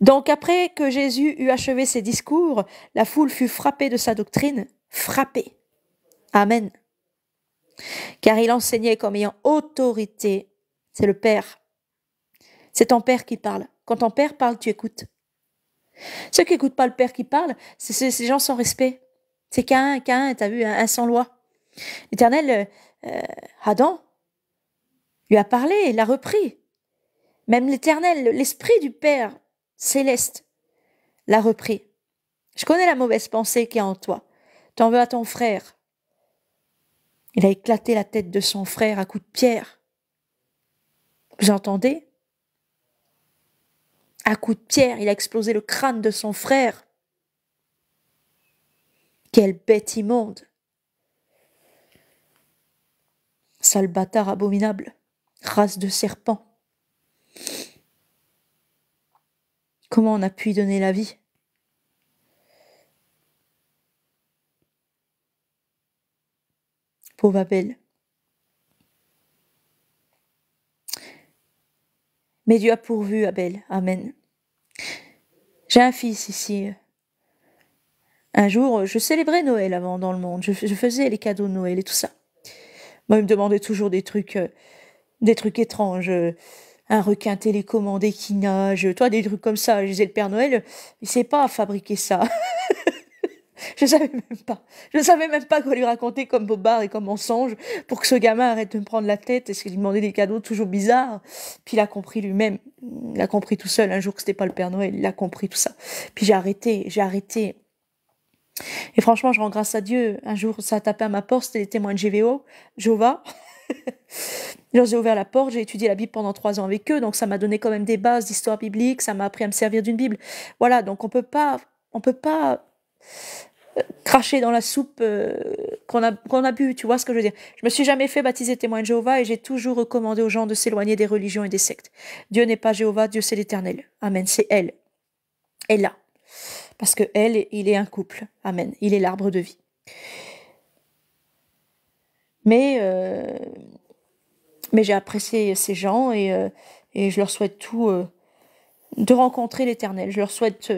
Donc après que Jésus eut achevé ses discours, la foule fut frappée de sa doctrine, frappée. Amen. Car il enseignait comme ayant autorité, c'est le Père. C'est ton Père qui parle. Quand ton Père parle, tu écoutes. Ceux qui n'écoutent pas le Père qui parle, c'est ces gens sans respect. C'est qu'un, Cain, t'as vu, un, sans loi. L'Éternel, euh, Adam, lui a parlé, il l'a repris. Même l'Éternel, l'Esprit du Père céleste, l'a repris. Je connais la mauvaise pensée qui est en toi. T'en veux à ton frère. Il a éclaté la tête de son frère à coups de pierre. Vous entendez À coups de pierre, il a explosé le crâne de son frère. Quelle bête immonde Sale bâtard abominable, race de serpent. Comment on a pu donner la vie Pauvre Abel. Mais Dieu a pourvu Abel. Amen. J'ai un fils ici. Un jour, je célébrais Noël avant dans le monde. Je, faisais les cadeaux de Noël et tout ça. Moi, il me demandait toujours des trucs, euh, des trucs étranges. Euh, un requin télécommandé qui nage, toi, des trucs comme ça. Je disais, le Père Noël, il sait pas fabriquer ça. je savais même pas. Je savais même pas quoi lui raconter comme bobard et comme mensonge pour que ce gamin arrête de me prendre la tête et qu'il lui demandait des cadeaux toujours bizarres. Puis il a compris lui-même. Il a compris tout seul un jour que c'était pas le Père Noël. Il a compris tout ça. Puis j'ai arrêté, j'ai arrêté. Et franchement, je rends grâce à Dieu. Un jour, ça a tapé à ma porte, c'était les témoins de GVO, Jova. j'ai ouvert la porte, j'ai étudié la Bible pendant trois ans avec eux, donc ça m'a donné quand même des bases d'histoire biblique, ça m'a appris à me servir d'une Bible. Voilà, donc on peut pas, on peut pas euh, cracher dans la soupe euh, qu'on a, qu'on a bu, tu vois ce que je veux dire. Je me suis jamais fait baptiser témoin de Jéhovah et j'ai toujours recommandé aux gens de s'éloigner des religions et des sectes. Dieu n'est pas Jéhovah, Dieu c'est l'éternel. Amen, c'est elle. elle là. Parce que elle, il est un couple. Amen. Il est l'arbre de vie. Mais, euh, mais j'ai apprécié ces gens et, euh, je leur souhaite tout euh, de rencontrer l'éternel. Je leur souhaite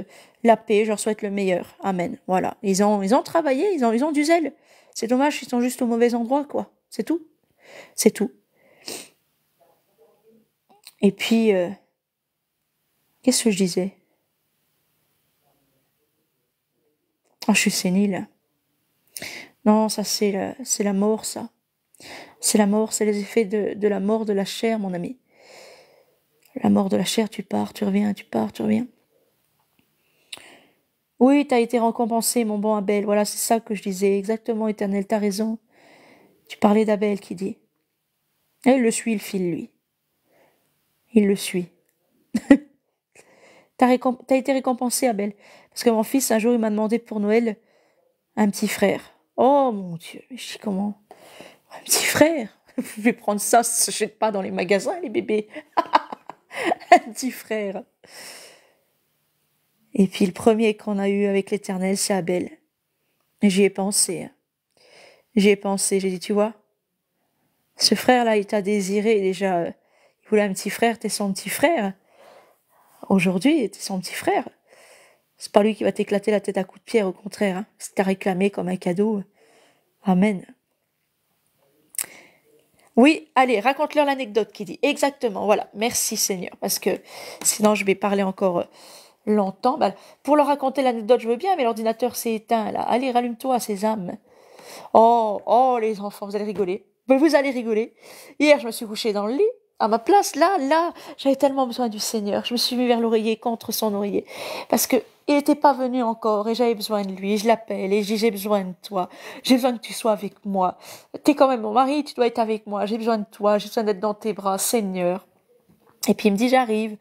la paix, je leur souhaite le meilleur. Amen. Voilà. Ils ont, ils ont travaillé, ils ont, ils du zèle. C'est dommage, ils sont juste au mauvais endroit, quoi. C'est tout. C'est tout. Et puis, qu'est-ce que je disais Oh, je suis sénile. Non, ça c'est c'est la mort, ça. C'est la mort, c'est les effets de, la mort de la chair, mon ami. La mort de la chair, tu pars, tu reviens, tu pars, tu reviens. Oui, tu as été récompensé, mon bon Abel. Voilà, c'est ça que je disais. Exactement, éternel, t'as raison. Tu parlais d'Abel qui dit. Et il le suit, il file, lui. Il le suit. t'as, as été récompensé, Abel. Parce que mon fils, un jour, il m'a demandé pour Noël un petit frère. Oh mon Dieu, je dis comment un petit frère Je vais prendre ça, ça se jette pas dans les magasins, les bébés. un petit frère. Et puis le premier qu'on a eu avec l'Éternel, c'est Abel. J'y ai pensé. J'y ai pensé, j'ai dit, tu vois, ce frère-là, il t'a désiré déjà. Il voulait un petit frère, t'es son petit frère. Aujourd'hui, t'es son petit frère. C'est pas lui qui va t'éclater la tête à coups de pierre, au contraire. Hein. C'est t'a réclamé comme un cadeau. Amen. Oui, allez, raconte-leur l'anecdote qui dit. Exactement, voilà. Merci Seigneur, parce que sinon je vais parler encore euh, longtemps. Bah, pour leur raconter l'anecdote, je veux bien, mais l'ordinateur s'est éteint là. Allez, rallume-toi, ces âmes. Oh, oh les enfants, vous allez rigoler. vous allez rigoler. Hier, je me suis couchée dans le lit à ma place, là, là, j'avais tellement besoin du Seigneur. Je me suis mis vers l'oreiller, contre son oreiller, parce que il n'était pas venu encore et j'avais besoin de lui. Je l'appelle et j'ai besoin de toi. J'ai besoin que tu sois avec moi. Tu es quand même mon mari, tu dois être avec moi. J'ai besoin de toi. J'ai besoin d'être dans tes bras, Seigneur. Et puis il me dit j'arrive.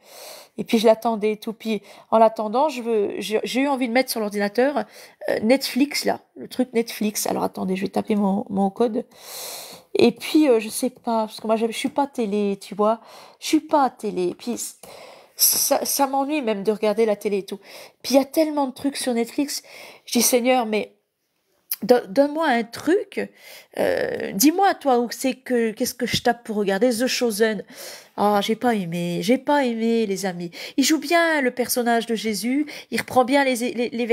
Et puis je l'attendais tout. Puis en l'attendant, je veux, j'ai eu envie de mettre sur l'ordinateur euh, Netflix là, le truc Netflix. Alors attendez, je vais taper mon, mon code. Et puis, euh, je sais pas, parce que moi, je suis pas télé, tu vois. Je suis pas télé. puis, ça, ça m'ennuie même de regarder la télé et tout. Puis, il y a tellement de trucs sur Netflix. Je dis, Seigneur, mais donne-moi un truc euh, dis-moi, toi, où c'est que qu'est-ce que je tape pour regarder The Chosen Ah, j'ai pas aimé, j'ai pas aimé, les amis. Il joue bien le personnage de Jésus, il reprend bien les les,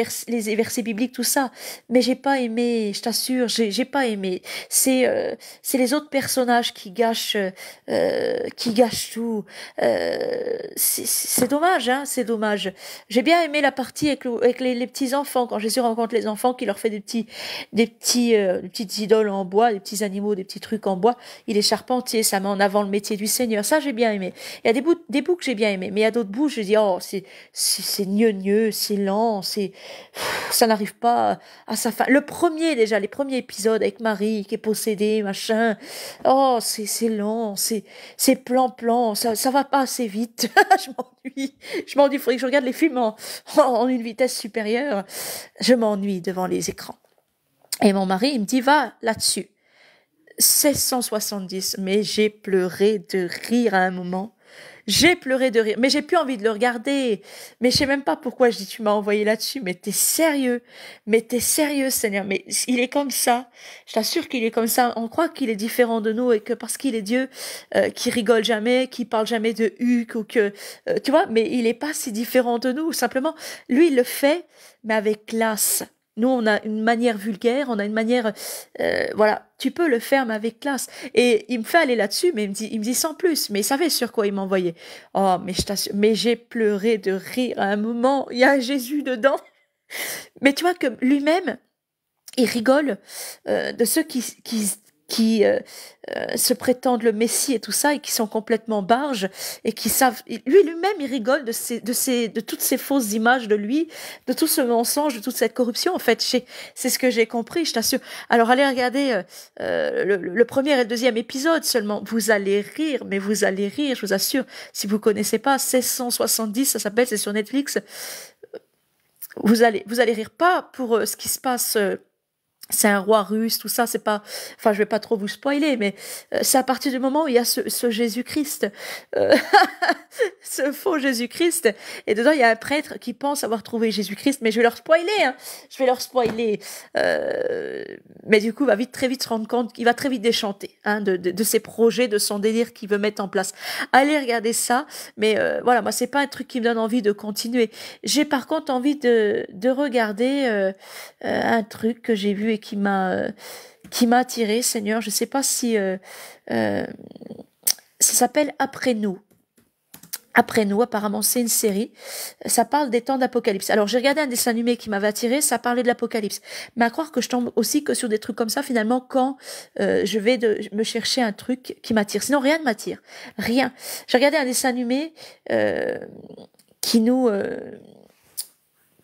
versets bibliques, tout ça, mais j'ai pas aimé, je t'assure, j'ai j'ai pas aimé. C'est euh, c'est les autres personnages qui gâchent euh, qui gâchent tout. Euh, c'est dommage, hein, c'est dommage. J'ai bien aimé la partie avec, les, petits enfants quand Jésus rencontre les enfants, qui leur fait des petits des petits petites idoles en bois, des petits animaux, des petits trucs en bois. Il est charpentier, ça met en avant le métier du Seigneur. Ça, j'ai bien aimé. Il y a des bouts, des bouts que j'ai bien aimé, mais il y a d'autres bouts, je dis, oh, c'est, c'est gneu c'est lent, c'est, ça n'arrive pas à sa fin. Le premier, déjà, les premiers épisodes avec Marie qui est possédée, machin. Oh, c'est, c'est lent, c'est, c'est plan-plan, ça, ça va pas assez vite. je m'ennuie. Je m'ennuie. Faudrait que je regarde les films en une vitesse supérieure. Je m'ennuie devant les écrans. Et mon mari, il me dit, va là-dessus. 1670, mais j'ai pleuré de rire à un moment. J'ai pleuré de rire, mais j'ai plus envie de le regarder. Mais je sais même pas pourquoi je dis tu m'as envoyé là-dessus. Mais t'es sérieux, mais t'es sérieux, Seigneur. Mais il est comme ça. Je t'assure qu'il est comme ça. On croit qu'il est différent de nous et que parce qu'il est Dieu, euh, qui rigole jamais, qui parle jamais de huc ou que euh, tu vois. Mais il est pas si différent de nous. Simplement, lui il le fait, mais avec classe. Nous, on a une manière vulgaire, on a une manière, euh, voilà, tu peux le faire, mais avec classe. Et il me fait aller là-dessus, mais il me dit, sans plus. Mais il savait sur quoi il m'envoyait. Oh, mais je mais j'ai pleuré de rire à un moment. Il y a Jésus dedans. Mais tu vois que lui-même, il rigole euh, de ceux qui, qui, qui euh, euh, se prétendent le Messie et tout ça, et qui sont complètement barges, et qui savent... Lui lui-même, il rigole de, ces de, ces de toutes ces fausses images de lui, de tout ce mensonge, de toute cette corruption, en fait. C'est ce que j'ai compris, je t'assure. Alors allez regarder euh, le, premier et le deuxième épisode seulement. Vous allez rire, mais vous allez rire, je vous assure. Si vous connaissez pas, 1670, ça s'appelle, c'est sur Netflix. Vous allez, vous allez rire pas pour ce qui se passe c'est un roi russe, tout ça, c'est pas, enfin, je vais pas trop vous spoiler, mais euh, c'est à partir du moment où il y a ce, Jésus-Christ, euh, ce faux Jésus-Christ, et dedans il y a un prêtre qui pense avoir trouvé Jésus-Christ, mais je vais leur spoiler, hein. je vais leur spoiler, euh, mais du coup, il va vite, très vite se rendre compte il va très vite déchanter hein, de, de, ses projets, de son délire qu'il veut mettre en place. Allez regarder ça, mais voilà, moi c'est pas un truc qui me donne envie de continuer. J'ai par contre envie de, de regarder un truc que j'ai vu et qui m'a euh, qui m'a attiré, Seigneur. Je ne sais pas si euh, euh, ça s'appelle Après nous. Après nous, apparemment, c'est une série. Ça parle des temps d'apocalypse. Alors, j'ai regardé un dessin animé qui m'avait attiré, ça parlait de l'apocalypse. Mais à croire que je tombe aussi que sur des trucs comme ça, finalement, quand je vais de, me chercher un truc qui m'attire. Sinon, rien ne m'attire. Rien. J'ai regardé un dessin animé qui nous...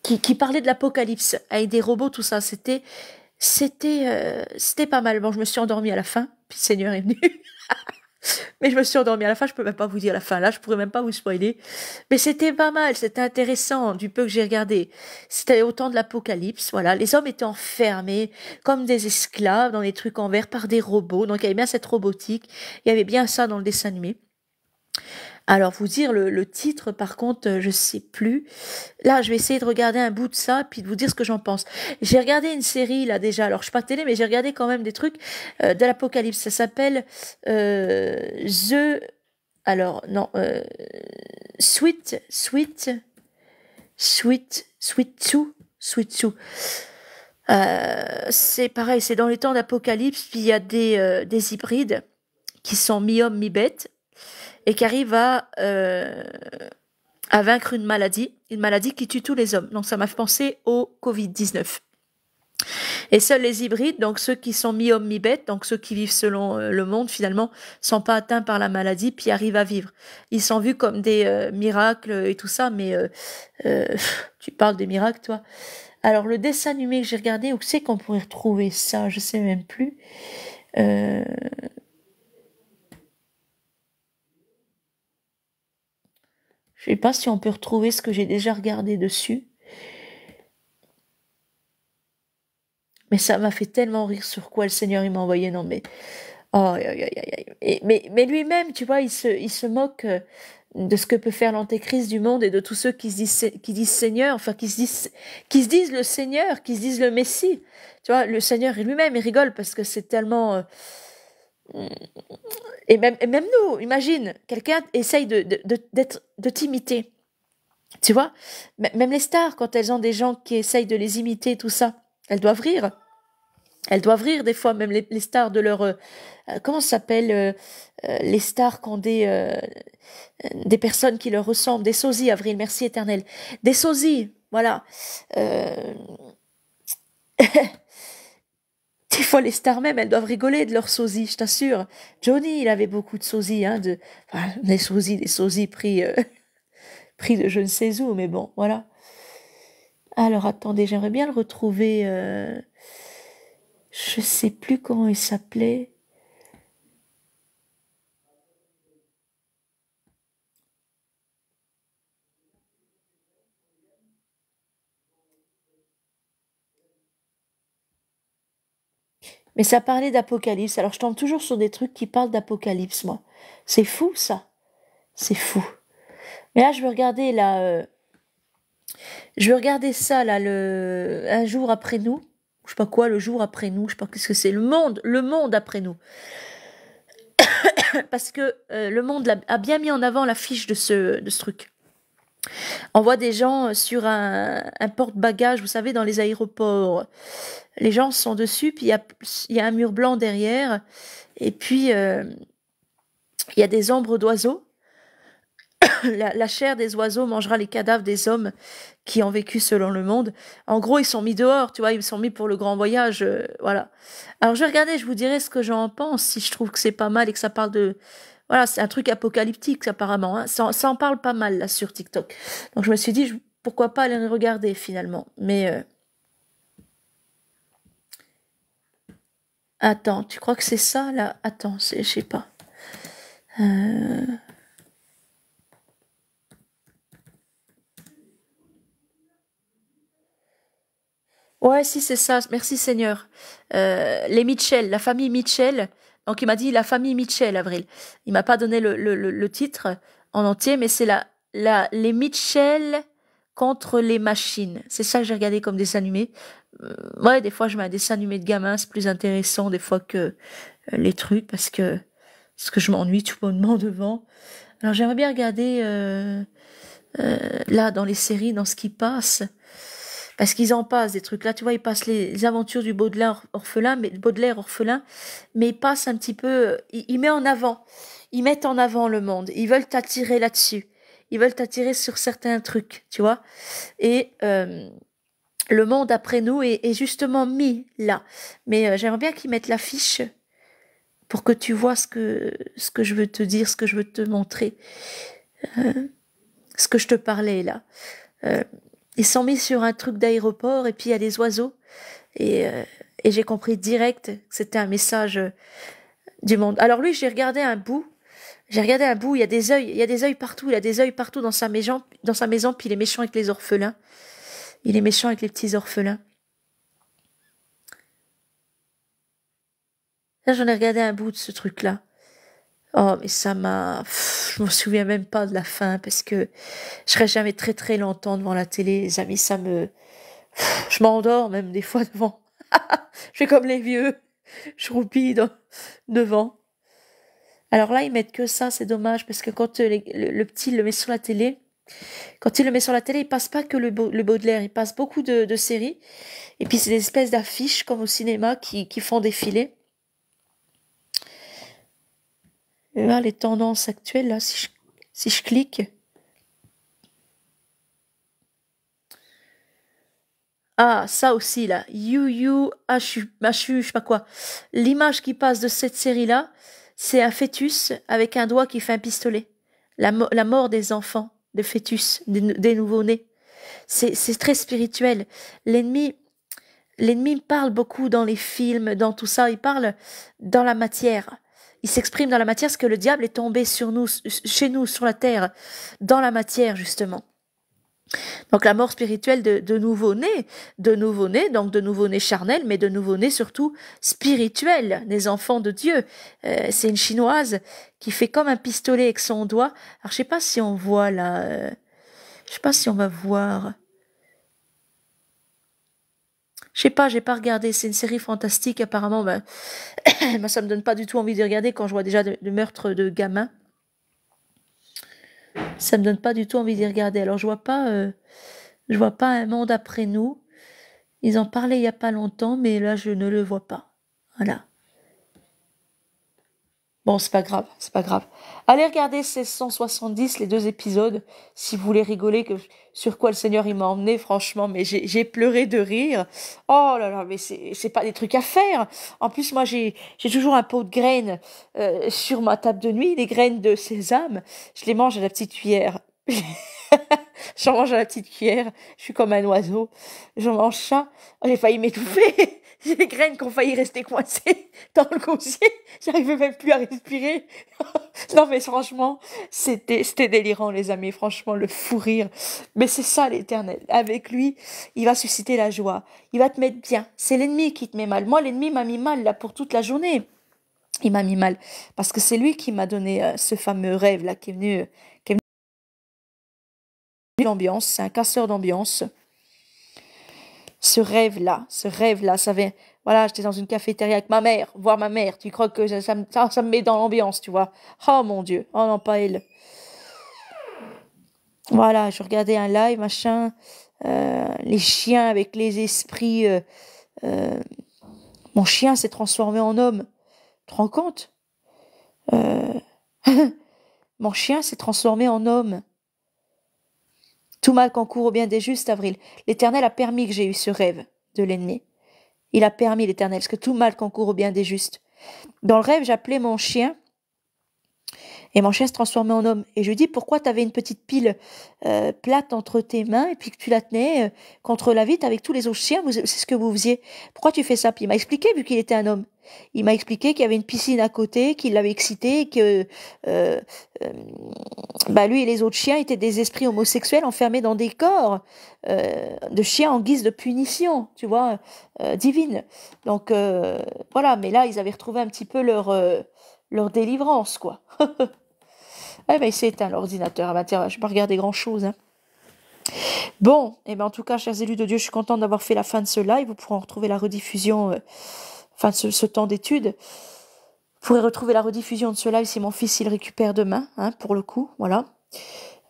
qui, qui parlait de l'apocalypse, avec des robots, tout ça. C'était c'était, euh, c'était pas mal. Bon, je me suis endormie à la fin, puis le Seigneur est venu. mais je me suis endormie à la fin, je peux même pas vous dire la fin là, je pourrais même pas vous spoiler. Mais c'était pas mal, c'était intéressant du peu que j'ai regardé. C'était au temps de l'Apocalypse, voilà. Les hommes étaient enfermés comme des esclaves dans des trucs en verre par des robots. Donc il y avait bien cette robotique, il y avait bien ça dans le dessin animé. Alors, vous dire le, le titre, par contre, euh, je sais plus. Là, je vais essayer de regarder un bout de ça, puis de vous dire ce que j'en pense. J'ai regardé une série, là, déjà. Alors, je suis pas télé, mais j'ai regardé quand même des trucs euh, de l'apocalypse. Ça s'appelle euh, The... Alors, non. Euh, sweet... Sweet... Sweet... Sweet sweet, Sweet Two. c'est pareil, c'est dans les temps d'apocalypse, puis il y a des, des hybrides qui sont mi-homme, mi-bête et qui arrive euh, à, vaincre une maladie, une maladie qui tue tous les hommes. Donc ça m'a fait penser au Covid-19. Et seuls les hybrides, donc ceux qui sont mi-hommes, mi-bêtes, donc ceux qui vivent selon euh, le monde finalement, sont pas atteints par la maladie puis arrivent à vivre. Ils sont vus comme des euh, miracles et tout ça, mais tu parles des miracles toi. Alors le dessin animé que j'ai regardé, où c'est qu'on pourrait retrouver ça Je sais même plus. Je ne sais pas si on peut retrouver ce que j'ai déjà regardé dessus. Mais ça m'a fait tellement rire sur quoi le Seigneur m'a envoyé. Non mais, mais, lui-même, tu vois, il se, il se moque euh, de ce que peut faire l'antéchrist du monde et de tous ceux qui se disent, qui disent Seigneur, enfin qui se disent, qui se disent le Seigneur, qui se disent le Messie. Tu vois, le Seigneur lui-même, il rigole parce que c'est tellement. Euh, et même, même nous, imagine, quelqu'un essaye de, t'imiter. Tu vois Même les stars, quand elles ont des gens qui essayent de les imiter, tout ça, elles doivent rire. Elles doivent rire des fois, même les, les stars de leur... Euh, comment s'appellent euh, euh, Les stars quand des, des personnes qui leur ressemblent, des sosies, Avril, merci éternel. Des sosies, voilà. Des fois, les stars même, elles doivent rigoler de leurs sosies, je t'assure. Johnny, il avait beaucoup de sosies, hein, de... Enfin, des sosies, des sosies pris, euh, pris de je ne sais où, mais bon, voilà. Alors, attendez, j'aimerais bien le retrouver. Euh... Je sais plus comment il s'appelait. Mais ça parlait d'apocalypse. Alors je tombe toujours sur des trucs qui parlent d'apocalypse, moi. C'est fou, ça. C'est fou. Mais là, je veux regarder là. Euh, je veux regarder ça là, le un jour après nous. Je sais pas quoi, le jour après nous. Je sais pas qu'est-ce que c'est. Le monde, le monde après nous. Parce que euh, le monde a bien mis en avant la fiche de ce, de ce truc. On voit des gens euh, sur un, porte-bagages, vous savez, dans les aéroports. Les gens sont dessus, puis il y, a, un mur blanc derrière, et puis euh, il y a des ombres d'oiseaux. la, chair des oiseaux mangera les cadavres des hommes qui ont vécu selon le monde. En gros, ils sont mis dehors, tu vois, ils sont mis pour le grand voyage, euh, voilà. Alors je vais regarder, je vous dirai ce que j'en pense, si je trouve que c'est pas mal et que ça parle de, voilà, c'est un truc apocalyptique apparemment. Hein. Ça, en parle pas mal là sur TikTok. Donc je me suis dit, pourquoi pas aller regarder finalement. Mais euh, attends, tu crois que c'est ça là Attends, je sais pas. Euh. Ouais, si c'est ça. Merci Seigneur. Euh, les Mitchell, la famille Mitchell, donc il m'a dit La famille Mitchell, Avril. Il m'a pas donné le, titre en entier, mais c'est la, la, les Mitchell contre les machines. C'est ça que j'ai regardé comme dessin animé. Euh, ouais, des fois, je mets un dessin animé de gamin, c'est plus intéressant des fois que euh, les trucs, parce que, parce que je m'ennuie tout bonnement devant. Alors j'aimerais bien regarder euh, là, dans les séries, dans ce qui passe parce qu'ils en passent des trucs là, tu vois, ils passent les, aventures du Baudelaire orphelin, mais Baudelaire orphelin, mais ils passent un petit peu, ils, mettent en avant, ils mettent en avant le monde, ils veulent t'attirer là-dessus, ils veulent t'attirer sur certains trucs, tu vois, et euh, le monde après nous est, justement mis là, mais euh, j'aimerais bien qu'ils mettent l'affiche pour que tu vois ce que ce que je veux te dire, ce que je veux te montrer, euh, ce que je te parlais là. Il s'en mis sur un truc d'aéroport et puis il y a des oiseaux. Et, euh, j'ai compris direct que c'était un message euh, du monde. Alors lui, j'ai regardé un bout. J'ai regardé un bout, il y a des œils, il y a des œils partout, il a des œils partout dans sa maison, dans sa maison, puis il est méchant avec les orphelins. Il est méchant avec les petits orphelins. Là, j'en ai regardé un bout de ce truc-là. Oh, mais ça m'a. Je me souviens même pas de la fin parce que je serai jamais très très longtemps devant la télé, les amis. Ça me. Je m'endors même des fois devant. je fais comme les vieux. Je roupille devant. Alors là, ils mettent que ça, c'est dommage parce que quand euh, le, petit le met sur la télé, quand il le met sur la télé, il passe pas que le, le Baudelaire, il passe beaucoup de, séries. Et puis c'est des espèces d'affiches comme au cinéma qui, qui font défiler. les tendances actuelles, là, si je, clique. Ah, ça aussi, là. You, you, ah je je sais pas quoi. L'image qui passe de cette série-là, c'est un fœtus avec un doigt qui fait un pistolet. La, mort des enfants, des fœtus, des, nouveaux nés C'est très spirituel. L'ennemi, l'ennemi parle beaucoup dans les films, dans tout ça. Il parle dans la matière il s'exprime dans la matière, ce que le diable est tombé sur nous, chez nous, sur la terre, dans la matière, justement. Donc la mort spirituelle de, de nouveau nés de nouveau nés donc de nouveau nés charnel, mais de nouveau nés surtout spirituel, des enfants de Dieu. Euh, c'est une chinoise qui fait comme un pistolet avec son doigt. Alors je sais pas si on voit là, euh, je sais pas si on va voir. Je sais pas, j'ai pas regardé. C'est une série fantastique, apparemment. Ben, ben, ça me donne pas du tout envie de regarder quand je vois déjà le, meurtre de gamins. Ça me donne pas du tout envie de regarder. Alors je vois pas, euh, je vois pas un monde après nous. Ils en parlaient il y a pas longtemps, mais là je ne le vois pas. Voilà. Bon, c'est pas grave, c'est pas grave. Allez regarder 1670, les deux épisodes, si vous voulez rigoler que, sur quoi le Seigneur il m'a emmené, franchement, mais j'ai pleuré de rire. Oh là là, mais c'est pas des trucs à faire. En plus, moi, j'ai toujours un pot de graines euh, sur ma table de nuit, des graines de sésame. Je les mange à la petite cuillère. J'en mange à la petite cuillère. Je suis comme un oiseau. J'en mange ça. J'ai failli m'étouffer. J'ai les graines qui ont failli rester coincées dans le gosier. J'arrivais même plus à respirer. non, mais franchement, c'était, c'était délirant, les amis. Franchement, le fou rire. Mais c'est ça, l'éternel. Avec lui, il va susciter la joie. Il va te mettre bien. C'est l'ennemi qui te met mal. Moi, l'ennemi m'a mis mal, là, pour toute la journée. Il m'a mis mal. Parce que c'est lui qui m'a donné euh, ce fameux rêve, là, qui est venu, l'ambiance. Euh, c'est un casseur d'ambiance ce rêve-là, ce rêve-là, ça vient... voilà, j'étais dans une cafétéria avec ma mère, voir ma mère, tu crois que ça, me, met dans l'ambiance, tu vois. Oh mon Dieu, oh non, pas elle. Voilà, je regardais un live, machin, euh, les chiens avec les esprits. Euh, euh, mon chien s'est transformé en homme. Tu te rends compte Mon chien s'est transformé en homme. Tout mal concourt au bien des justes, Avril. L'Éternel a permis que j'ai eu ce rêve de l'ennemi. Il a permis l'Éternel, ce que tout mal concourt au bien des justes. Dans le rêve, j'appelais mon chien et mon chien se transformait en homme. Et je lui dis, pourquoi tu avais une petite pile euh, plate entre tes mains et puis que tu la tenais euh, contre la vitre avec tous les autres chiens C'est ce que vous faisiez. Pourquoi tu fais ça Puis il m'a expliqué, vu qu'il était un homme. Il m'a expliqué qu'il y avait une piscine à côté, qu'il l'avait excité, que euh, bah, lui et les autres chiens étaient des esprits homosexuels enfermés dans des corps de chiens en guise de punition, tu vois, divine. Donc voilà, mais là, ils avaient retrouvé un petit peu leur leur délivrance, quoi. eh ben, c'est éteint l'ordinateur. Ah bah, ne je vais pas regarder grand-chose. Hein. Bon, et eh ben, en tout cas, chers élus de Dieu, je suis contente d'avoir fait la fin de ce live. Vous pourrez retrouver la rediffusion, euh, enfin, ce, temps d'étude. Vous pourrez retrouver la rediffusion de ce live si mon fils il récupère demain, hein, pour le coup, voilà.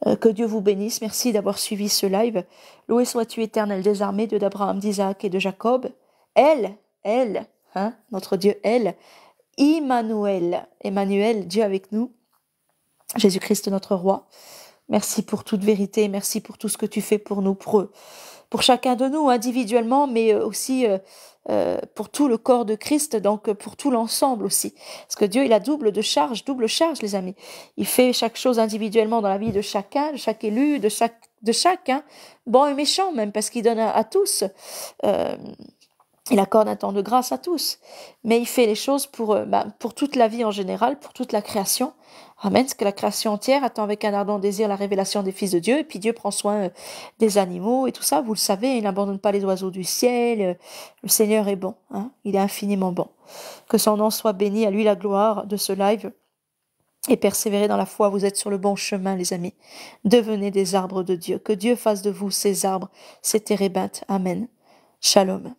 Euh, que Dieu vous bénisse. Merci d'avoir suivi ce live. Loué sois-tu éternel des armées, Dieu d'Abraham, d'Isaac et de Jacob. Elle, elle, hein, notre Dieu, elle, Emmanuel, Emmanuel, Dieu avec nous. Jésus-Christ notre roi. Merci pour toute vérité, merci pour tout ce que tu fais pour nous, pour pour chacun de nous individuellement, mais euh, aussi euh, euh, pour tout le corps de Christ, donc pour tout l'ensemble aussi. Parce que Dieu, il a double de charge, double charge, les amis. Il fait chaque chose individuellement dans la vie de chacun, de chaque élu, de chaque de chacun, hein, bon et méchant même, parce qu'il donne à, tous il accorde un temps de grâce à tous, mais il fait les choses pour, euh, bah, pour toute la vie en général, pour toute la création. Amen. Parce que la création entière attend avec un ardent désir la révélation des fils de Dieu, et puis Dieu prend soin euh, des animaux et tout ça, vous le savez, il n'abandonne pas les oiseaux du ciel. Euh, le Seigneur est bon, hein. il est infiniment bon. Que son nom soit béni, à lui la gloire de ce live. Et persévérez dans la foi, vous êtes sur le bon chemin, les amis. Devenez des arbres de Dieu. Que Dieu fasse de vous ces arbres, ces térébintes. Amen. Shalom.